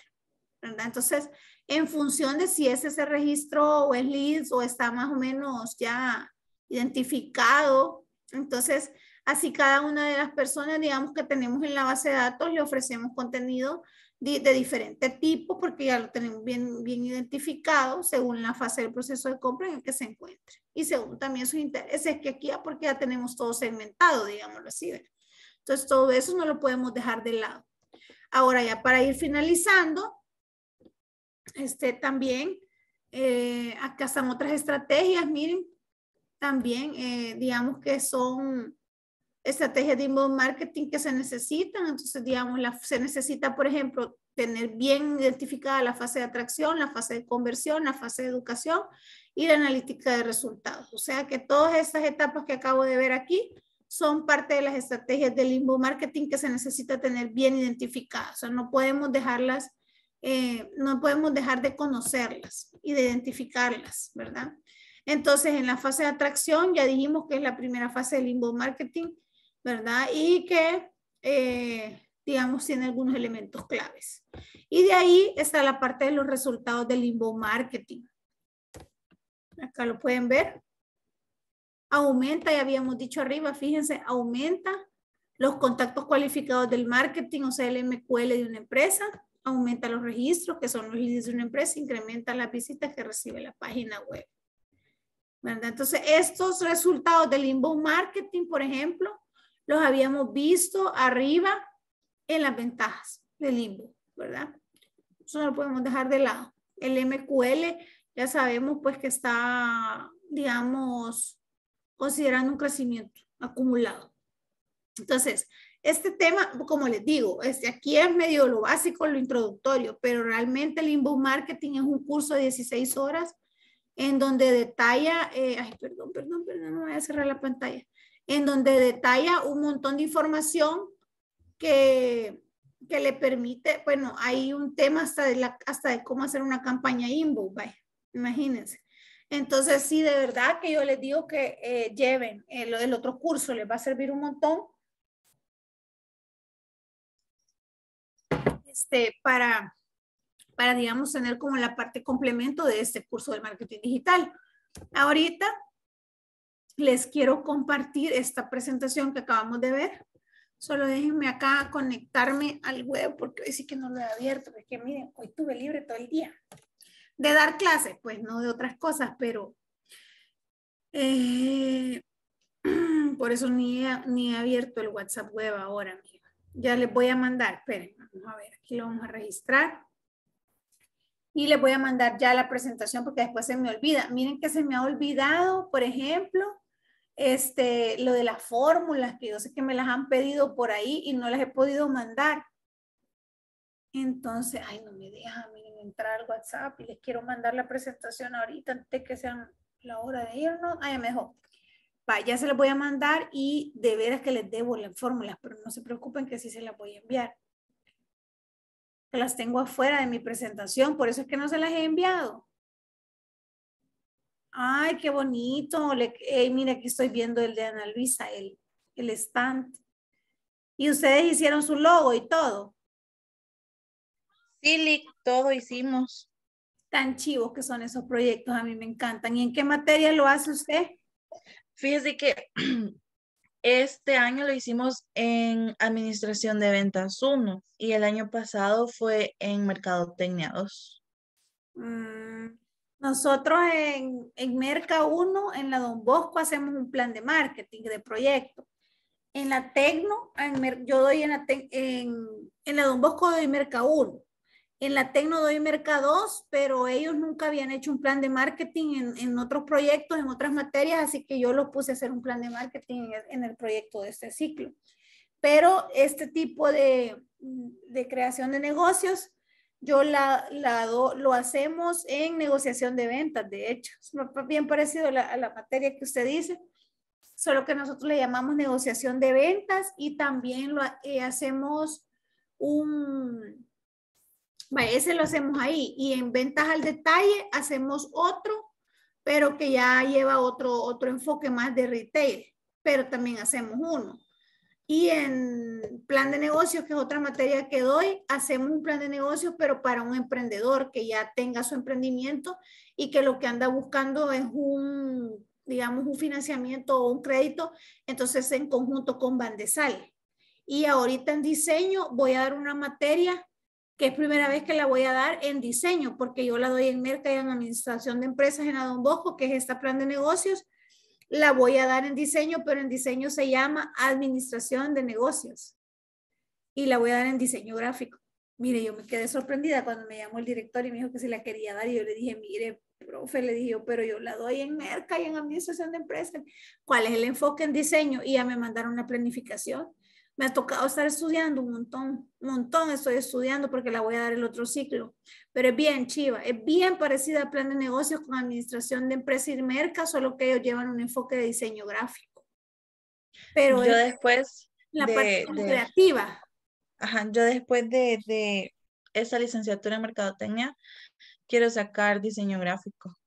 S2: ¿verdad? Entonces, en función de si es ese registro o es leads o está más o menos ya identificado. Entonces, así cada una de las personas, digamos, que tenemos en la base de datos, le ofrecemos contenido de, diferente tipo porque ya lo tenemos bien, bien identificado según la fase del proceso de compra en el que se encuentre y según también sus intereses, que aquí ya porque ya tenemos todo segmentado, digamoslo así. Entonces, todo eso no lo podemos dejar de lado. Ahora ya para ir finalizando, este, también, eh, acá están otras estrategias, miren, también, eh, digamos que son estrategias de inbound marketing que se necesitan. Entonces, digamos, se necesita, por ejemplo, tener bien identificada la fase de atracción, la fase de conversión, la fase de educación y la analítica de resultados. O sea que todas estas etapas que acabo de ver aquí son parte de las estrategias de inbound marketing que se necesita tener bien identificadas. O sea, no podemos dejarlas eh, no podemos dejar de conocerlas y de identificarlas, ¿verdad? Entonces, en la fase de atracción, ya dijimos que es la primera fase del inbound marketing, ¿verdad? Y que, eh, digamos, tiene algunos elementos claves. Y de ahí está la parte de los resultados del inbound marketing. Acá lo pueden ver. Aumenta, ya habíamos dicho arriba, fíjense, aumenta los contactos cualificados del marketing, o sea, el MQL de una empresa aumenta los registros, que son los leads de una empresa, incrementa las visitas que recibe la página web. Entonces, estos resultados del inbound marketing, por ejemplo, los habíamos visto arriba en las ventajas del inbound, ¿verdad? Eso no lo podemos dejar de lado. El MQL ya sabemos pues que está, digamos, considerando un crecimiento acumulado. Entonces, este tema, como les digo, este, aquí es medio lo básico, lo introductorio, pero realmente el inbound marketing es un curso de 16 horas en donde detalla, eh, ay, perdón, perdón, perdón, no voy a cerrar la pantalla, en donde detalla un montón de información que, que le permite, bueno, hay un tema hasta de, la, hasta de cómo hacer una campaña inbound, imagínense. Entonces, sí, de verdad
S1: que yo les digo que eh, lleven eh, lo el otro curso, les va a servir un montón Este, para,
S2: para, digamos, tener como la parte complemento de este curso de marketing digital. Ahorita les quiero compartir esta presentación que acabamos de ver. Solo déjenme acá conectarme al web porque hoy sí que no lo he abierto, que miren, hoy tuve libre todo el día. De dar clases, pues no de otras cosas, pero eh, por eso ni he, abierto el WhatsApp web ahora, Ya les voy a mandar, esperen. Vamos a ver, aquí lo vamos a registrar. Y les voy a mandar ya la presentación porque después se me olvida. Miren que se me ha olvidado, por ejemplo, este, lo de las fórmulas, que yo sé que me las han pedido por ahí y no las he podido mandar. Entonces, ay, no me deja, miren, entrar al WhatsApp y les quiero mandar la presentación ahorita antes que sea la hora de irnos. Ay, mejor. vaya ya se las voy a mandar y de veras que les debo las fórmulas, pero no se preocupen que sí se las voy a enviar las tengo afuera de mi presentación, por eso es que no se las he enviado. Ay, qué bonito. Le, eh, aquí estoy viendo el de Ana Luisa, el, el stand. Y ustedes hicieron su logo y todo. Sí, Lick, todo hicimos. Tan chivos que son esos proyectos, a mí me encantan. ¿Y en qué materia lo hace usted? Fíjese que Este año lo hicimos en Administración de Ventas 1 y el año pasado fue en Mercadotecnia 2.
S1: Mm,
S2: nosotros en, en Merca 1, en la Don Bosco, hacemos un plan de marketing, de proyecto. En la Tecno, en, yo doy en la, en, en la Don Bosco doy Merca 1 en la Tecno doy mercados, pero ellos nunca habían hecho un plan de marketing en, en, otros proyectos, en otras materias, así que yo los puse a hacer un plan de marketing en el, proyecto de este ciclo. Pero este tipo de, de creación de negocios, yo la, la lo hacemos en negociación de ventas, de hecho, es bien parecido a la, materia que usted dice, solo que nosotros le llamamos negociación de ventas y también lo eh, hacemos un ese lo hacemos ahí. Y en ventas al detalle hacemos otro, pero que ya lleva otro, otro enfoque más de retail, pero también hacemos uno. Y en plan de negocios, que es otra materia que doy, hacemos un plan de negocios, pero para un emprendedor que ya tenga su emprendimiento y que lo que anda buscando es un, digamos, un financiamiento o un crédito, entonces en conjunto con Bandesal. Y ahorita en diseño voy a dar una materia es primera vez que la voy a dar en diseño, porque yo la doy en merca y en administración de empresas en Adon Bosco, que es esta plan de negocios. La voy a dar en diseño, pero en diseño se llama administración de negocios. Y la voy a dar en diseño gráfico. Mire, yo me quedé sorprendida cuando me llamó el director y me dijo que se la quería dar. Y yo le dije, mire, profe, le dije yo, pero yo la doy en merca y en administración de empresas. ¿Cuál es el enfoque en diseño? Y ya me mandaron una planificación me ha tocado estar estudiando un montón, un montón estoy estudiando porque la voy a dar el otro ciclo, pero es bien chiva, es bien parecida al plan de negocios con administración de empresas y merca, solo que ellos llevan un enfoque de diseño gráfico. Pero yo después la parte creativa. Ajá, yo después de, de esa licenciatura en mercadotecnia quiero sacar diseño gráfico.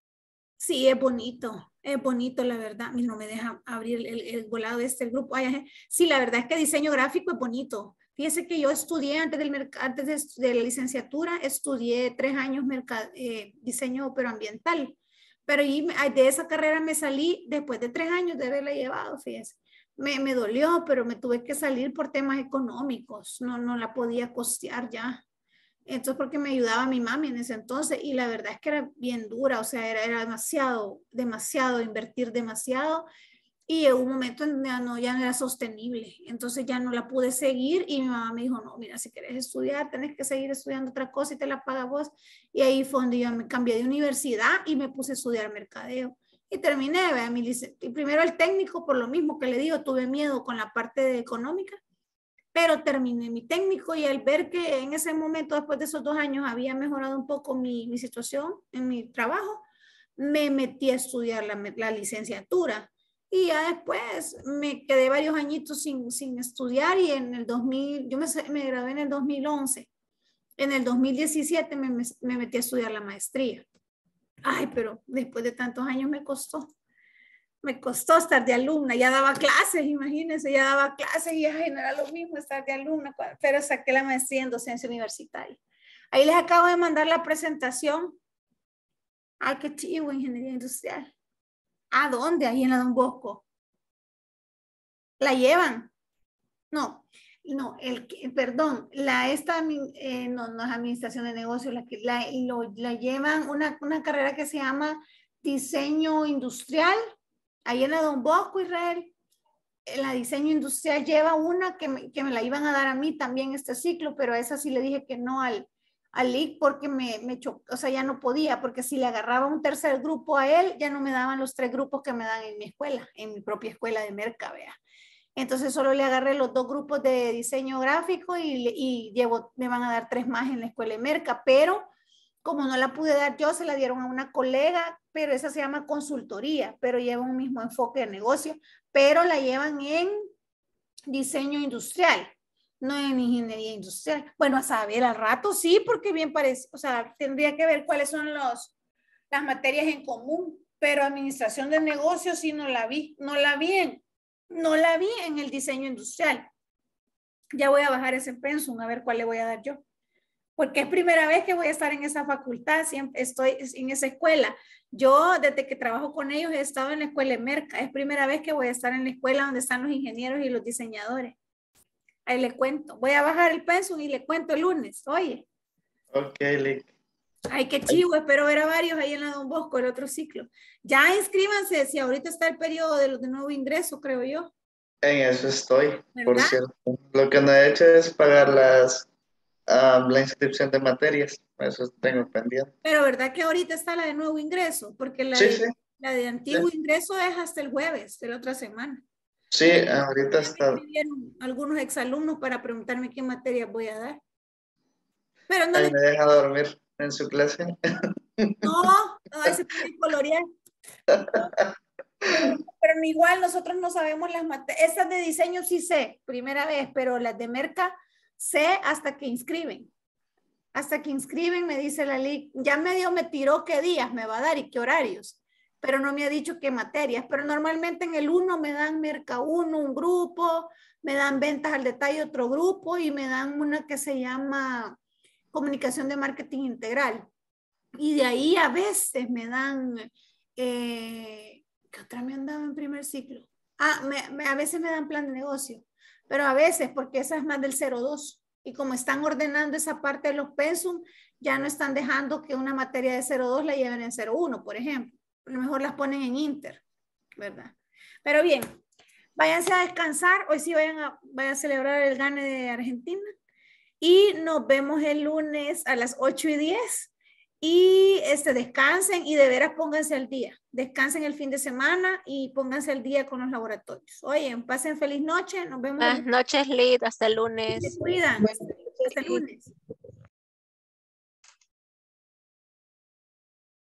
S2: Sí, es bonito, es bonito, la verdad. No me deja abrir el, el volado de este grupo. sí, la verdad es que diseño gráfico es bonito. Fíjese que yo estudié antes, del, antes de, la licenciatura, estudié tres años mercad, eh, diseño pero ambiental. Pero de esa carrera me salí después de tres años de haberla llevado, fíjese. Me, me dolió, pero me tuve que salir por temas económicos. No, no la podía costear ya. Entonces, porque me ayudaba mi mami en ese entonces y la verdad es que era bien dura, o sea, era, era demasiado, demasiado, invertir demasiado y en un momento ya no, ya era sostenible. Entonces ya no la pude seguir y mi mamá me dijo, no, mira, si quieres estudiar, tenés que seguir estudiando otra cosa y te la paga vos. Y ahí fue donde yo me cambié de universidad y me puse a estudiar mercadeo. Y terminé, mi primero el técnico por lo mismo que le digo, tuve miedo con la parte de económica pero terminé mi técnico y al ver que en ese momento, después de esos dos años, había mejorado un poco mi, situación en mi trabajo, me metí a estudiar la, la, licenciatura. Y ya después me quedé varios añitos sin, sin estudiar y en el 2000, yo me, me gradué en el 2011. En el 2017 me, me, metí a estudiar la maestría. Ay, pero después de tantos años me costó me costó estar de alumna, ya daba clases, imagínense, ya daba clases y no era lo mismo estar de alumna, pero saqué la maestría en docencia universitaria. Ahí les acabo de mandar la
S1: presentación. Ah, qué chivo, ingeniería industrial. ¿A dónde? Ahí en la Don Bosco. ¿La llevan? No,
S2: no, el, perdón, la esta, eh, no, no es administración de negocios, la que la, llevan una, una carrera que se llama diseño industrial ahí en Don Bosco, Israel, la diseño industrial lleva una que me, la iban a dar a mí también este ciclo, pero a esa sí le dije que no al, al porque me, me chocó, o sea, ya no podía, porque si le agarraba un tercer grupo a él, ya no me daban los tres grupos que me dan en mi escuela, en mi propia escuela de merca, vea. Entonces solo le agarré los dos grupos de diseño gráfico y, y llevo, me van a dar tres más en la escuela de merca, pero como no la pude dar yo, se la dieron a una colega, pero esa se llama consultoría, pero lleva un mismo enfoque de negocio, pero la llevan en diseño industrial, no en ingeniería industrial. Bueno, a saber, al rato sí, porque bien parece, o sea, tendría que ver cuáles son los, las materias en común, pero administración de negocios sí no la vi, no la vi en, no la vi en el diseño industrial. Ya voy a bajar ese pensum a ver cuál le voy a dar yo porque es primera vez que voy a estar en esa facultad, siempre estoy en esa escuela. Yo desde que trabajo con ellos he estado en la escuela de Merca, es primera vez que voy a estar en la escuela donde están los ingenieros y los diseñadores. Ahí le cuento, voy a bajar el pensum y le cuento el lunes, oye.
S1: Ok, Lick.
S2: Ay, qué chivo, espero ver a varios ahí en la Don Bosco, el otro ciclo. Ya inscríbanse, si ahorita está el periodo de, los de nuevo ingreso, creo yo.
S1: En eso estoy, por cierto. Lo que no he hecho es pagar las la inscripción de materias, eso tengo pendiente.
S2: Pero verdad que ahorita está la de nuevo ingreso, porque la, de, la de antiguo ingreso es hasta el jueves de la otra semana.
S1: Sí, ahorita está.
S2: algunos exalumnos para preguntarme qué materias voy a dar. Pero no me
S1: deja dormir en su clase.
S2: No, no, ese puede colorear. Pero, igual nosotros no sabemos las materias. Esas de diseño sí sé, primera vez, pero las de merca sé hasta que inscriben. Hasta que inscriben, me dice la ley, ya medio me tiró qué días me va a dar y qué horarios, pero no me ha dicho qué materias. Pero normalmente en el 1 me dan Merca 1, un grupo, me dan ventas al detalle, otro grupo, y me dan una que se llama comunicación de marketing integral. Y de ahí a veces me dan, eh, ¿qué otra me han dado en primer ciclo? Ah, a veces me dan plan de negocio pero a veces porque esa es más del 02 y como están ordenando esa parte de los pensum, ya no están dejando que una materia de 02 la lleven en 01, por ejemplo. A lo mejor las ponen en inter, ¿verdad? Pero bien, váyanse a descansar, hoy sí vayan a, vayan a celebrar el gane de Argentina y nos vemos el lunes a las 8 y 10 y este, descansen y de veras pónganse al día. Descansen el fin de semana y pónganse al día con los laboratorios. Oye, pasen feliz noche. Nos vemos. Buenas
S1: noches, Lid. Hasta el lunes. Se cuidan. hasta el lunes.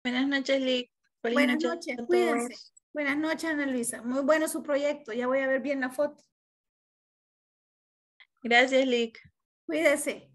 S1: Buenas noches, Lid. Buenas noches. Cuídense. Buenas noches, Ana Luisa. Muy bueno su proyecto. Ya voy a ver bien la foto. Gracias, Lick. Cuídese.